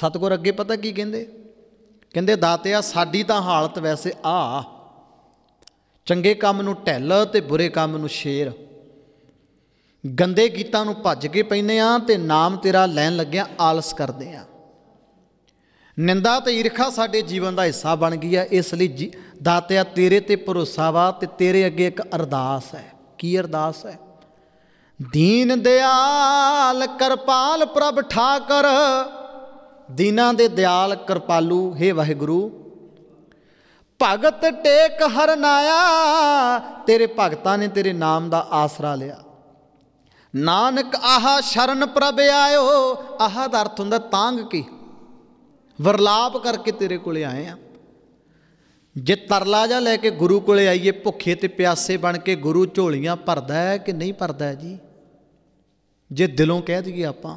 ਸਤਗੁਰ ਅੱਗੇ ਪਤਾ ਕੀ ਕਹਿੰਦੇ ਕਹਿੰਦੇ ਦਾਤਿਆ ਸਾਡੀ ਤਾਂ ਹਾਲਤ ਵੈਸੇ ਆ ਚੰਗੇ ਕੰਮ ਨੂੰ ਢੱਲ ਤੇ ਬੁਰੇ ਕੰਮ ਨੂੰ ਸ਼ੇਰ ਗੰਦੇ ਗੀਤਾਂ ਨੂੰ ਭੱਜ ਕੇ ਪੈਨੇ ਆ ਤੇ ਨਾਮ ਤੇਰਾ ਲੈਣ ਲੱਗਿਆ ਆਲਸ ਕਰਦੇ ਆ ਨਿੰਦਾ ਤੇ ਈਰਖਾ ਸਾਡੇ ਜੀਵਨ ਦਾ ਹਿੱਸਾ ਬਣ ਗਈ ਹੈ ਇਸ ਲਈ ਦਾਤਿਆ ਤੇਰੇ ਤੇ ਭਰੋਸਾ ਵਾ ਤੇ ਤੇਰੇ ਅੱਗੇ ਇੱਕ ਅਰਦਾਸ ਹੈ ਕੀ ਅਰਦਾਸ ਹੈ ਦੀਨ ਦਿਆਲ ਕਿਰਪਾਲ ਪ੍ਰਭ ਠਾਕਰ ਦੀਨਾਂ ਦੇ ਦਿਆਲ ਕਿਰਪਾਲੂ हे ਵਾਹਿਗੁਰੂ ਭਗਤ ਟੇਕ ਹਰਨਾਇਆ ਤੇਰੇ ਭਗਤਾਂ ਨੇ ਤੇਰੇ ਨਾਮ ਦਾ ਆਸਰਾ ਲਿਆ ਨਾਨਕ ਆਹਾ ਸ਼ਰਨ ਪ੍ਰਭ ਆਇਓ ਆਹਾ ਦਾ ਅਰਥ ਹੁੰਦਾ ਤਾਂਗ ਕੀ ਵਰਲਾਪ ਕਰਕੇ ਤੇਰੇ ਕੋਲੇ ਆਏ ਆ ਜੇ ਤਰਲਾ ਜਾ ਲੈ ਕੇ ਗੁਰੂ ਕੋਲੇ ਆਈਏ ਭੁੱਖੇ ਤੇ ਪਿਆਸੇ ਬਣ ਕੇ ਗੁਰੂ ਝੋਲੀਆਂ ਭਰਦਾ ਹੈ ਕਿ ਨਹੀਂ ਭਰਦਾ ਹੈ ਜੀ ਜੇ ਦਿਲੋਂ ਕਹਿ ਦਈਏ ਆਪਾਂ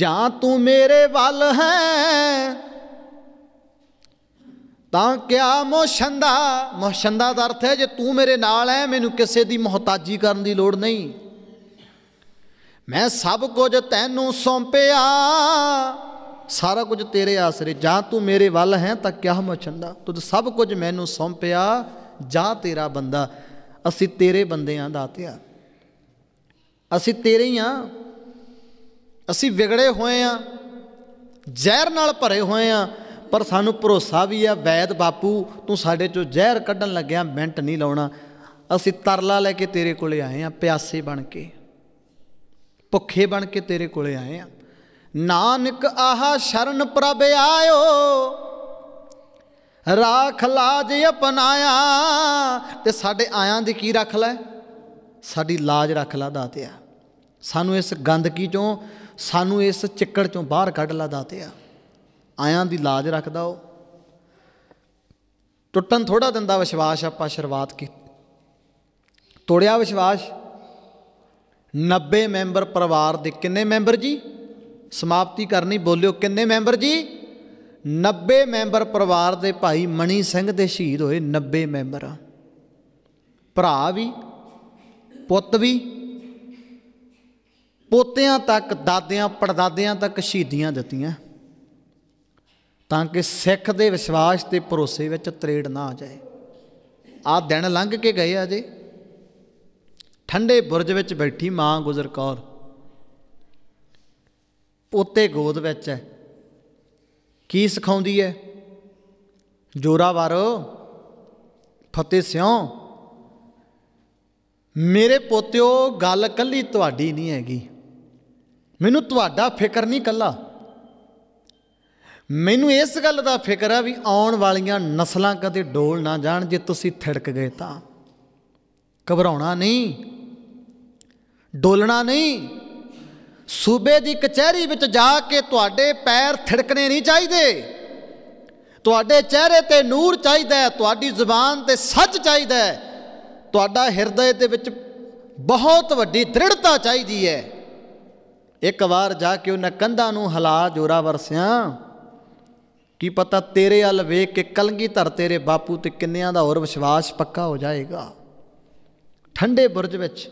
ਜਾਂ ਤੂੰ ਮੇਰੇ ਵੱਲ ਹੈ ਤਾਂ ਕਿਆ ਮੋਸ਼ੰਦਾ ਮੋਸ਼ੰਦਾ ਦਾ ਅਰਥ ਹੈ ਜੇ ਤੂੰ ਮੇਰੇ ਨਾਲ ਹੈ ਮੈਨੂੰ ਕਿਸੇ ਦੀ ਮੁਹਤਾਜੀ ਕਰਨ ਦੀ ਲੋੜ ਨਹੀਂ ਮੈਂ ਸਭ ਕੁਝ ਤੈਨੂੰ ਸੌਂਪਿਆ ਸਾਰਾ ਕੁਝ ਤੇਰੇ ਆਸਰੇ ਜਾਂ ਤੂੰ ਮੇਰੇ ਵੱਲ ਹੈ ਤਾਂ ਕਿਆ ਮਛੰਦਾ ਤੁਧ ਸਭ ਕੁਝ ਮੈਨੂੰ ਸੌਂਪਿਆ ਜਾ ਤੇਰਾ ਬੰਦਾ ਅਸੀਂ ਤੇਰੇ ਬੰਦਿਆਂ ਦਾ ਦਾਤਿਆ ਅਸੀਂ ਤੇਰੇ ਹੀ ਆਂ ਅਸੀਂ ਵਿਗੜੇ ਹੋਏ ਆਂ ਜ਼ਹਿਰ ਨਾਲ ਭਰੇ ਹੋਏ ਆਂ ਪਰ ਸਾਨੂੰ ਭਰੋਸਾ ਵੀ ਆ ਵੈਦ ਬਾਪੂ ਤੂੰ ਸਾਡੇ ਚੋਂ ਜ਼ਹਿਰ ਕੱਢਣ ਲੱਗਿਆ ਮਿੰਟ ਨਹੀਂ ਲਾਉਣਾ ਅਸੀਂ ਤਰਲਾ ਲੈ ਕੇ ਤੇਰੇ ਕੋਲੇ ਆਏ ਆਂ ਪਿਆਸੇ ਬਣ ਕੇ ਭੁੱਖੇ ਬਣ ਕੇ ਤੇਰੇ ਕੋਲੇ ਆਏ ਆਂ ਨਾਨਕ ਆਹਾ ਸ਼ਰਨ ਪ੍ਰਭ ਆਇਓ ਰਾਖ ਲਾਜ ਅਪਨਾਇਆ ਤੇ ਸਾਡੇ ਆਇਆਂ ਦੀ ਕੀ ਰੱਖ ਲੈ ਸਾਡੀ ਲਾਜ ਰੱਖ ਲਾ ਦਾਤਿਆ ਸਾਨੂੰ ਇਸ ਗੰਦਗੀ ਚੋਂ ਸਾਨੂੰ ਇਸ ਚਿੱਕੜ ਚੋਂ ਬਾਹਰ ਕੱਢ ਲਾ ਦਾਤਿਆ ਆਇਆਂ ਦੀ ਲਾਜ ਰੱਖਦਾ ਉਹ ਟੁੱਟਣ ਥੋੜਾ ਦਿੰਦਾ ਵਿਸ਼ਵਾਸ ਆਪਾਂ ਸ਼ੁਰੂਆਤ ਕੀ ਤੋੜਿਆ ਵਿਸ਼ਵਾਸ 90 ਮੈਂਬਰ ਪਰਿਵਾਰ ਦੇ ਕਿੰਨੇ ਮੈਂਬਰ ਜੀ ਸਮਾਪਤੀ ਕਰਨੀ ਬੋਲਿਓ ਕਿੰਨੇ ਮੈਂਬਰ ਜੀ 90 ਮੈਂਬਰ ਪਰਿਵਾਰ ਦੇ ਭਾਈ ਮਣੀ ਸਿੰਘ ਦੇ ਸ਼ਹੀਦ ਹੋਏ 90 ਮੈਂਬਰ ਭਰਾ ਵੀ ਪੁੱਤ ਵੀ ਪੋਤਿਆਂ ਤੱਕ ਦਾਦਿਆਂ ਪੜਦਾਦਿਆਂ ਤੱਕ ਸ਼ਹੀਦੀਆਂ ਦਿੱਤੀਆਂ ਤਾਂ ਕਿ ਸਿੱਖ ਦੇ ਵਿਸ਼ਵਾਸ ਤੇ ਭਰੋਸੇ ਵਿੱਚ ਤਰੇੜ ਨਾ ਆ ਜਾਏ ਆ ਦਿਨ ਲੰਘ ਕੇ ਗਏ ਆ ਜੇ ਠੰਡੇ ਬੁਰਜ ਵਿੱਚ ਬੈਠੀ ਮਾਂ ਗੁਜ਼ਰ ਕੌਰ ਪੋਤੇ ਗੋਦ ਵਿੱਚ ਹੈ ਕੀ ਸਿਖਾਉਂਦੀ ਹੈ ਜੋਰਾਵਰ ਫਤਿਹ ਸਿਓ ਮੇਰੇ ਪੋਤਿਓ ਗੱਲ ਕੱਲੀ ਤੁਹਾਡੀ ਨਹੀਂ ਹੈਗੀ ਮੈਨੂੰ ਤੁਹਾਡਾ ਫਿਕਰ ਨਹੀਂ ਕੱਲਾ ਮੈਨੂੰ ਇਸ ਗੱਲ ਦਾ ਫਿਕਰ ਆ ਵੀ ਆਉਣ ਵਾਲੀਆਂ ਨਸਲਾਂ ਕਦੇ ਡੋਲ ਨਾ ਜਾਣ ਜੇ ਤੁਸੀਂ ਥੜਕ ਗਏ ਤਾਂ ਘਬਰਾਉਣਾ ਨਹੀਂ ਡੋਲਣਾ ਨਹੀਂ ਸੂਬੇ ਦੀ ਕਚਹਿਰੀ ਵਿੱਚ ਜਾ ਕੇ ਤੁਹਾਡੇ ਪੈਰ ਥੜਕਣੇ ਨਹੀਂ ਚਾਹੀਦੇ ਤੁਹਾਡੇ ਚਿਹਰੇ ਤੇ ਨੂਰ ਚਾਹੀਦਾ ਹੈ ਤੁਹਾਡੀ ਜ਼ੁਬਾਨ ਤੇ ਸੱਚ ਚਾਹੀਦਾ ਹੈ ਤੁਹਾਡਾ ਹਿਰਦੇ ਦੇ ਵਿੱਚ ਬਹੁਤ ਵੱਡੀ ਦ੍ਰਿੜਤਾ ਚਾਹੀਦੀ ਹੈ ਇੱਕ ਵਾਰ ਜਾ ਕੇ ਉਹਨਾਂ ਕੰਧਾਂ ਨੂੰ ਹਲਾ ਜੋਰਾ ਵਰਸਿਆਂ ਕੀ ਪਤਾ ਤੇਰੇ ਵੱਲ ਵੇਖ ਕੇ ਕਲਗੀ ਧਰ ਤੇਰੇ ਬਾਪੂ ਤੇ ਕਿੰਨਿਆਂ ਦਾ ਹੋਰ ਵਿਸ਼ਵਾਸ ਪੱਕਾ ਹੋ ਜਾਏਗਾ ਠੰਡੇ ਬੁਰਜ ਵਿੱਚ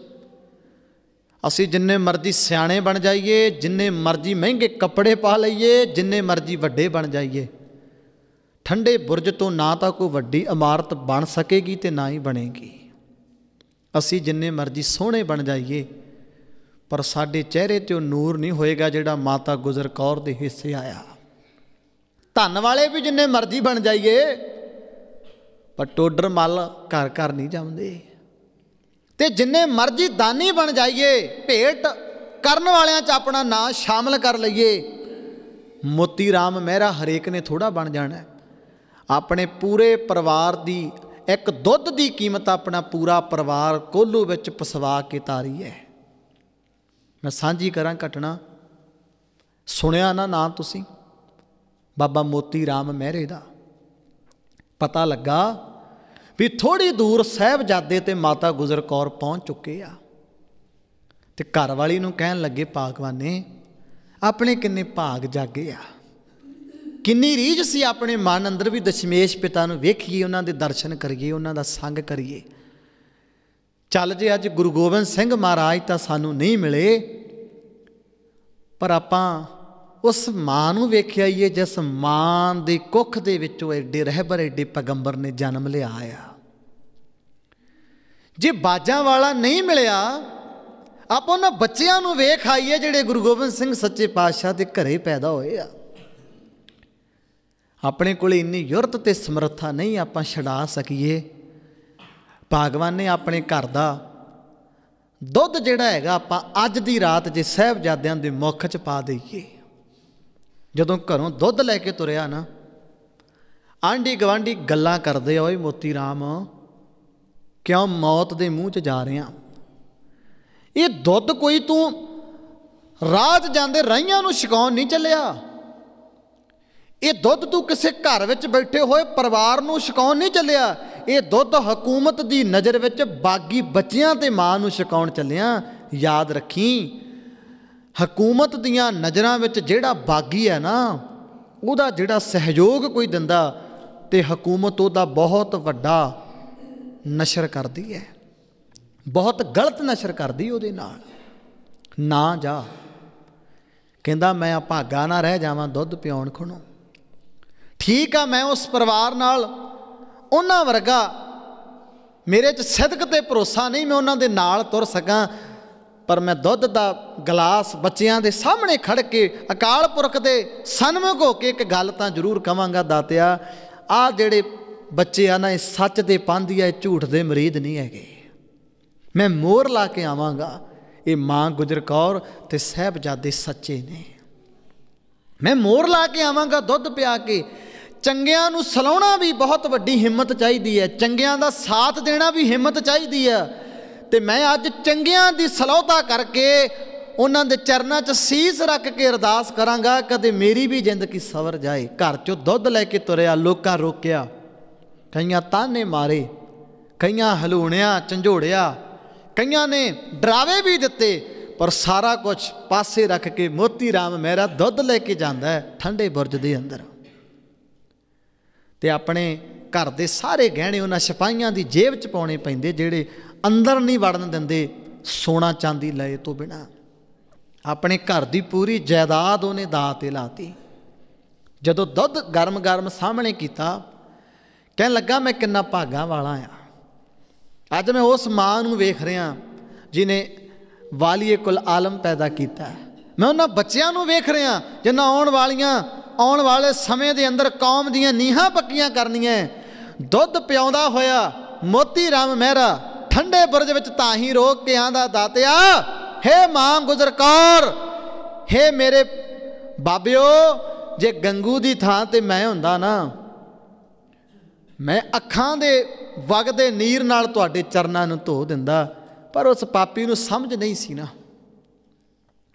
ਅਸੀਂ ਜਿੰਨੇ ਮਰਜ਼ੀ ਸਿਆਣੇ ਬਣ ਜਾਈਏ ਜਿੰਨੇ ਮਰਜ਼ੀ ਮਹਿੰਗੇ ਕੱਪੜੇ ਪਾ ਲਈਏ ਜਿੰਨੇ ਮਰਜ਼ੀ ਵੱਡੇ ਬਣ ਜਾਈਏ ਠੰਡੇ ਬੁਰਜ ਤੋਂ ਨਾ ਤਾਂ ਕੋਈ ਵੱਡੀ ਇਮਾਰਤ ਬਣ ਸਕੇਗੀ ਤੇ ਨਾ ਹੀ ਬਣੇਗੀ ਅਸੀਂ ਜਿੰਨੇ ਮਰਜ਼ੀ ਸੋਹਣੇ ਬਣ ਜਾਈਏ ਪਰ ਸਾਡੇ ਚਿਹਰੇ ਤੇ ਉਹ ਨੂਰ ਨਹੀਂ ਹੋਏਗਾ ਜਿਹੜਾ ਮਾਤਾ ਗੁਜ਼ਰ ਕੌਰ ਦੇ ਹਿੱਸੇ ਆਇਆ ਧੰਨ ਵਾਲੇ ਵੀ ਜਿੰਨੇ ਮਰਜ਼ੀ ਬਣ ਜਾਈਏ ਪਰ ਟੋਡਰ ਮੱਲ ਘਰ ਘਰ ਨਹੀਂ ਜਾਂਦੇ ਤੇ ਜਿੰਨੇ ਮਰਜ਼ੀ ਦਾਨੀ ਬਣ ਜਾਈਏ ਭੇਟ ਕਰਨ ਵਾਲਿਆਂ 'ਚ ਆਪਣਾ ਨਾਮ ਸ਼ਾਮਲ ਕਰ ਲਈਏ ਮੋਤੀ RAM ਮਹਿਰਾ ਹਰੇਕ ਨੇ ਥੋੜਾ ਬਣ ਜਾਣਾ ਆਪਣੇ ਪੂਰੇ ਪਰਿਵਾਰ ਦੀ ਇੱਕ ਦੁੱਧ ਦੀ ਕੀਮਤ ਆਪਣਾ ਪੂਰਾ ਪਰਿਵਾਰ ਕੋਲੂ ਵਿੱਚ ਪਸਵਾ ਕੇ ਤਾਰੀ ਹੈ ਮੈਂ ਸਾਂਝੀ ਕਰਾਂ ਘਟਨਾ ਸੁਣਿਆ ਨਾ ਨਾਂ ਤੁਸੀਂ ਬਾਬਾ ਮੋਤੀ RAM ਮਹਿਰੇ ਦਾ ਪਤਾ ਲੱਗਾ ਵੀ ਥੋੜੀ ਦੂਰ ਸਹਿਬਜ਼ਾਦੇ ਤੇ ਮਾਤਾ ਗੁਜ਼ਰ ਕੌਰ ਪਹੁੰਚ ਚੁੱਕੇ ਆ ਤੇ ਘਰ ਵਾਲੀ ਨੂੰ ਕਹਿਣ ਲੱਗੇ ਪਾਕਵਾਨੇ ਆਪਣੇ ਕਿੰਨੇ ਭਾਗ ਜਾਗੇ ਆ ਕਿੰਨੀ ਰੀਝ ਸੀ ਆਪਣੇ ਮਨ ਅੰਦਰ ਵੀ ਦਸ਼ਮੇਸ਼ ਪਿਤਾ ਨੂੰ ਵੇਖੀਏ ਉਹਨਾਂ ਦੇ ਦਰਸ਼ਨ ਕਰੀਏ ਉਹਨਾਂ ਦਾ ਸੰਗ ਕਰੀਏ ਚੱਲ ਜੇ ਅੱਜ ਗੁਰੂ ਗੋਬਿੰਦ ਸਿੰਘ ਮਹਾਰਾਜ ਤਾਂ ਸਾਨੂੰ ਨਹੀਂ ਮਿਲੇ ਪਰ ਆਪਾਂ ਉਸ ਮਾਂ ਨੂੰ ਵੇਖਿਆ ਹੀ ਜਿਸ ਮਾਂ ਦੇ ਕੁੱਖ ਦੇ ਵਿੱਚੋਂ ਐਡੇ ਰਹਿਬਰ ਐਡੇ ਪੈਗੰਬਰ ਨੇ ਜਨਮ ਲਿਆ ਆ ਜੇ ਬਾਜਾਂ ਵਾਲਾ ਨਹੀਂ ਮਿਲਿਆ ਆਪਾਂ ਉਹਨਾਂ ਬੱਚਿਆਂ ਨੂੰ ਵੇਖ ਆਈਏ ਜਿਹੜੇ ਗੁਰੂ ਗੋਬਿੰਦ ਸਿੰਘ ਸੱਚੇ ਪਾਤਸ਼ਾਹ ਦੇ ਘਰੇ ਪੈਦਾ ਹੋਏ ਆ ਆਪਣੇ ਕੋਲ ਇੰਨੀ ਯੁਰਤ ਤੇ ਸਮਰੱਥਾ ਨਹੀਂ ਆਪਾਂ ਛਡਾ ਸਕੀਏ ਭਗਵਾਨ ਨੇ ਆਪਣੇ ਘਰ ਦਾ ਦੁੱਧ ਜਿਹੜਾ ਹੈਗਾ ਆਪਾਂ ਅੱਜ ਦੀ ਰਾਤ ਜੇ ਸਹਿਬਜ਼ਾਦਿਆਂ ਦੇ ਮੁੱਖ 'ਚ ਪਾ ਦਈਏ ਜਦੋਂ ਘਰੋਂ ਦੁੱਧ ਲੈ ਕੇ ਤੁਰਿਆ ਨਾ ਆਂਢੀ ਗਵਾਂਢੀ ਗੱਲਾਂ ਕਰਦੇ ਓਏ ਮੋਤੀ ਰਾਮ ਕਿਉਂ ਮੌਤ ਦੇ ਮੂੰਹ 'ਚ ਜਾ ਰਿਹਾ ਇਹ ਦੁੱਧ ਕੋਈ ਤੂੰ ਰਾਤ ਜਾਂਦੇ ਰਾਈਆਂ ਨੂੰ ਛਕਾਉਣ ਨਹੀਂ ਚੱਲਿਆ ਇਹ ਦੁੱਧ ਤੂੰ ਕਿਸੇ ਘਰ ਵਿੱਚ ਬੈਠੇ ਹੋਏ ਪਰਿਵਾਰ ਨੂੰ ਛਕਾਉਣ ਨਹੀਂ ਚੱਲਿਆ ਇਹ ਦੁੱਧ ਹਕੂਮਤ ਦੀ ਨਜ਼ਰ ਵਿੱਚ ਬਾਗੀ ਬੱਚਿਆਂ ਤੇ ਮਾਂ ਨੂੰ ਛਕਾਉਣ ਚੱਲਿਆ ਯਾਦ ਰੱਖੀ ਹਕੂਮਤ ਦੀਆਂ ਨਜ਼ਰਾਂ ਵਿੱਚ ਜਿਹੜਾ ਬਾਗੀ ਹੈ ਨਾ ਉਹਦਾ ਜਿਹੜਾ ਸਹਿਯੋਗ ਕੋਈ ਦਿੰਦਾ ਤੇ ਹਕੂਮਤ ਉਹਦਾ ਬਹੁਤ ਵੱਡਾ ਨਸ਼ਰ ਕਰਦੀ ਹੈ ਬਹੁਤ ਗਲਤ ਨਸ਼ਰ ਕਰਦੀ ਉਹਦੇ ਨਾਲ ਨਾ ਜਾ ਕਹਿੰਦਾ ਮੈਂ ਭਾਗਾ ਨਾ ਰਹਿ ਜਾਵਾਂ ਦੁੱਧ ਪਿਉਣ ਖਣੋ ਠੀਕ ਆ ਮੈਂ ਉਸ ਪਰਿਵਾਰ ਨਾਲ ਉਹਨਾਂ ਵਰਗਾ ਮੇਰੇ 'ਚ ਸਦਕ ਤੇ ਭਰੋਸਾ ਨਹੀਂ ਮੈਂ ਉਹਨਾਂ ਦੇ ਨਾਲ ਤੁਰ ਸਕਾਂ ਪਰ ਮੈਂ ਦੁੱਧ ਦਾ ਗਲਾਸ ਬੱਚਿਆਂ ਦੇ ਸਾਹਮਣੇ ਖੜ ਕੇ ਅਕਾਲ ਪੁਰਖ ਦੇ ਸਨਮੁਖ ਹੋ ਕੇ ਇੱਕ ਗੱਲ ਤਾਂ ਜ਼ਰੂਰ ਕਵਾਂਗਾ ਦਾਤਿਆ ਆ ਜਿਹੜੇ ਬੱਚੇ ਆ ਨਾ ਇਹ ਸੱਚ ਦੇ ਪੰਧੀ ਆ ਇਹ ਝੂਠ ਦੇ ਮਰੀਦ ਨਹੀਂ ਹੈਗੇ ਮੈਂ ਮੋਹਰ ਲਾ ਕੇ ਆਵਾਂਗਾ ਇਹ ਮਾਂ ਗੁਜਰ ਕੌਰ ਤੇ ਸਹਿਬਜ਼ਾਦੇ ਸੱਚੇ ਨੇ ਮੈਂ ਮੋਹਰ ਲਾ ਕੇ ਆਵਾਂਗਾ ਦੁੱਧ ਪਿਆ ਕੇ ਚੰਗਿਆਂ ਨੂੰ ਸਲਾਉਣਾ ਵੀ ਬਹੁਤ ਵੱਡੀ ਹਿੰਮਤ ਚਾਹੀਦੀ ਹੈ ਚੰਗਿਆਂ ਦਾ ਸਾਥ ਦੇਣਾ ਵੀ ਹਿੰਮਤ ਚਾਹੀਦੀ ਹੈ ਤੇ ਮੈਂ ਅੱਜ ਚੰਗਿਆਂ ਦੀ ਸਲਾਹਤਾ ਕਰਕੇ ਉਹਨਾਂ ਦੇ ਚਰਨਾਂ 'ਚ ਸੀਸ ਰੱਖ ਕੇ ਅਰਦਾਸ ਕਰਾਂਗਾ ਕਦੇ ਮੇਰੀ ਵੀ ਜ਼ਿੰਦਗੀ ਸਵਰ ਜਾਏ ਘਰ 'ਚੋਂ ਦੁੱਧ ਲੈ ਕੇ ਤੁਰਿਆ ਲੋਕਾਂ ਰੋਕਿਆ ਕਈਆਂ ਤਾਨੇ ਮਾਰੇ ਕਈਆਂ ਹਲੂਣਿਆ ਝੰਝੋੜਿਆ ਕਈਆਂ ਨੇ ਡਰਾਵੇ ਵੀ ਦਿੱਤੇ ਪਰ ਸਾਰਾ ਕੁਝ ਪਾਸੇ ਰੱਖ ਕੇ ਮੋਤੀ RAM ਮੇਰਾ ਦੁੱਧ ਲੈ ਕੇ ਜਾਂਦਾ ਠੰਡੇ ਬੁਰਜ ਦੇ ਅੰਦਰ ਤੇ ਆਪਣੇ ਘਰ ਦੇ ਸਾਰੇ ਗਹਿਣੇ ਉਹਨਾਂ ਸਿਪਾਹੀਆਂ ਦੀ ਜੇਬ 'ਚ ਪਾਉਣੇ ਪੈਂਦੇ ਜਿਹੜੇ ਅੰਦਰ ਨਹੀਂ ਵੜਨ ਦਿੰਦੇ ਸੋਨਾ ਚਾਂਦੀ ਲਏ ਤੋਂ ਬਿਨਾ ਆਪਣੇ ਘਰ ਦੀ ਪੂਰੀ ਜਾਇਦਾਦ ਉਹਨੇ ਦਾਅ ਤੇ ਲਾਤੀ ਜਦੋਂ ਦੁੱਧ ਗਰਮ-ਗਰਮ ਸਾਹਮਣੇ ਕੀਤਾ ਕਹਿਣ ਲੱਗਾ ਮੈਂ ਕਿੰਨਾ ਭਾਗਾ ਵਾਲਾ ਆ ਅੱਜ ਮੈਂ ਉਸ ਮਾਂ ਨੂੰ ਵੇਖ ਰਿਹਾ ਜਿਨੇ ਵਾਲੀਏ ਕੁਲ ਆਲਮ ਪੈਦਾ ਕੀਤਾ ਮੈਂ ਉਹਨਾਂ ਬੱਚਿਆਂ ਨੂੰ ਵੇਖ ਰਿਹਾ ਜਿਨ੍ਹਾਂ ਆਉਣ ਵਾਲੀਆਂ ਆਉਣ ਵਾਲੇ ਸਮੇਂ ਦੇ ਅੰਦਰ ਕੌਮ ਦੀਆਂ ਨੀਹਾਂ ਪੱਕੀਆਂ ਕਰਨੀਆਂ ਦੁੱਧ ਪਿਉਂਦਾ ਹੋਇਆ ਮੋਤੀ ਰਾਮ ਮਹਿਰਾ ਠੰਡੇ ਬੁਰਜ ਵਿੱਚ ਤਾਂ ਹੀ ਰੋਕ ਕੇ ਆਂਦਾ ਦਾਤਿਆ ਹੇ ਮਾਂ ਗੁਜਰਕਾਰ ਹੇ ਮੇਰੇ ਬਾਬਿਓ ਜੇ ਗੰਗੂ ਦੀ ਥਾਂ ਤੇ ਮੈਂ ਹੁੰਦਾ ਨਾ ਮੈਂ ਅੱਖਾਂ ਦੇ ਵਗਦੇ ਨੀਰ ਨਾਲ ਤੁਹਾਡੇ ਚਰਨਾਂ ਨੂੰ ਧੋ ਦਿੰਦਾ ਪਰ ਉਸ ਪਾਪੀ ਨੂੰ ਸਮਝ ਨਹੀਂ ਸੀ ਨਾ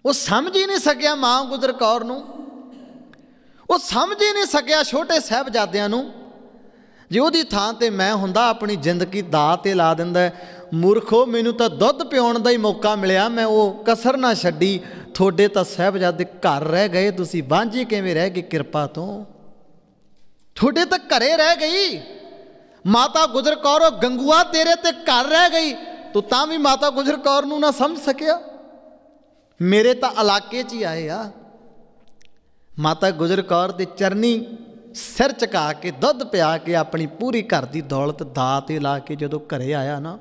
ਉਹ ਸਮਝ ਹੀ ਨਹੀਂ ਸਕਿਆ ਮਾਂ ਗੁਜ਼ਰ ਕੌਰ ਨੂੰ ਉਹ ਸਮਝ ਹੀ ਨਹੀਂ ਸਕਿਆ ਛੋਟੇ ਸਹਿਬਜ਼ਾਦਿਆਂ ਨੂੰ ਜੇ ਉਹਦੀ ਥਾਂ ਤੇ ਮੈਂ ਹੁੰਦਾ ਆਪਣੀ ਜ਼ਿੰਦਗੀ ਦਾ ਤੇ ਲਾ ਦਿੰਦਾ ਮੂਰਖੋ ਮੈਨੂੰ ਤਾਂ ਦੁੱਧ ਪਿਉਣ ਦਾ ਹੀ ਮੌਕਾ ਮਿਲਿਆ ਮੈਂ ਉਹ ਕਸਰ ਨਾ ਛੱਡੀ ਤੁਹਾਡੇ ਤਾਂ ਸਹਿਬਜ਼ਾਦੇ ਘਰ ਰਹਿ ਗਏ ਤੁਸੀਂ ਬਾਂਝੇ ਕਿਵੇਂ ਰਹਿ ਗਏ ਕਿਰਪਾ ਤੋਂ ਤੁਹਾਡੇ ਤਾਂ ਘਰੇ ਰਹਿ ਗਈ ਮਾਤਾ ਗੁਜਰ ਕੌਰ ਉਹ ਗੰਗੂਆ ਤੇਰੇ ਤੇ ਘਰ ਰਹਿ ਗਈ ਤੂੰ ਤਾਂ ਵੀ ਮਾਤਾ ਗੁਜਰ ਕੌਰ ਨੂੰ ਨਾ ਸਮਝ ਸਕਿਆ ਮੇਰੇ ਤਾਂ ਇਲਾਕੇ 'ਚ ਹੀ ਆਏ ਆ ਮਾਤਾ ਗੁਜਰ ਕੌਰ ਦੇ ਚਰਨੀ ਸਿਰ ਝੁਕਾ ਕੇ ਦੁੱਧ ਪਿਆ ਕੇ ਆਪਣੀ ਪੂਰੀ ਘਰ ਦੀ ਦੌਲਤ ਦਾ ਤੇ ਲਾ ਕੇ ਜਦੋਂ ਘਰੇ ਆਇਆ ਨਾ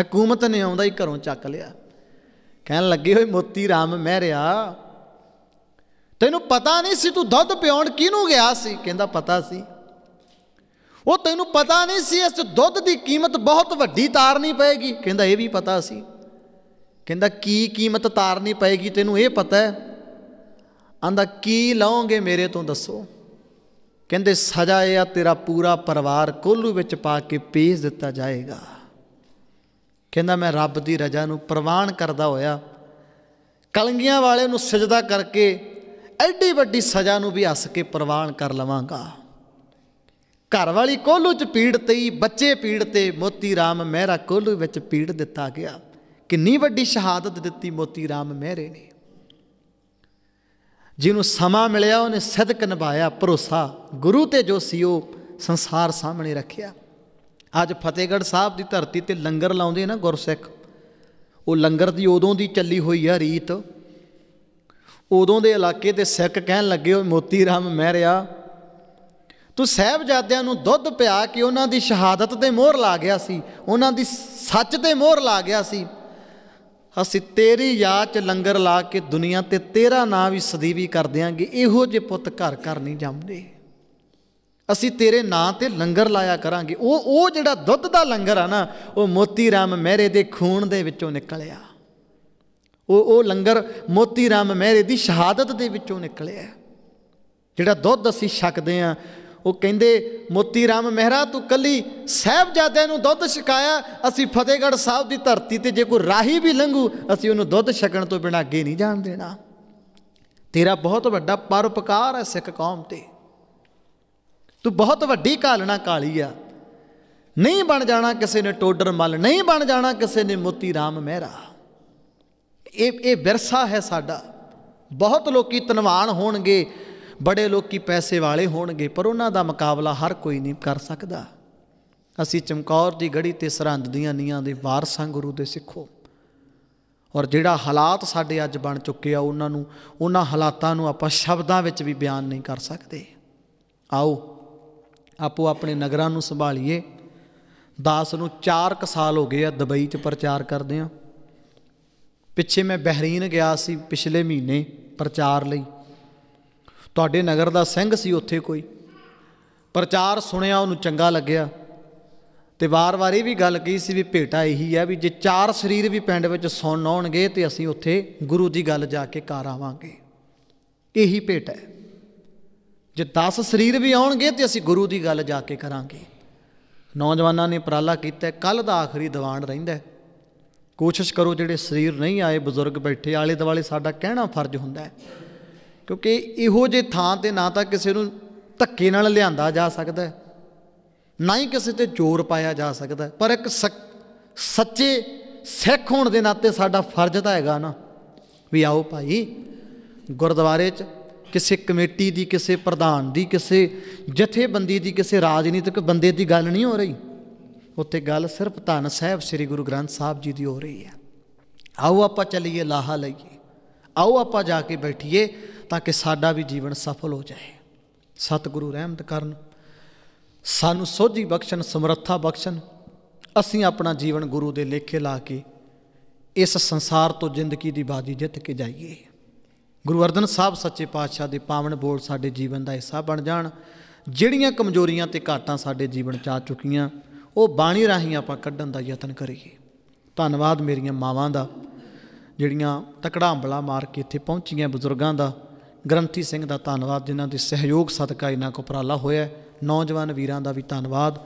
ਹਕੂਮਤ ਨੇ ਆਉਂਦਾ ਹੀ ਘਰੋਂ ਚੱਕ ਲਿਆ ਕਹਿਣ ਲੱਗੇ ਹੋਏ ਮੋਤੀ RAM ਮਹਿਰਿਆ ਤੈਨੂੰ ਪਤਾ ਨਹੀਂ ਸੀ ਤੂੰ ਦੁੱਧ ਪਿਉਣ ਕਿਹਨੂੰ ਗਿਆ ਸੀ ਕਹਿੰਦਾ ਪਤਾ ਸੀ ਉਹ ਤੈਨੂੰ ਪਤਾ ਨਹੀਂ ਸੀ ਇਸ ਦੁੱਧ ਦੀ ਕੀਮਤ ਬਹੁਤ ਵੱਡੀ ਤਾਰਨੀ ਪਏਗੀ ਕਹਿੰਦਾ ਇਹ ਵੀ ਪਤਾ ਸੀ ਕਹਿੰਦਾ ਕੀ ਕੀਮਤ ਤਾਰਨੀ ਪਏਗੀ ਤੈਨੂੰ ਇਹ ਪਤਾ ਹੈ ਆਂਦਾ ਕੀ ਲਾਉਂਗੇ ਮੇਰੇ ਤੋਂ ਦੱਸੋ ਕਹਿੰਦੇ ਸਜ਼ਾ ਇਹ ਆ ਤੇਰਾ ਪੂਰਾ ਪਰਿਵਾਰ ਕੋਲੂ ਵਿੱਚ ਪਾ ਕੇ ਪੇਸ਼ ਦਿੱਤਾ ਜਾਏਗਾ ਕਹਿੰਦਾ ਮੈਂ ਰੱਬ ਦੀ ਰਜ਼ਾ ਨੂੰ ਪ੍ਰਵਾਨ ਕਰਦਾ ਹੋਇਆ ਕਲੰਗੀਆਂ ਵਾਲੇ ਨੂੰ ਸਜਦਾ ਕਰਕੇ ਐਡੀ ਵੱਡੀ ਸਜ਼ਾ ਨੂੰ ਵੀ ਹੱਸ ਕੇ ਪ੍ਰਵਾਨ ਕਰ ਲਵਾਂਗਾ ਘਰ ਵਾਲੀ ਕੋਲੂ ਚ ਪੀੜ ਤਈ ਬੱਚੇ ਪੀੜ ਤੇ ਮੋਤੀ RAM ਮਹਿਰਾ ਕੋਲੂ ਵਿੱਚ ਪੀੜ ਦਿੱਤਾ ਗਿਆ ਕਿੰਨੀ ਵੱਡੀ ਸ਼ਹਾਦਤ ਦਿੱਤੀ ਮੋਤੀ RAM ਮਹਿਰੇ ਨੇ ਜਿਹਨੂੰ ਸਮਾਂ ਮਿਲਿਆ ਉਹਨੇ ਸਦਕ ਨਿਭਾਇਆ ਭਰੋਸਾ ਗੁਰੂ ਤੇ ਜੋ ਸੀ ਉਹ ਸੰਸਾਰ ਸਾਹਮਣੇ ਰੱਖਿਆ ਅੱਜ ਫਤਿਹਗੜ੍ਹ ਸਾਹਿਬ ਦੀ ਧਰਤੀ ਤੇ ਲੰਗਰ ਲਾਉਂਦੇ ਨਾ ਗੁਰਸਿੱਖ ਉਹ ਲੰਗਰ ਦੀ ਉਦੋਂ ਦੀ ਚੱਲੀ ਹੋਈ ਆ ਰੀਤ ਉਦੋਂ ਦੇ ਇਲਾਕੇ ਤੇ ਸਿੱਖ ਕਹਿਣ ਲੱਗੇ ਉਹ ਮੋਤੀ ਰਾਮ ਮਹਿਰਿਆ ਤੂੰ ਸਹਿਬਜ਼ਾਦਿਆਂ ਨੂੰ ਦੁੱਧ ਪਿਆ ਕਿ ਉਹਨਾਂ ਦੀ ਸ਼ਹਾਦਤ ਤੇ ਮੋਹਰ ਲਾ ਗਿਆ ਸੀ ਉਹਨਾਂ ਦੀ ਸੱਚ ਤੇ ਮੋਹਰ ਲਾ ਗਿਆ ਸੀ ਅਸੀਂ ਤੇਰੀ ਯਾਦ 'ਚ ਲੰਗਰ ਲਾ ਕੇ ਦੁਨੀਆ ਤੇ ਤੇਰਾ ਨਾਮ ਵੀ ਸਦੀਵੀ ਕਰ ਦਿਆਂਗੇ ਇਹੋ ਜੇ ਪੁੱਤ ਘਰ ਘਰ ਨਹੀਂ ਜੰਮਦੇ ਅਸੀਂ ਤੇਰੇ ਨਾਂ ਤੇ ਲੰਗਰ ਲਾਇਆ ਕਰਾਂਗੇ ਉਹ ਉਹ ਜਿਹੜਾ ਦੁੱਧ ਦਾ ਲੰਗਰ ਆ ਨਾ ਉਹ ਮੋਤੀ ਰਾਮ ਮਹਿਰੇ ਦੇ ਖੂਨ ਦੇ ਵਿੱਚੋਂ ਨਿਕਲਿਆ ਉਹ ਉਹ ਲੰਗਰ ਮੋਤੀ ਰਾਮ ਮਹਿਰੇ ਦੀ ਸ਼ਹਾਦਤ ਦੇ ਵਿੱਚੋਂ ਨਿਕਲਿਆ ਜਿਹੜਾ ਦੁੱਧ ਅਸੀਂ ਛਕਦੇ ਆ ਉਹ ਕਹਿੰਦੇ ਮੋਤੀ ਰਾਮ ਮਹਿਰਾ ਤੂੰ ਕੱਲੀ ਸਹਿਬਜ਼ਾਦੇ ਨੂੰ ਦੁੱਧ ਛਕਾਇਆ ਅਸੀਂ ਫਤਿਹਗੜ੍ਹ ਸਾਹਿਬ ਦੀ ਧਰਤੀ ਤੇ ਜੇ ਕੋਈ ਰਾਹੀ ਵੀ ਲੰਘੂ ਅਸੀਂ ਉਹਨੂੰ ਦੁੱਧ ਛਕਣ ਤੋਂ ਬਿਨਾਂ ਅੱਗੇ ਨਹੀਂ ਜਾਣ ਦੇਣਾ ਤੇਰਾ ਬਹੁਤ ਵੱਡਾ ਪਰਉਪਕਾਰ ਹੈ ਸਿੱਖ ਕੌਮ ਤੇ ਤੂੰ ਬਹੁਤ ਵੱਡੀ ਕਾਲਣਾ ਕਾਲੀ ਆ ਨਹੀਂ ਬਣ ਜਾਣਾ ਕਿਸੇ ਨੇ ਟੋਡਰ ਮਲ ਨਹੀਂ ਬਣ ਜਾਣਾ ਕਿਸੇ ਨੇ ਮੋਤੀ ਰਾਮ ਮਹਿਰਾ ਇਹ ਇਹ ਵਿਰਸਾ ਹੈ ਸਾਡਾ ਬਹੁਤ ਲੋਕੀ ਧਨਵਾਨ ਹੋਣਗੇ ਬੜੇ ਲੋਕੀ ਪੈਸੇ ਵਾਲੇ ਹੋਣਗੇ ਪਰ ਉਹਨਾਂ ਦਾ ਮੁਕਾਬਲਾ ਹਰ ਕੋਈ ਨਹੀਂ ਕਰ ਸਕਦਾ ਅਸੀਂ ਚਮਕੌਰ ਦੀ ਗੜੀ ਤੇ ਸਰਹੰਦ ਦੀਆਂ ਨੀਆਂ ਦੇ ਵਾਰਸਾਂ ਗੁਰੂ ਦੇ ਸਿੱਖੋ ਔਰ ਜਿਹੜਾ ਹਾਲਾਤ ਸਾਡੇ ਅੱਜ ਬਣ ਚੁੱਕੇ ਆ ਉਹਨਾਂ ਨੂੰ ਉਹਨਾਂ ਹਾਲਾਤਾਂ ਨੂੰ ਆਪਾਂ ਸ਼ਬਦਾਂ ਵਿੱਚ ਵੀ ਬਿਆਨ ਨਹੀਂ ਕਰ ਸਕਦੇ ਆਓ ਆਪੋ ਆਪਣੇ ਨਗਰਾਂ ਨੂੰ ਸੰਭਾਲੀਏ ਦਾਸ ਨੂੰ 4 ਸਾਲ ਹੋ ਗਏ ਆ ਦੁਬਈ 'ਚ ਪ੍ਰਚਾਰ ਕਰਦੇ ਆ ਪਿੱਛੇ ਮੈਂ ਬਹਿਰੀਨ ਗਿਆ ਸੀ ਪਿਛਲੇ ਮਹੀਨੇ ਪ੍ਰਚਾਰ ਲਈ ਤੁਹਾਡੇ ਨਗਰ ਦਾ ਸਿੰਘ ਸੀ ਉੱਥੇ ਕੋਈ ਪ੍ਰਚਾਰ ਸੁਣਿਆ ਉਹਨੂੰ ਚੰਗਾ ਲੱਗਿਆ ਤੇ ਵਾਰ-ਵਾਰ ਇਹ ਵੀ ਗੱਲ ਕਹੀ ਸੀ ਵੀ ਭੇਟਾ ਇਹੀ ਆ ਵੀ ਜੇ ਚਾਰ ਸਰੀਰ ਵੀ ਪਿੰਡ ਵਿੱਚ ਸੁਣ ਆਉਣਗੇ ਤੇ ਅਸੀਂ ਉੱਥੇ ਗੁਰੂ ਦੀ ਗੱਲ ਜਾ ਕੇ ਕਰ ਆਵਾਂਗੇ ਇਹੀ ਭੇਟਾ ਹੈ ਜੇ 10 ਸਰੀਰ ਵੀ ਆਉਣਗੇ ਤੇ ਅਸੀਂ ਗੁਰੂ ਦੀ ਗੱਲ ਜਾ ਕੇ ਕਰਾਂਗੇ ਨੌਜਵਾਨਾਂ ਨੇ ਪ੍ਰਾਲਾ ਕੀਤਾ ਕੱਲ ਦਾ ਆਖਰੀ ਦੀਵਾਨ ਰਹਿੰਦਾ ਕੋਸ਼ਿਸ਼ ਕਰੋ ਜਿਹੜੇ ਸਰੀਰ ਨਹੀਂ ਆਏ ਬਜ਼ੁਰਗ ਬੈਠੇ ਆਲੇ ਦੁਆਲੇ ਸਾਡਾ ਕਹਿਣਾ ਫਰਜ਼ ਹੁੰਦਾ ਹੈ ਕਿਉਂਕਿ ਇਹੋ ਜੇ ਥਾਂ ਤੇ ਨਾ ਤਾਂ ਕਿਸੇ ਨੂੰ ਧੱਕੇ ਨਾਲ ਲਿਆਂਦਾ ਜਾ ਸਕਦਾ ਹੈ ਨਾ ਹੀ ਕਿਸੇ ਤੇ ਜ਼ੋਰ ਪਾਇਆ ਜਾ ਸਕਦਾ ਪਰ ਇੱਕ ਸੱਚੇ ਸਿੱਖ ਹੋਣ ਦੇ ਨਾਤੇ ਸਾਡਾ ਫਰਜ਼ ਤਾਂ ਹੈਗਾ ਨਾ ਵੀ ਆਓ ਭਾਈ ਗੁਰਦੁਆਰੇ 'ਚ ਕਿਸੇ ਕਮੇਟੀ ਦੀ ਕਿਸੇ ਪ੍ਰਧਾਨ ਦੀ ਕਿਸੇ ਜਥੇਬੰਦੀ ਦੀ ਕਿਸੇ ਰਾਜਨੀਤਿਕ ਬੰਦੇ ਦੀ ਗੱਲ ਨਹੀਂ ਹੋ ਰਹੀ ਉੱਥੇ ਗੱਲ ਸਿਰਫ ਧੰਨ ਸਾਹਿਬ ਸ੍ਰੀ ਗੁਰੂ ਗ੍ਰੰਥ ਸਾਹਿਬ ਜੀ ਦੀ ਹੋ ਰਹੀ ਹੈ ਆਓ ਆਪਾਂ ਚੱਲੀਏ ਲਾਹਾ ਲਈਏ ਆਓ ਆਪਾਂ ਜਾ ਕੇ ਬੈਠੀਏ ਤਾਂ ਕਿ ਸਾਡਾ ਵੀ ਜੀਵਨ ਸਫਲ ਹੋ ਜਾਏ ਸਤਿਗੁਰੂ ਰਹਿਮਤ ਕਰਨ ਸਾਨੂੰ ਸੋਝੀ ਬਖਸ਼ਣ ਸਮਰੱਥਾ ਬਖਸ਼ਣ ਅਸੀਂ ਆਪਣਾ ਜੀਵਨ ਗੁਰੂ ਦੇ ਲੇਖੇ ਲਾ ਕੇ ਇਸ ਸੰਸਾਰ ਤੋਂ ਜ਼ਿੰਦਗੀ ਦੀ ਬਾਜੀ ਜਿੱਤ ਕੇ ਜਾਈਏ ਗੁਰੂ ਅਰਜਨ ਸਾਹਿਬ ਸੱਚੇ ਪਾਤਸ਼ਾਹ ਦੇ ਪਾਵਨ ਬੋਲ ਸਾਡੇ ਜੀਵਨ ਦਾ ਹਿੱਸਾ ਬਣ ਜਾਣ ਜਿਹੜੀਆਂ ਕਮਜ਼ੋਰੀਆਂ ਤੇ ਘਾਟਾਂ ਸਾਡੇ ਜੀਵਨ 'ਚ ਆ ਚੁੱਕੀਆਂ ਉਹ ਬਾਣੀ ਰਾਹੀਂ ਆਪਾਂ ਕੱਢਣ ਦਾ ਯਤਨ ਕਰੀਏ ਧੰਨਵਾਦ ਮੇਰੀਆਂ ਮਾਵਾਂ ਦਾ ਜਿਹੜੀਆਂ ਹੰਬਲਾ ਮਾਰ ਕੇ ਇੱਥੇ ਪਹੁੰਚੀਆਂ ਬਜ਼ੁਰਗਾਂ ਦਾ ਗ੍ਰੰਥੀ ਸਿੰਘ ਦਾ ਧੰਨਵਾਦ ਜਿਨ੍ਹਾਂ ਦੇ ਸਹਿਯੋਗ ਸਦਕਾ ਇਹਨਾਂ ਕੋ ਉਪਰਾਲਾ ਹੋਇਆ ਨੌਜਵਾਨ ਵੀਰਾਂ ਦਾ ਵੀ ਧੰਨਵਾਦ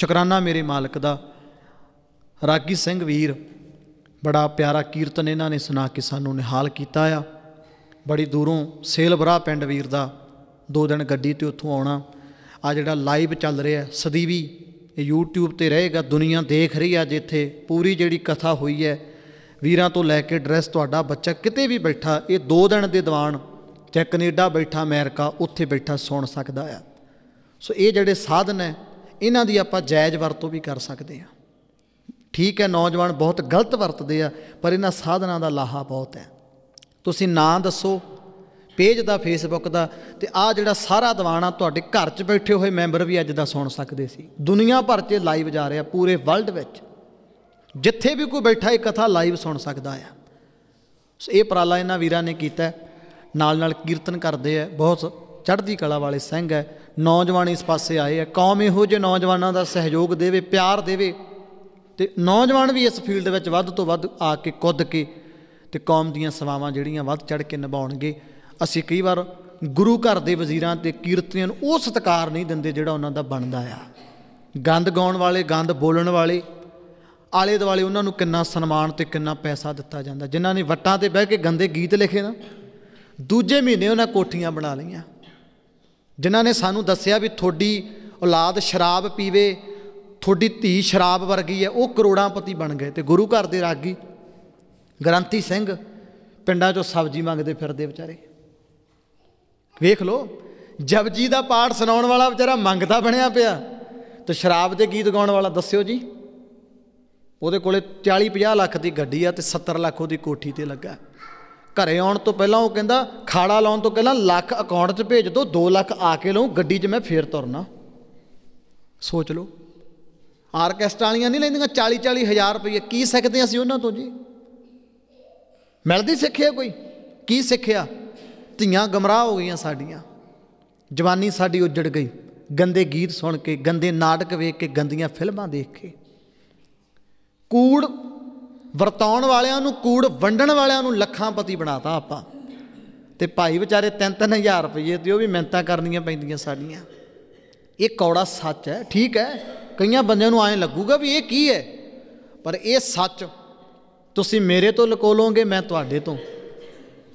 ਸ਼ੁਕਰਾਨਾ ਮੇਰੇ ਮਾਲਕ ਦਾ ਰਾਗੀ ਸਿੰਘ ਵੀਰ ਬੜਾ ਪਿਆਰਾ ਕੀਰਤਨ ਇਹਨਾਂ ਨੇ ਸੁਣਾ ਕੇ ਸਾਨੂੰ ਨਿਹਾਲ ਕੀਤਾ ਆ ਬੜੀ ਦੂਰੋਂ ਸੇਲਬਰਾ ਪਿੰਡ ਵੀਰ ਦਾ ਦੋ ਦਿਨ ਗੱਡੀ ਤੇ ਉੱਥੋਂ ਆਉਣਾ ਆ ਜਿਹੜਾ ਲਾਈਵ ਚੱਲ ਰਿਹਾ ਸਦੀਵੀ ਇਹ YouTube ਤੇ ਰਹੇਗਾ ਦੁਨੀਆ ਦੇਖ ਰਹੀ ਆ ਜਿੱਥੇ ਪੂਰੀ ਜਿਹੜੀ ਕਥਾ ਹੋਈ ਹੈ ਵੀਰਾਂ ਤੋਂ ਲੈ ਕੇ ਡਰੈਸ ਤੁਹਾਡਾ ਬੱਚਾ ਕਿਤੇ ਵੀ ਬੈਠਾ ਇਹ ਦੋ ਦਿਨ ਦੇ ਦੀਵਾਨ ਚਾਹੇ ਕੈਨੇਡਾ ਬੈਠਾ ਅਮਰੀਕਾ ਉੱਥੇ ਬੈਠਾ ਸੁਣ ਸਕਦਾ ਆ ਸੋ ਇਹ ਜਿਹੜੇ ਸਾਧਨ ਹੈ ਇਹਨਾਂ ਦੀ ਆਪਾਂ ਜਾਇਜ਼ ਵਰਤੋਂ ਵੀ ਕਰ ਸਕਦੇ ਆ ਠੀਕ ਹੈ ਨੌਜਵਾਨ ਬਹੁਤ ਗਲਤ ਵਰਤਦੇ ਆ ਪਰ ਇਹਨਾਂ ਸਾਧਨਾਂ ਦਾ ਲਾਹਾ ਬਹੁਤ ਹੈ ਤੁਸੀਂ ਨਾਂ ਦੱਸੋ ਪੇਜ ਦਾ ਫੇਸਬੁੱਕ ਦਾ ਤੇ ਆ ਜਿਹੜਾ ਸਾਰਾ ਦੀਵਾਨਾ ਤੁਹਾਡੇ ਘਰ 'ਚ ਬੈਠੇ ਹੋਏ ਮੈਂਬਰ ਵੀ ਅੱਜ ਦਾ ਸੁਣ ਸਕਦੇ ਸੀ ਦੁਨੀਆ ਭਰ 'ਚ ਲਾਈਵ ਜਾ ਰਿਹਾ ਪੂਰੇ ਵਰਲਡ ਵਿੱਚ ਜਿੱਥੇ ਵੀ ਕੋਈ ਬੈਠਾ ਇਹ ਕਥਾ ਲਾਈਵ ਸੁਣ ਸਕਦਾ ਆ ਸੋ ਇਹ ਪ੍ਰਾਲਾ ਇਹਨਾਂ ਵੀਰਾਂ ਨੇ ਕੀਤਾ ਨਾਲ ਨਾਲ ਕੀਰਤਨ ਕਰਦੇ ਆ ਬਹੁਤ ਚੜ੍ਹਦੀ ਕਲਾ ਵਾਲੇ ਸਿੰਘ ਹੈ ਨੌਜਵਾਨ ਇਸ ਪਾਸੇ ਆਏ ਆ ਕੌਮ ਇਹੋ ਜੇ ਨੌਜਵਾਨਾਂ ਦਾ ਸਹਿਯੋਗ ਦੇਵੇ ਪਿਆਰ ਦੇਵੇ ਤੇ ਨੌਜਵਾਨ ਵੀ ਇਸ ਫੀਲਡ ਵਿੱਚ ਵੱਧ ਤੋਂ ਵੱਧ ਆ ਕੇ ਕੁੱਦ ਕੇ ਤੇ ਕੌਮ ਦੀਆਂ ਸਵਾਵਾਂ ਜਿਹੜੀਆਂ ਵੱਧ ਚੜ ਕੇ ਨਿਭਾਉਣਗੇ ਅਸੀਂ ਕਈ ਵਾਰ ਗੁਰੂ ਘਰ ਦੇ ਵਜ਼ੀਰਾਂ ਤੇ ਕੀਰਤਨੀਆਂ ਨੂੰ ਉਹ ਸਤਕਾਰ ਨਹੀਂ ਦਿੰਦੇ ਜਿਹੜਾ ਉਹਨਾਂ ਦਾ ਬਣਦਾ ਆ ਗੰਦ ਗਾਉਣ ਵਾਲੇ ਗੰਦ ਬੋਲਣ ਵਾਲੇ ਆਲੇ ਦੁਆਲੇ ਉਹਨਾਂ ਨੂੰ ਕਿੰਨਾ ਸਨਮਾਨ ਤੇ ਕਿੰਨਾ ਪੈਸਾ ਦਿੱਤਾ ਜਾਂਦਾ ਜਿਨ੍ਹਾਂ ਨੇ ਵੱਟਾਂ ਤੇ ਬਹਿ ਕੇ ਗੰਦੇ ਗੀਤ ਲਿਖੇ ਨਾ ਦੂਜੇ ਮਹੀਨੇ ਉਹਨਾਂ ਕੋਠੀਆਂ ਬਣਾ ਲਈਆਂ ਜਿਨ੍ਹਾਂ ਨੇ ਸਾਨੂੰ ਦੱਸਿਆ ਵੀ ਤੁਹਾਡੀ ਔਲਾਦ ਸ਼ਰਾਬ ਪੀਵੇ ਤੁਹਾਡੀ ਧੀ ਸ਼ਰਾਬ ਵਰਗੀ ਹੈ ਉਹ ਪਤੀ ਬਣ ਗਏ ਤੇ ਗੁਰੂ ਘਰ ਦੇ ਰਾਗੀ ਗਰੰਤੀ ਸਿੰਘ ਪਿੰਡਾਂ 'ਚੋਂ ਸਬਜ਼ੀ ਮੰਗਦੇ ਫਿਰਦੇ ਵਿਚਾਰੇ ਵੇਖ ਲਓ ਜਪਜੀ ਦਾ ਪਾਠ ਸੁਣਾਉਣ ਵਾਲਾ ਵਿਚਾਰਾ ਮੰਗਦਾ ਬਣਿਆ ਪਿਆ ਤੇ ਸ਼ਰਾਬ ਦੇ ਗੀਤ ਗਾਉਣ ਵਾਲਾ ਦੱਸਿਓ ਜੀ ਉਹਦੇ ਕੋਲੇ 40 50 ਲੱਖ ਦੀ ਗੱਡੀ ਆ ਤੇ 70 ਲੱਖ ਉਹਦੀ ਕੋਠੀ ਤੇ ਲੱਗਾ ਘਰੇ ਆਉਣ ਤੋਂ ਪਹਿਲਾਂ ਉਹ ਕਹਿੰਦਾ ਖਾੜਾ ਲਾਉਣ ਤੋਂ ਪਹਿਲਾਂ ਲੱਖ ਅਕਾਊਂਟ 'ਚ ਭੇਜ ਦੋ 2 ਲੱਖ ਆ ਕੇ ਲਉ ਗੱਡੀ 'ਚ ਮੈਂ ਫੇਰ ਤੁਰਨਾ ਸੋਚ ਲਓ ਆਰਕੈਸਟਰਾ ਵਾਲੀਆਂ ਨਹੀਂ ਲੈਂਦੀਆਂ 40 40 ਹਜ਼ਾਰ ਰੁਪਏ ਕੀ ਸਿੱਖਦੇ ਅਸੀਂ ਉਹਨਾਂ ਤੋਂ ਜੀ ਮਿਲਦੀ ਸਿੱਖਿਆ ਕੋਈ ਕੀ ਸਿੱਖਿਆ ਧੀਆਂ ਗਮਰਾਹ ਹੋ ਗਈਆਂ ਸਾਡੀਆਂ ਜਵਾਨੀ ਸਾਡੀ ਉੱਜੜ ਗਈ ਗੰਦੇ ਗੀਤ ਸੁਣ ਕੇ ਗੰਦੇ ਨਾਟਕ ਵੇਖ ਕੇ ਗੰਦੀਆਂ ਫਿਲਮਾਂ ਦੇਖ ਕੇ ਕੂੜ ਵਰਤਾਉਣ ਵਾਲਿਆਂ ਨੂੰ ਕੂੜ ਵੰਡਣ ਵਾਲਿਆਂ ਨੂੰ ਲੱਖਾਂ ਪਤੀ ਬਣਾਤਾ ਆਪਾਂ ਤੇ ਭਾਈ ਵਿਚਾਰੇ 3-3000 ਰੁਪਏ ਤੇ ਉਹ ਵੀ ਮਿਹਨਤਾਂ ਕਰਨੀਆਂ ਪੈਂਦੀਆਂ ਸਾਡੀਆਂ ਇਹ ਕੌੜਾ ਸੱਚ ਹੈ ਠੀਕ ਹੈ ਕਈਆਂ ਬੰਦਿਆਂ ਨੂੰ ਐਂ ਲੱਗੂਗਾ ਵੀ ਇਹ ਕੀ ਹੈ ਪਰ ਇਹ ਸੱਚ ਤੁਸੀਂ ਮੇਰੇ ਤੋਂ ਲੁਕੋ ਲੋਗੇ ਮੈਂ ਤੁਹਾਡੇ ਤੋਂ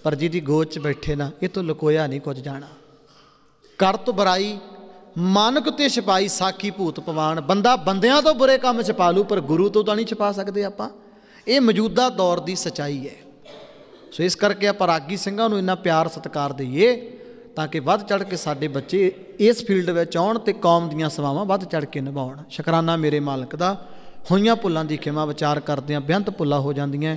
ਪਰ ਦੀ ਗੋਚ 'ਚ ਬੈਠੇ ਨਾ ਇਹ ਤੋਂ ਲੁਕੋਇਆ ਨਹੀਂ ਕੁਝ ਜਾਣਾ ਕਰ ਤੋਂ ਬਰਾਈ ਮਾਨਕ ਤੇ ਛਪਾਈ ਸਾਖੀ ਭੂਤ ਪਵਾਨ ਬੰਦਾ ਬੰਦਿਆਂ ਤੋਂ ਬੁਰੇ ਕੰਮ ਛਪਾ ਲੂ ਪਰ ਗੁਰੂ ਤੋਂ ਤਾਂ ਨਹੀਂ ਛਪਾ ਸਕਦੇ ਆਪਾਂ ਇਹ ਮੌਜੂਦਾ ਦੌਰ ਦੀ ਸਚਾਈ ਹੈ ਸੋ ਇਸ ਕਰਕੇ ਆਪਾਂ ਰਾਗੀ ਸਿੰਘਾਂ ਨੂੰ ਇੰਨਾ ਪਿਆਰ ਸਤਿਕਾਰ ਦਈਏ ਤਾਂ ਕਿ ਵੱਧ ਚੜ ਕੇ ਸਾਡੇ ਬੱਚੇ ਇਸ ਫੀਲਡ ਵਿੱਚ ਆਉਣ ਤੇ ਕੌਮ ਦੀਆਂ ਸਵਾਵਾਂ ਵੱਧ ਚੜ ਕੇ ਨਿਭਾਉਣ ਸ਼ੁਕਰਾਨਾ ਮੇਰੇ ਮਾਲਕ ਦਾ ਹੋਈਆਂ ਭੁੱਲਾਂ ਦੀ ਖਿਮਾ ਵਿਚਾਰ ਕਰਦੇ ਆ ਬੇਅੰਤ ਭੁੱਲਾਂ ਹੋ ਜਾਂਦੀਆਂ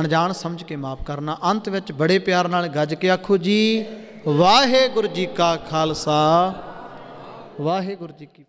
ਅਣਜਾਣ ਸਮਝ ਕੇ ਮਾਫ ਕਰਨਾ ਅੰਤ ਵਿੱਚ ਬੜੇ ਪਿਆਰ ਨਾਲ ਗੱਜ ਕੇ ਆਖੋ ਜੀ ਵਾਹਿਗੁਰੂ ਜੀ ਕਾ ਖਾਲਸਾ ਵਾਹਿਗੁਰੂ ਜੀ ਕੀ